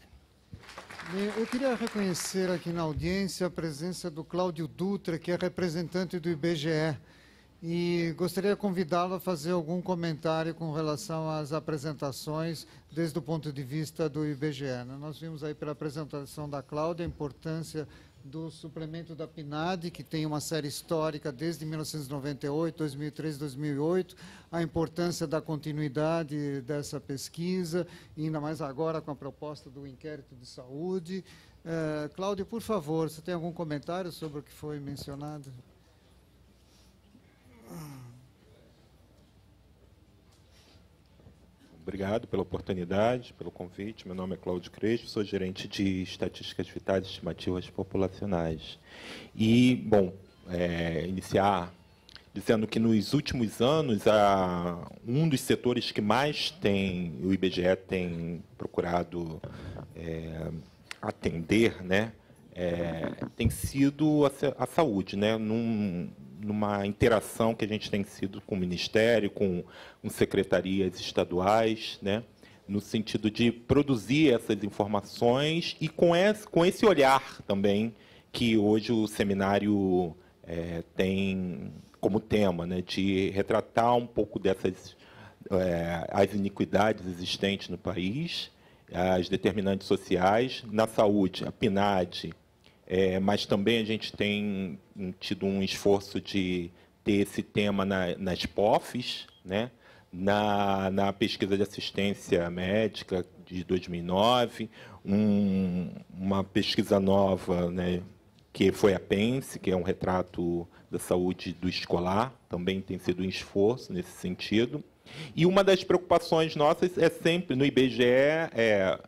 Speaker 12: Bem, eu queria reconhecer aqui na audiência a presença do Cláudio Dutra, que é representante do IBGE, e gostaria de convidá-lo a fazer algum comentário com relação às apresentações desde o ponto de vista do IBGE. Né? Nós vimos aí pela apresentação da Cláudia a importância do suplemento da PNAD, que tem uma série histórica desde 1998, 2003, 2008, a importância da continuidade dessa pesquisa, ainda mais agora com a proposta do inquérito de saúde. Uh, Cláudio, por favor, você tem algum comentário sobre o que foi mencionado? Ah,
Speaker 15: Obrigado pela oportunidade, pelo convite. Meu nome é Cláudio Crespo, sou gerente de Estatísticas Vitais e Estimativas Populacionais. E, bom, é, iniciar dizendo que nos últimos anos a, um dos setores que mais tem o IBGE tem procurado é, atender, né, é, tem sido a, a, saúde, né? Num, numa interação que a gente tem sido com o Ministério, com, com secretarias estaduais, né? no sentido de produzir essas informações e com esse, com esse olhar também que hoje o seminário é, tem como tema, né? de retratar um pouco dessas é, as iniquidades existentes no país, as determinantes sociais, na saúde, a PNAD, é, mas também a gente tem tido um esforço de ter esse tema na, nas POFs, né? na, na pesquisa de assistência médica de 2009, um, uma pesquisa nova né? que foi a PENSE, que é um retrato da saúde do escolar, também tem sido um esforço nesse sentido. E uma das preocupações nossas é sempre, no IBGE, é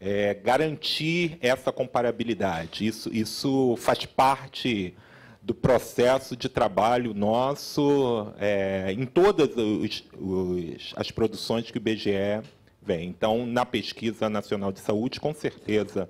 Speaker 15: é, garantir essa comparabilidade. Isso, isso faz parte do processo de trabalho nosso é, em todas os, os, as produções que o IBGE vem. Então, na Pesquisa Nacional de Saúde, com certeza,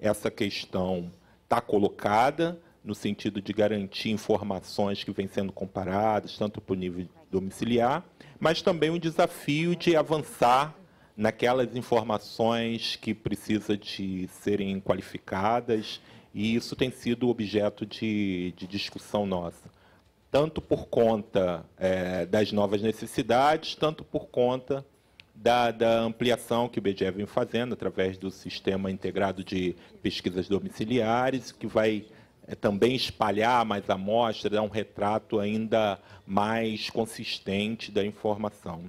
Speaker 15: essa questão está colocada no sentido de garantir informações que vêm sendo comparadas, tanto para o nível domiciliar, mas também o desafio de avançar naquelas informações que precisa de serem qualificadas, e isso tem sido objeto de, de discussão nossa, tanto por conta é, das novas necessidades, tanto por conta da, da, ampliação que o BGE vem fazendo através do Sistema Integrado de Pesquisas Domiciliares, que vai é, também espalhar mais a amostra, dar um retrato ainda mais consistente da informação.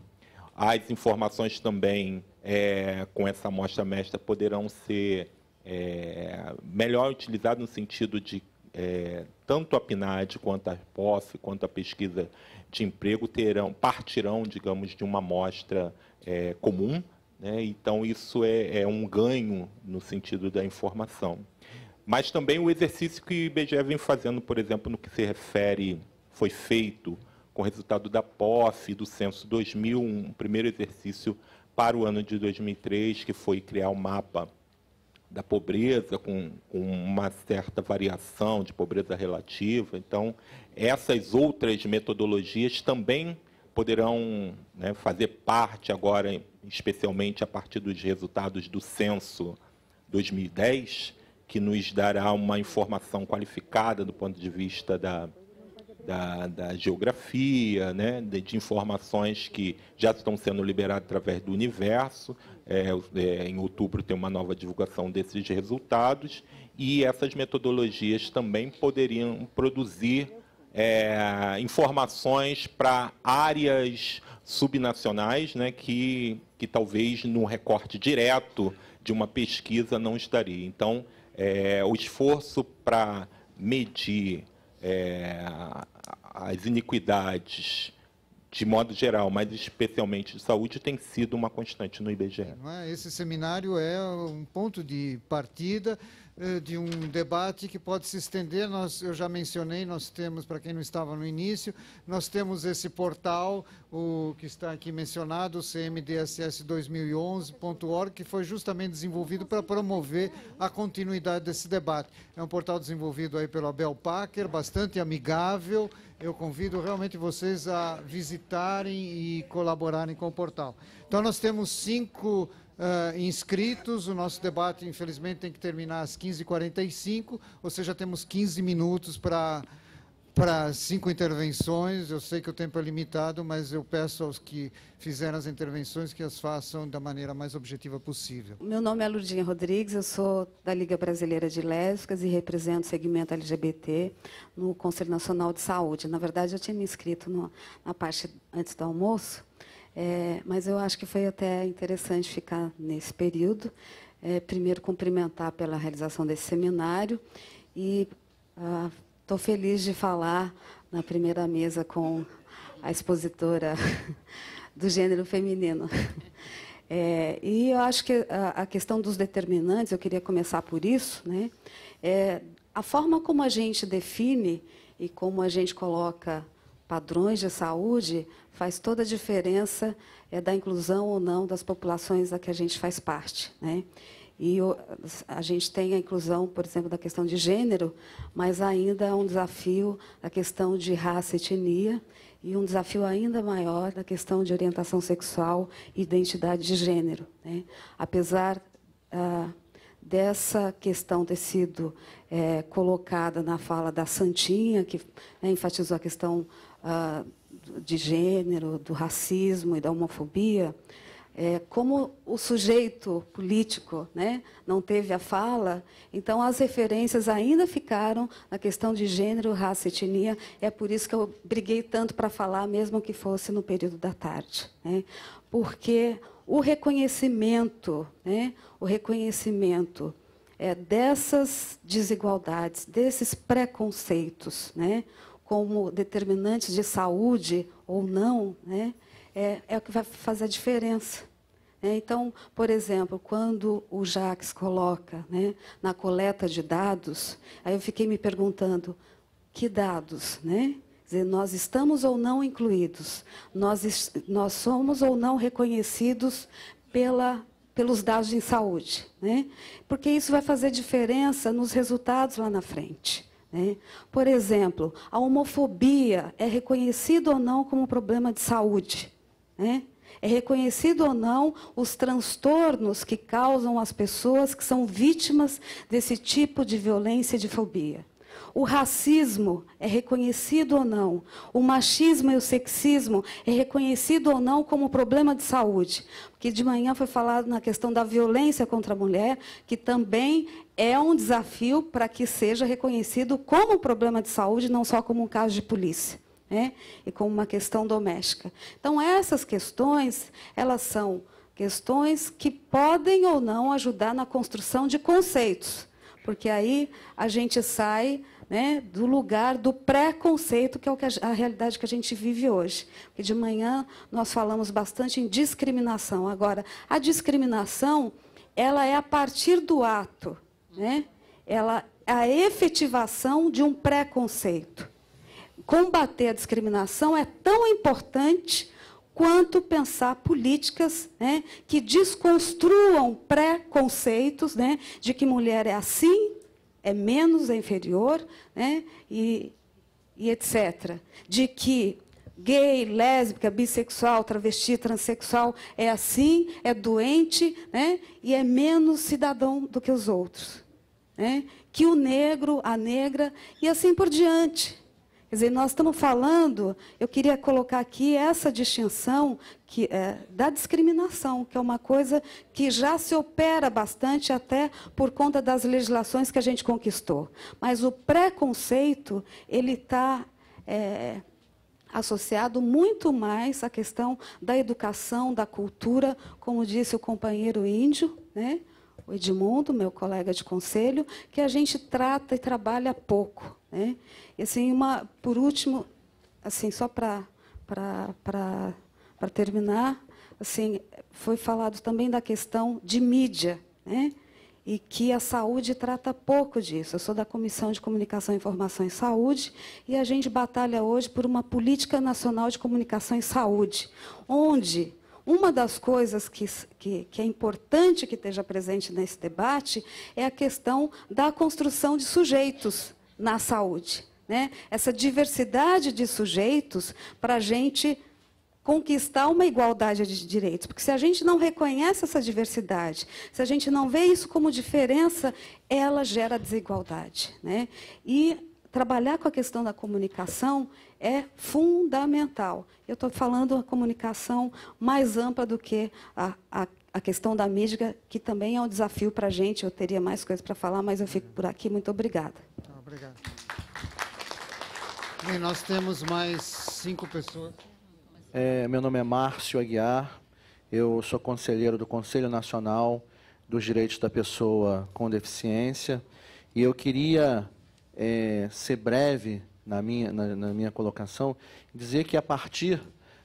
Speaker 15: As informações também é, com essa amostra mestra poderão ser é, melhor utilizadas no sentido de é, tanto a PNAD quanto a POF, quanto a pesquisa de emprego terão, partirão, digamos, de uma amostra é, comum. Né? Então, isso é, é, um ganho no sentido da informação. Mas também o exercício que o IBGE vem fazendo, por exemplo, no que se refere, foi feito com resultado da POF, do Censo 2000, um primeiro exercício para o ano de 2003, que foi criar o um mapa da pobreza, com, com, uma certa variação de pobreza relativa. Então, essas outras metodologias também poderão né, fazer parte agora, especialmente a partir dos resultados do censo 2010, que nos dará uma informação qualificada do ponto de vista da, da, da geografia, né, de, de, informações que já estão sendo liberadas através do universo. É, é, em outubro tem uma nova divulgação desses resultados e essas metodologias também poderiam produzir é, informações para áreas subnacionais, né, que, que talvez no recorte direto de uma pesquisa não estaria. Então, é, o esforço para medir é, as iniquidades, de modo geral, mas especialmente de saúde, tem sido uma constante no IBGE.
Speaker 12: É? Esse seminário é um ponto de partida eh, de um debate que pode se estender. Nós, eu já mencionei, nós temos, para quem não estava no início, nós temos esse portal, o que está aqui mencionado, cmdss2011.org, que foi justamente desenvolvido para promover a continuidade desse debate. É um portal desenvolvido aí pelo Abel Packer, bastante amigável. Eu convido realmente vocês a visitarem e colaborarem com o portal. Então, nós temos cinco Uh, inscritos. O nosso debate, infelizmente, tem que terminar às 15h45, ou seja, temos 15 minutos para para cinco intervenções. Eu sei que o tempo é limitado, mas eu peço aos que fizeram as intervenções que as façam da maneira mais objetiva possível.
Speaker 16: Meu nome é Lurdinha Rodrigues, eu sou da Liga Brasileira de Lésbicas e represento o segmento LGBT no Conselho Nacional de Saúde. Na verdade, eu tinha me inscrito no, na parte antes do almoço, é, mas eu acho que foi até interessante ficar nesse período. É, primeiro, cumprimentar pela realização desse seminário e estou ah, feliz de falar na primeira mesa com a expositora *laughs* do gênero feminino. *laughs* É, e eu acho que a, a, questão dos determinantes, eu queria começar por isso, né? É, a forma como a gente define e como a gente coloca padrões de saúde, faz toda a diferença é, da inclusão ou não das populações a que a gente faz parte. Né? E a gente tem a inclusão, por exemplo, da questão de gênero, mas ainda há é um desafio da questão de raça e etnia, e um desafio ainda maior da questão de orientação sexual e identidade de gênero. Né? Apesar ah, dessa questão ter sido é, colocada na fala da Santinha, que né, enfatizou a questão ah, de gênero, do racismo e da homofobia, é, como o sujeito político né, não teve a fala, então as referências ainda ficaram na questão de gênero, raça e etnia. É por isso que eu briguei tanto para falar, mesmo que fosse no período da tarde. Né, porque o reconhecimento, né, o reconhecimento é, dessas desigualdades, desses preconceitos, né, como determinantes de saúde ou não, né, é, é o que vai fazer a diferença. Né. Então, por exemplo, quando o Jacques coloca né, na coleta de dados, aí eu fiquei me perguntando, que dados, né? Dizer, nós estamos ou não incluídos? Nós, nós somos ou não reconhecidos pela, pelos dados em saúde? Né? Porque isso vai fazer diferença nos resultados lá na frente. Né? Por exemplo, a homofobia é reconhecida ou não como problema de saúde? Né? É reconhecido ou não os transtornos que causam as pessoas que são vítimas desse tipo de violência e de fobia? O racismo é reconhecido ou não? O machismo e o sexismo é reconhecido ou não como problema de saúde? Porque de manhã foi falado na questão da violência contra a mulher, que também é um desafio para que seja reconhecido como um problema de saúde, não só como um caso de polícia. Né? E como uma questão doméstica. Então, essas questões, elas são questões que podem ou não ajudar na construção de conceitos, porque aí a gente sai né, do lugar do preconceito, que é a, realidade que a gente vive hoje. Porque de manhã nós falamos bastante em discriminação. Agora, a discriminação ela é a partir do ato né? Ela a efetivação de um preconceito. Combater a discriminação é tão importante quanto pensar políticas né, que desconstruam preconceitos né, de que mulher é assim, é menos, é inferior, né, e, e etc. De que gay, lésbica, bissexual, travesti, transexual é assim, é doente né, e é menos cidadão do que os outros né? que o negro, a negra e assim por diante. Quer dizer, nós estamos falando, eu queria colocar aqui essa distinção que, é, da discriminação, que é uma coisa que já se opera bastante até por conta das legislações que a gente conquistou. Mas o preconceito, ele está é, associado muito mais à questão da educação, da cultura, como disse o companheiro índio, né? o Edmundo, meu colega de conselho, que a gente trata e trabalha pouco. Né? E assim, uma, por último, assim, só para terminar, assim, foi falado também da questão de mídia, né? e que a saúde trata pouco disso. Eu sou da Comissão de Comunicação, Informação e Saúde e a gente batalha hoje por uma política nacional de comunicação e saúde, onde uma das coisas que, que, que é importante que esteja presente nesse debate é a questão da construção de sujeitos na saúde. Né? Essa diversidade de sujeitos para a gente conquistar uma igualdade de direitos. Porque se a gente não reconhece essa diversidade, se a gente não vê isso como diferença, ela gera desigualdade. Né? E trabalhar com a questão da comunicação é fundamental. Eu estou falando a comunicação mais ampla do que a, a, a, questão da mídia, que também é um desafio para a gente. Eu teria mais coisas para falar, mas eu fico por aqui. Muito obrigada.
Speaker 1: Obrigado.
Speaker 12: Bem, nós temos mais cinco pessoas.
Speaker 17: É, meu nome é Márcio Aguiar. Eu sou conselheiro do Conselho Nacional dos Direitos da Pessoa com Deficiência. E eu queria é, ser breve na minha, na, na minha colocação, dizer que a partir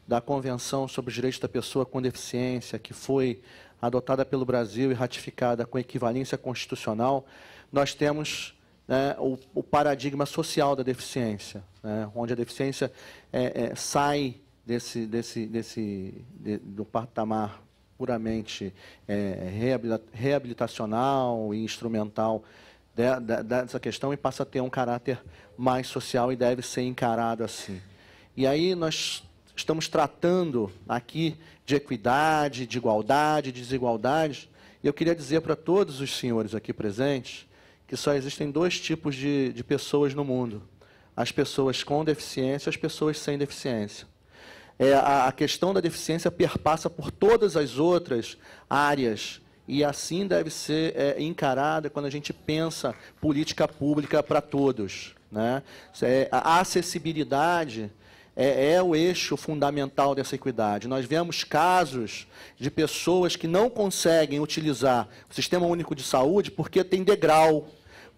Speaker 17: da Convenção sobre os Direitos da Pessoa com Deficiência, que foi adotada pelo Brasil e ratificada com equivalência constitucional, nós temos né, o, o, paradigma social da deficiência, né, onde a deficiência é, é, sai desse, desse, desse, de, do patamar puramente é, reabilitacional e instrumental dessa questão e passa a ter um caráter mais social e deve ser encarado assim. E aí nós estamos tratando aqui de equidade, de igualdade, de desigualdade, e eu queria dizer para todos os senhores aqui presentes que só existem dois tipos de, de pessoas no mundo: as pessoas com deficiência e as pessoas sem deficiência. É, a, a questão da deficiência perpassa por todas as outras áreas e assim deve ser é, encarada quando a gente pensa política pública para todos. Né? É, a acessibilidade é, é, o eixo fundamental dessa equidade. Nós vemos casos de pessoas que não conseguem utilizar o Sistema Único de Saúde porque tem degrau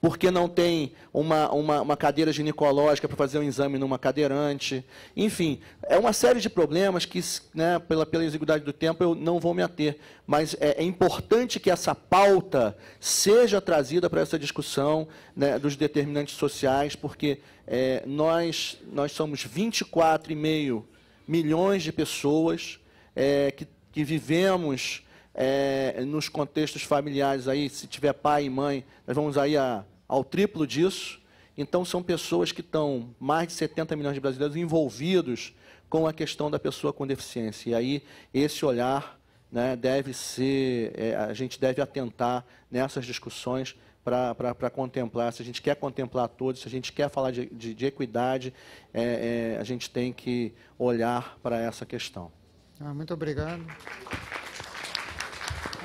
Speaker 17: porque não tem uma, uma, uma cadeira ginecológica para fazer um exame numa cadeirante. Enfim, é uma série de problemas que, né, pela, pela exiguidade do tempo, eu não vou me ater. Mas é, é importante que essa pauta seja trazida para essa discussão né, dos determinantes sociais, porque é, nós, nós somos 24,5 milhões de pessoas é, que, que vivemos. É, nos contextos familiares aí, se tiver pai e mãe, nós vamos aí a ao triplo disso. Então, são pessoas que estão, mais de 70 milhões de brasileiros, envolvidos com a questão da pessoa com deficiência. E aí, esse olhar né, deve ser, é, a gente deve atentar nessas discussões para contemplar. Se a gente quer contemplar todos, se a gente quer falar de, de, de equidade, é, é, a gente tem que olhar para essa questão.
Speaker 12: Ah, muito obrigado.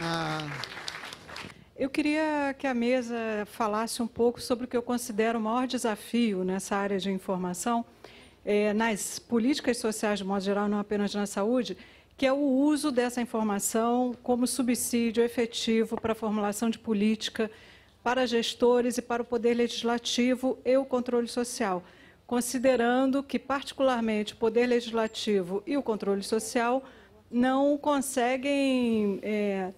Speaker 11: Ah... Eu queria que a mesa falasse um pouco sobre o que eu considero o maior desafio nessa área de informação, é, nas políticas sociais, de modo geral, não apenas na saúde, que é o uso dessa informação como subsídio efetivo para a formulação de política para gestores e para o poder legislativo e o controle social, considerando que, particularmente, o poder legislativo e o controle social não conseguem. É,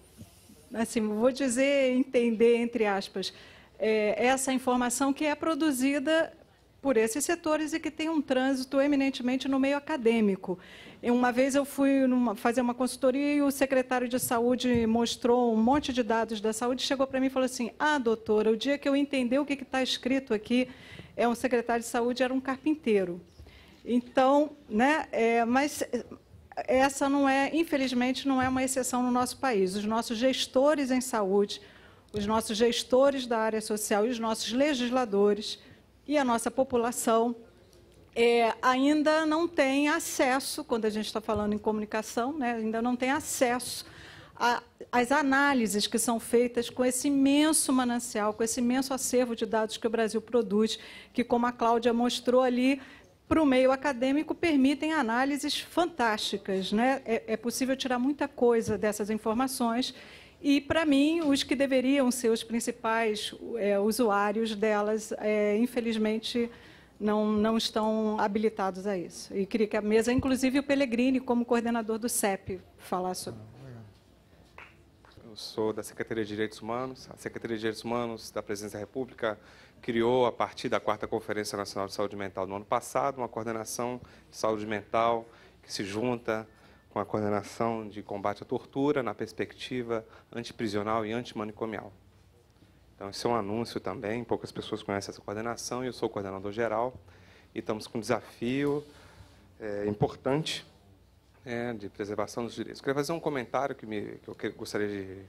Speaker 11: assim, vou dizer, entender, entre aspas, é, essa informação que é produzida por esses setores e que tem um trânsito eminentemente no meio acadêmico. Uma vez eu fui numa, fazer uma consultoria e o secretário de saúde mostrou um monte de dados da saúde, chegou para mim e falou assim: Ah, doutora, o dia que eu entender o que está escrito aqui, é um secretário de saúde era um carpinteiro. Então, né? É, mas essa não é, infelizmente, não é uma exceção no nosso país. Os nossos gestores em saúde, os nossos gestores da área social e os nossos legisladores e a nossa população é, ainda não tem acesso, quando a gente está falando em comunicação, né, ainda não tem acesso às análises que são feitas com esse imenso manancial, com esse imenso acervo de dados que o Brasil produz, que, como a Cláudia mostrou ali, para o meio acadêmico permitem análises fantásticas. Né? É, é, possível tirar muita coisa dessas informações. E, para mim, os que deveriam ser os principais é, usuários delas, é, infelizmente, não, não estão habilitados a isso. E queria que a mesa, inclusive o Pellegrini, como coordenador do CEP, falasse sobre.
Speaker 4: Ah, Eu sou da Secretaria de Direitos Humanos. A Secretaria de Direitos Humanos da Presidência da República criou, a partir da quarta Conferência Nacional de Saúde Mental do ano passado, uma coordenação de saúde mental que se junta com a coordenação de combate à tortura na perspectiva antiprisional e antimanicomial. Então, esse é um anúncio também, poucas pessoas conhecem essa coordenação, e eu sou coordenador geral, e estamos com um desafio é, importante é, de preservação dos direitos. Eu queria fazer um comentário que, me, que eu gostaria de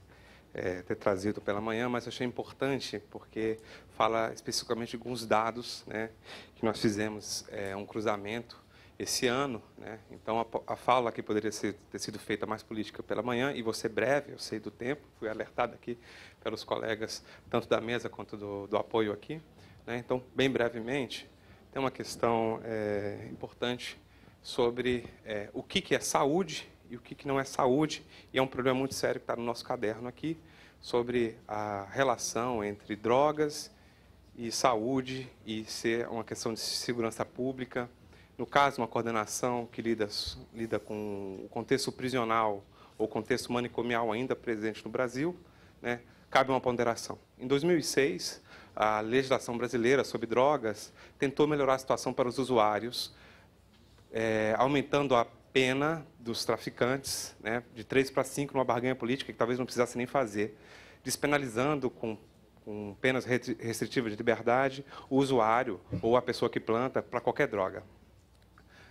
Speaker 4: é, ter trazido pela manhã, mas achei importante porque fala especificamente de alguns dados né, que nós fizemos é, um cruzamento esse ano. Né, então, a, a, fala que poderia ser, ter sido feita mais política pela manhã, e você breve, eu sei do tempo, fui alertado aqui pelos colegas, tanto da mesa quanto do, do apoio aqui. Né, então, bem brevemente, tem uma questão é, importante sobre é, o que, que é saúde e o que, que não é saúde. E é um problema muito sério que está no nosso caderno aqui, sobre a relação entre drogas e saúde e ser uma questão de segurança pública. No caso, uma coordenação que lida, lida com o contexto prisional ou contexto manicomial ainda presente no Brasil, né, cabe uma ponderação. Em 2006, a legislação brasileira sobre drogas tentou melhorar a situação para os usuários, é, aumentando a pena dos traficantes, né, de três para cinco numa barganha política que talvez não precisasse nem fazer, despenalizando com, com penas restritivas de liberdade o usuário ou a pessoa que planta para qualquer droga.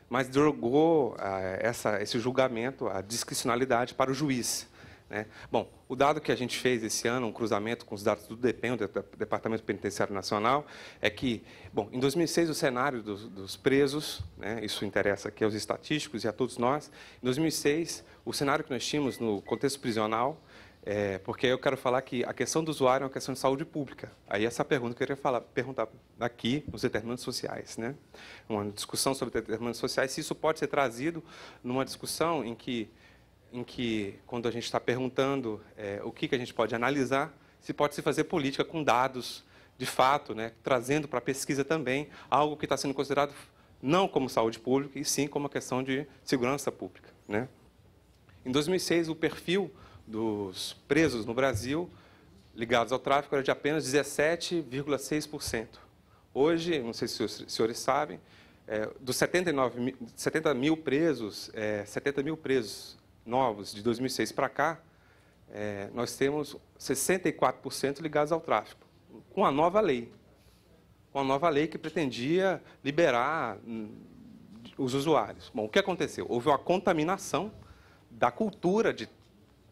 Speaker 4: Mas drogou ah, essa, esse julgamento, a discricionalidade para o juiz. Né? Bom, o dado que a gente fez esse ano, um cruzamento com os dados do DEPEN, o Departamento Penitenciário Nacional, é que, bom, em 2006 o cenário dos, dos presos, né, isso interessa aqui aos estatísticos e a todos nós, em 2006 o cenário que nós tínhamos no contexto prisional é, porque eu quero falar que a questão do usuário é uma questão de saúde pública. Aí essa pergunta eu queria falar, perguntar aqui nos determinantes sociais, né? Uma discussão sobre determinantes sociais, se isso pode ser trazido numa discussão em que em que, quando a gente está perguntando é, o que, que a gente pode analisar, se pode se fazer política com dados, de fato, né, trazendo para a pesquisa também algo que está sendo considerado não como saúde pública, e sim como uma questão de segurança pública. Né? Em 2006, o perfil dos presos no Brasil ligados ao tráfico era de apenas 17,6%. Hoje, não sei se os senhores sabem, é, dos 79, 70 mil presos, é, 70 mil presos novos de 2006 para cá, é, nós temos 64% ligados ao tráfico, com a nova lei. Com a nova lei que pretendia liberar hum, os usuários. Bom, o que aconteceu? Houve uma contaminação da cultura de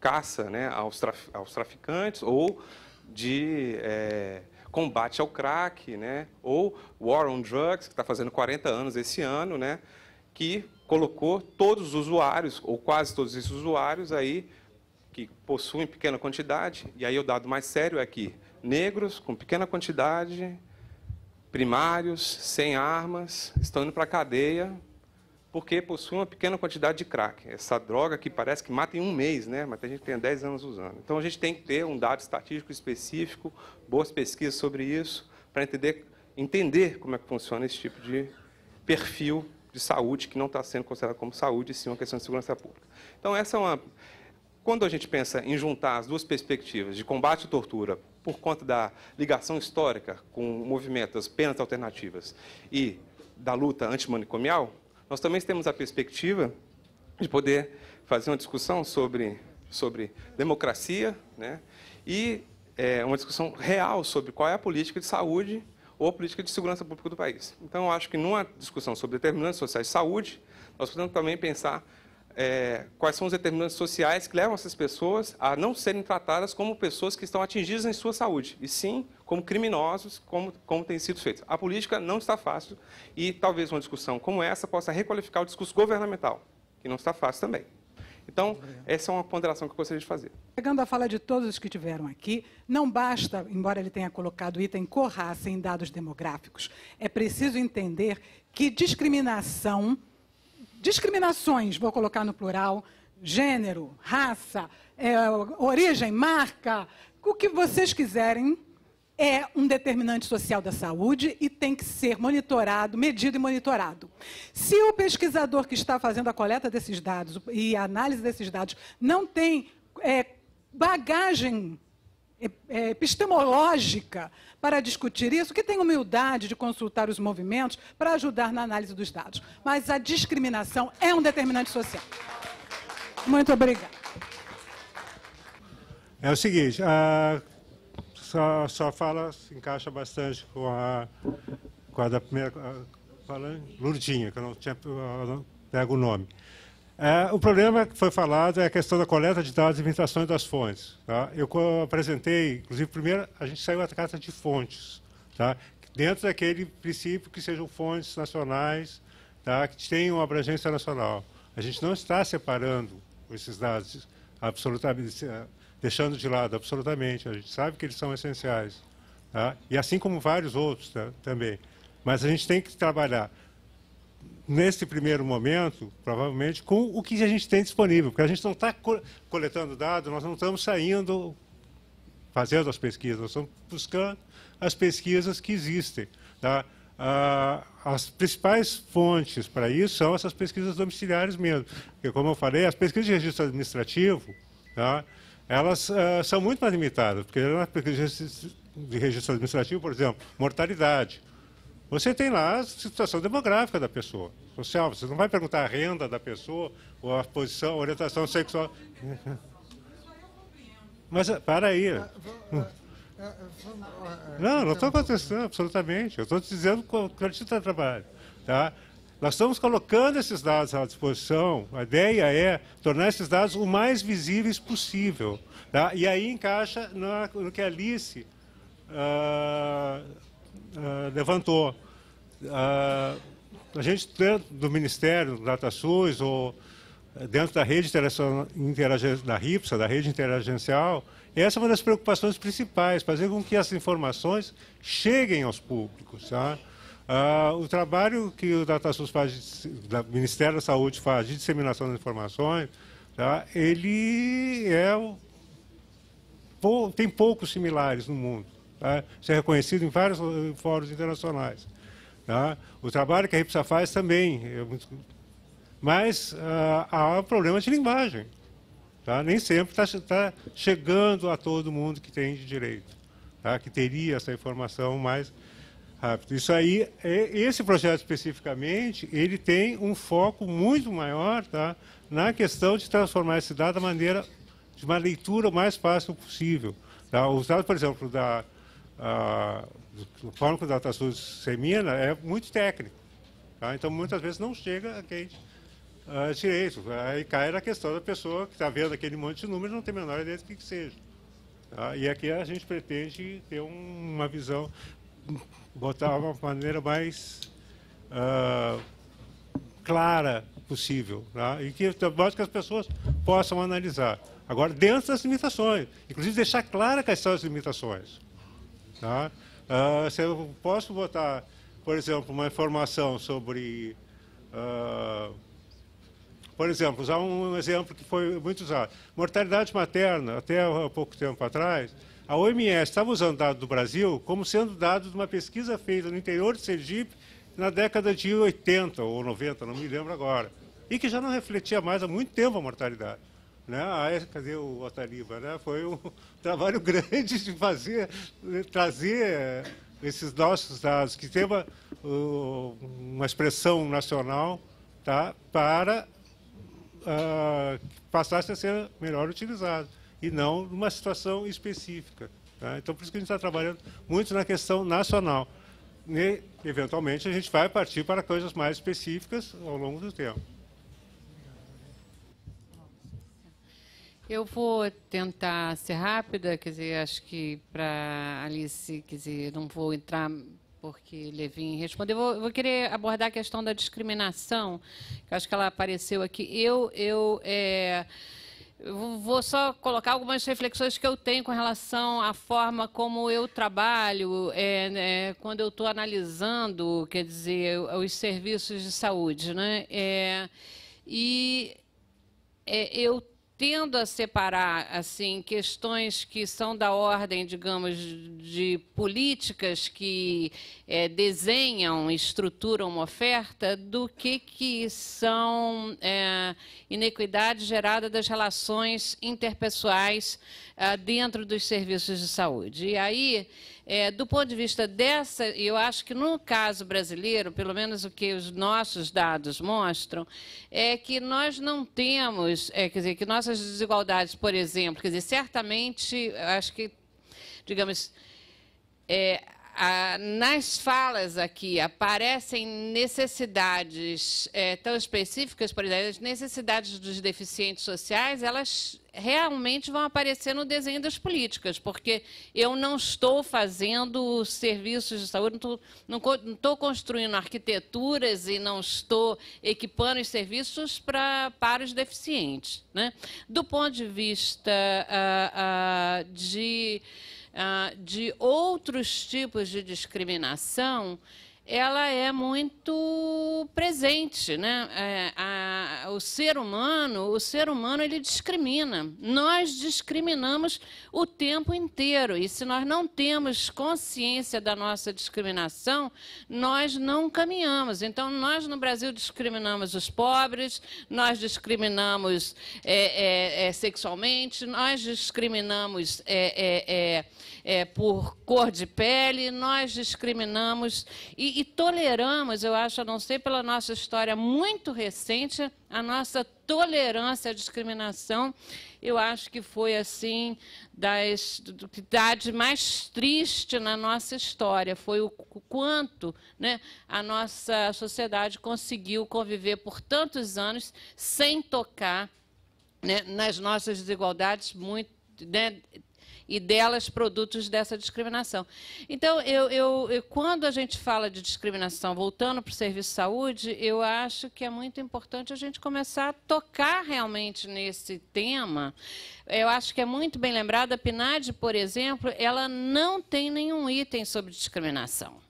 Speaker 4: caça né, aos, traf, aos traficantes ou de é, combate ao crack, né, ou War on Drugs, que está fazendo 40 anos esse ano, né, que colocou todos os usuários, ou quase todos esses usuários aí, que possuem pequena quantidade, e aí o dado mais sério é que negros com pequena quantidade, primários, sem armas, estão indo para a cadeia porque possuem uma pequena quantidade de crack. Essa droga que parece que mata em um mês, né? mas a gente tem 10 anos usando. Então, a gente tem que ter um dado estatístico específico, boas pesquisas sobre isso, para entender, entender como é que funciona esse tipo de perfil de saúde que não está sendo considerada como saúde, sim uma questão de segurança pública. Então, essa é uma. Quando a gente pensa em juntar as duas perspectivas de combate à tortura, por conta da ligação histórica com o movimento das penas alternativas e da luta antimanicomial, nós também temos a perspectiva de poder fazer uma discussão sobre, sobre democracia né? e é, uma discussão real sobre qual é a política de saúde ou política de segurança pública do país. Então, eu acho que numa discussão sobre determinantes sociais de saúde, nós podemos também pensar é, quais são os determinantes sociais que levam essas pessoas a não serem tratadas como pessoas que estão atingidas em sua saúde, e sim como criminosos, como, como tem sido feito. A política não está fácil e talvez uma discussão como essa possa requalificar o discurso governamental, que não está fácil também. Então, essa é uma ponderação que eu gostaria de fazer.
Speaker 5: Pegando a fala de todos os que tiveram aqui, não basta, embora ele tenha colocado o item corraça em dados demográficos, é preciso entender que discriminação, discriminações, vou colocar no plural, gênero, raça, é, origem, marca, o que vocês quiserem, é um determinante social da saúde e tem que ser monitorado, medido e monitorado. Se o pesquisador que está fazendo a coleta desses dados e a análise desses dados não tem é, bagagem é, é, epistemológica para discutir isso, que tem humildade de consultar os movimentos para ajudar na análise dos dados. Mas a discriminação é um determinante social. Muito obrigada.
Speaker 13: É o seguinte, ah, só, sua fala, se encaixa bastante com a, com a da primeira falando, Lurdinha, que eu não tinha eu não pego o nome. É, o problema que foi falado é a questão da coleta de dados e limitações das fontes. Tá? Eu apresentei, inclusive, primeiro a gente saiu a carta de fontes, tá? dentro daquele princípio que sejam fontes nacionais, tá? que tenham abrangência nacional. A gente não está separando esses dados absolutamente deixando de lado absolutamente. A gente sabe que eles são essenciais. Tá? E assim como vários outros tá, também. Mas a gente tem que trabalhar nesse primeiro momento, provavelmente, com o que a gente tem disponível, porque a gente não está co coletando dados, nós não estamos saindo fazendo as pesquisas, nós estamos buscando as pesquisas que existem. Tá? Ah, as principais fontes para isso são essas pesquisas domiciliares mesmo, porque, como eu falei, as pesquisas de registro administrativo, tá? elas uh, são muito mais limitadas, porque na de registro administrativo, por exemplo, mortalidade. Você tem lá a situação demográfica da pessoa, social. Você não vai perguntar a renda da pessoa, ou a posição, a orientação sexual. *laughs* Mas para aí. Ah, ah, não, não estou então contestando absolutamente. Eu estou dizendo qual o está trabalho. Tá? Nós estamos colocando esses dados à disposição. A ideia é tornar esses dados o mais visíveis possível. Tá? E aí encaixa na, no que a Alice ah, ah, levantou. Ah, a gente, dentro do Ministério, do DataSUS, ou dentro da rede interagencial, da RIPSA, da rede interagencial, essa é uma das preocupações principais, fazer com que essas informações cheguem aos públicos. Tá? Ah, o trabalho que o DataSUS faz, o Ministério da Saúde faz de disseminação das informações, tá? ele é tem poucos similares no mundo. Tá? Isso é reconhecido em vários fóruns internacionais. Tá? O trabalho que a RIPSA faz também é muito... Mas uh, há problemas de linguagem. Tá? Nem sempre está tá chegando a todo mundo que tem de direito, tá? que teria essa informação mais rápido. Isso aí, é, esse projeto especificamente, ele tem um foco muito maior tá, na questão de transformar a cidade da maneira de uma leitura o mais fácil possível. Tá? Os dados, por exemplo, da, a, do Fórum da Taçuz Semina é muito técnico. Tá? Então, muitas vezes não chega a quem uh, direito. Aí cai na questão da pessoa que está vendo aquele monte de números não tem a menor ideia do que, que seja. Tá? E aqui a gente pretende ter um, uma visão botar uma maneira mais uh, clara possível, né? e que, que as pessoas possam analisar. Agora, dentro das limitações, inclusive deixar clara quais são as limitações. Tá? Uh, se eu posso botar, por exemplo, uma informação sobre. Uh, por exemplo, usar um exemplo que foi muito usado: mortalidade materna, até há pouco tempo atrás, a OMS estava usando dados do Brasil como sendo dados de uma pesquisa feita no interior de Sergipe na década de 80 ou 90, não me lembro agora, e que já não refletia mais há muito tempo a mortalidade. Né? Aí, ah, é, cadê o Otariba? Né? Foi um *laughs* trabalho *laughs* grande de fazer, de eh, trazer eh, esses nossos dados, que tem uma, uma expressão nacional, tá? para uh, que passasse a ser melhor utilizado e não numa situação específica. Tá? Então, por isso que a gente está trabalhando muito na questão nacional. E, eventualmente, a gente vai partir para coisas mais específicas
Speaker 14: ao longo do tempo. Eu vou tentar ser rápida, quer dizer, acho que para Alice, quer dizer, não vou entrar porque Levin respondeu. Vou, vou querer abordar a questão da discriminação, que acho que ela apareceu aqui. Eu, eu é, eu vou só colocar algumas reflexões que eu tenho com relação à forma como eu trabalho, é, né, quando eu estou analisando, quer dizer, os serviços de saúde. Né? É, e é, eu tendo a separar assim questões que são da ordem, digamos, de políticas que é, desenham, estruturam uma oferta, do que que são é, inequidades geradas das relações interpessoais é, dentro dos serviços de saúde. E aí é, do ponto de vista dessa, eu acho que no caso brasileiro, pelo menos o que os nossos dados mostram, é que nós não temos, é, quer dizer, que nossas desigualdades, por exemplo, quer dizer, certamente, acho que, digamos, é, ah, nas falas aqui aparecem necessidades é, tão específicas, por exemplo, as necessidades dos deficientes sociais, elas realmente vão aparecer no desenho das políticas, porque eu não estou fazendo serviços de saúde, não estou construindo arquiteturas e não estou equipando os serviços para os deficientes. Né? Do ponto de vista ah, ah, de ah, de outros tipos de discriminação ela é muito presente, né? É, a, o ser humano, o ser humano ele discrimina. Nós discriminamos o tempo inteiro e se nós não temos consciência da nossa discriminação, nós não caminhamos. Então nós no Brasil discriminamos os pobres, nós discriminamos é, é, é sexualmente, nós discriminamos é, é, por cor de pele, nós discriminamos e, e, toleramos, eu acho, a não ser pela nossa história muito recente, a nossa tolerância à discriminação, eu acho que foi assim das idade mais triste na nossa história, foi o quanto né, a nossa sociedade conseguiu conviver por tantos anos sem tocar né, nas nossas desigualdades muito né, e delas produtos dessa discriminação. Então, eu, eu, eu quando a gente fala de discriminação, voltando para o serviço de saúde, eu acho que é muito importante a gente começar a tocar realmente nesse tema. Eu acho que é muito bem lembrado, a PNAD, por exemplo, ela não tem nenhum item sobre discriminação.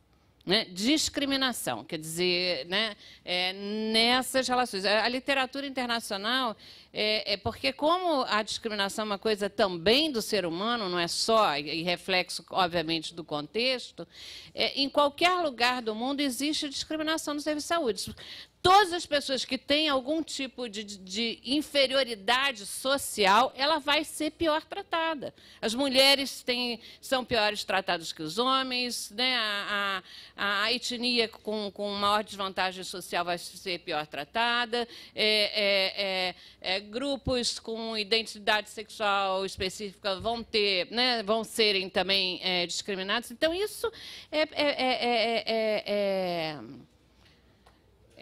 Speaker 14: Né? Discriminação, quer dizer, né? é, nessas relações. A, literatura internacional é, é, porque, como a discriminação é uma coisa também do ser humano, não é só, e reflexo, obviamente, do contexto, é, em qualquer lugar do mundo existe discriminação no serviço de saúde todas as pessoas que têm algum tipo de, de, inferioridade social, ela vai ser pior tratada. As mulheres têm, são piores tratadas que os homens, né? a, a, a etnia com, com maior desvantagem social vai ser pior tratada, é, é, é, é, grupos com identidade sexual específica vão ter, né? vão serem também é, discriminados. Então, isso é, é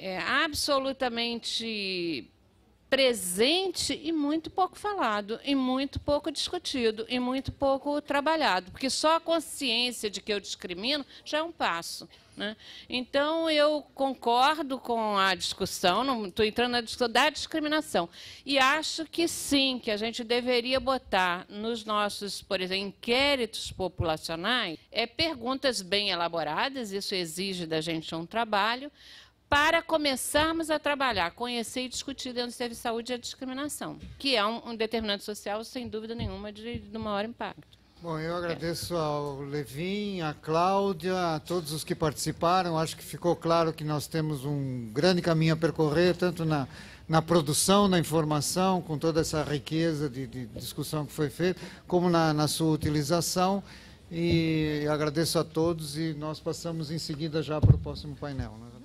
Speaker 14: é, absolutamente presente e muito pouco falado, e muito pouco discutido, e muito pouco trabalhado, porque só a consciência de que eu discrimino já é um passo. Né? Então, eu concordo com a discussão, não estou entrando na discussão da discriminação, e acho que sim, que a gente deveria botar nos nossos, por exemplo, inquéritos populacionais, é, perguntas bem elaboradas, isso exige da gente um trabalho, para começarmos a trabalhar, conhecer e discutir dentro do Serviço de Saúde a discriminação, que é um, um determinante social, sem dúvida nenhuma, de, de maior impacto.
Speaker 12: Bom, eu agradeço ao Levin, à Cláudia, a todos os que participaram. Acho que ficou claro que nós temos um grande caminho a percorrer, tanto na, na produção da informação, com toda essa riqueza de, de discussão que foi feita, como na, na sua utilização. E agradeço a
Speaker 6: todos e nós passamos em seguida já para o próximo painel. Né?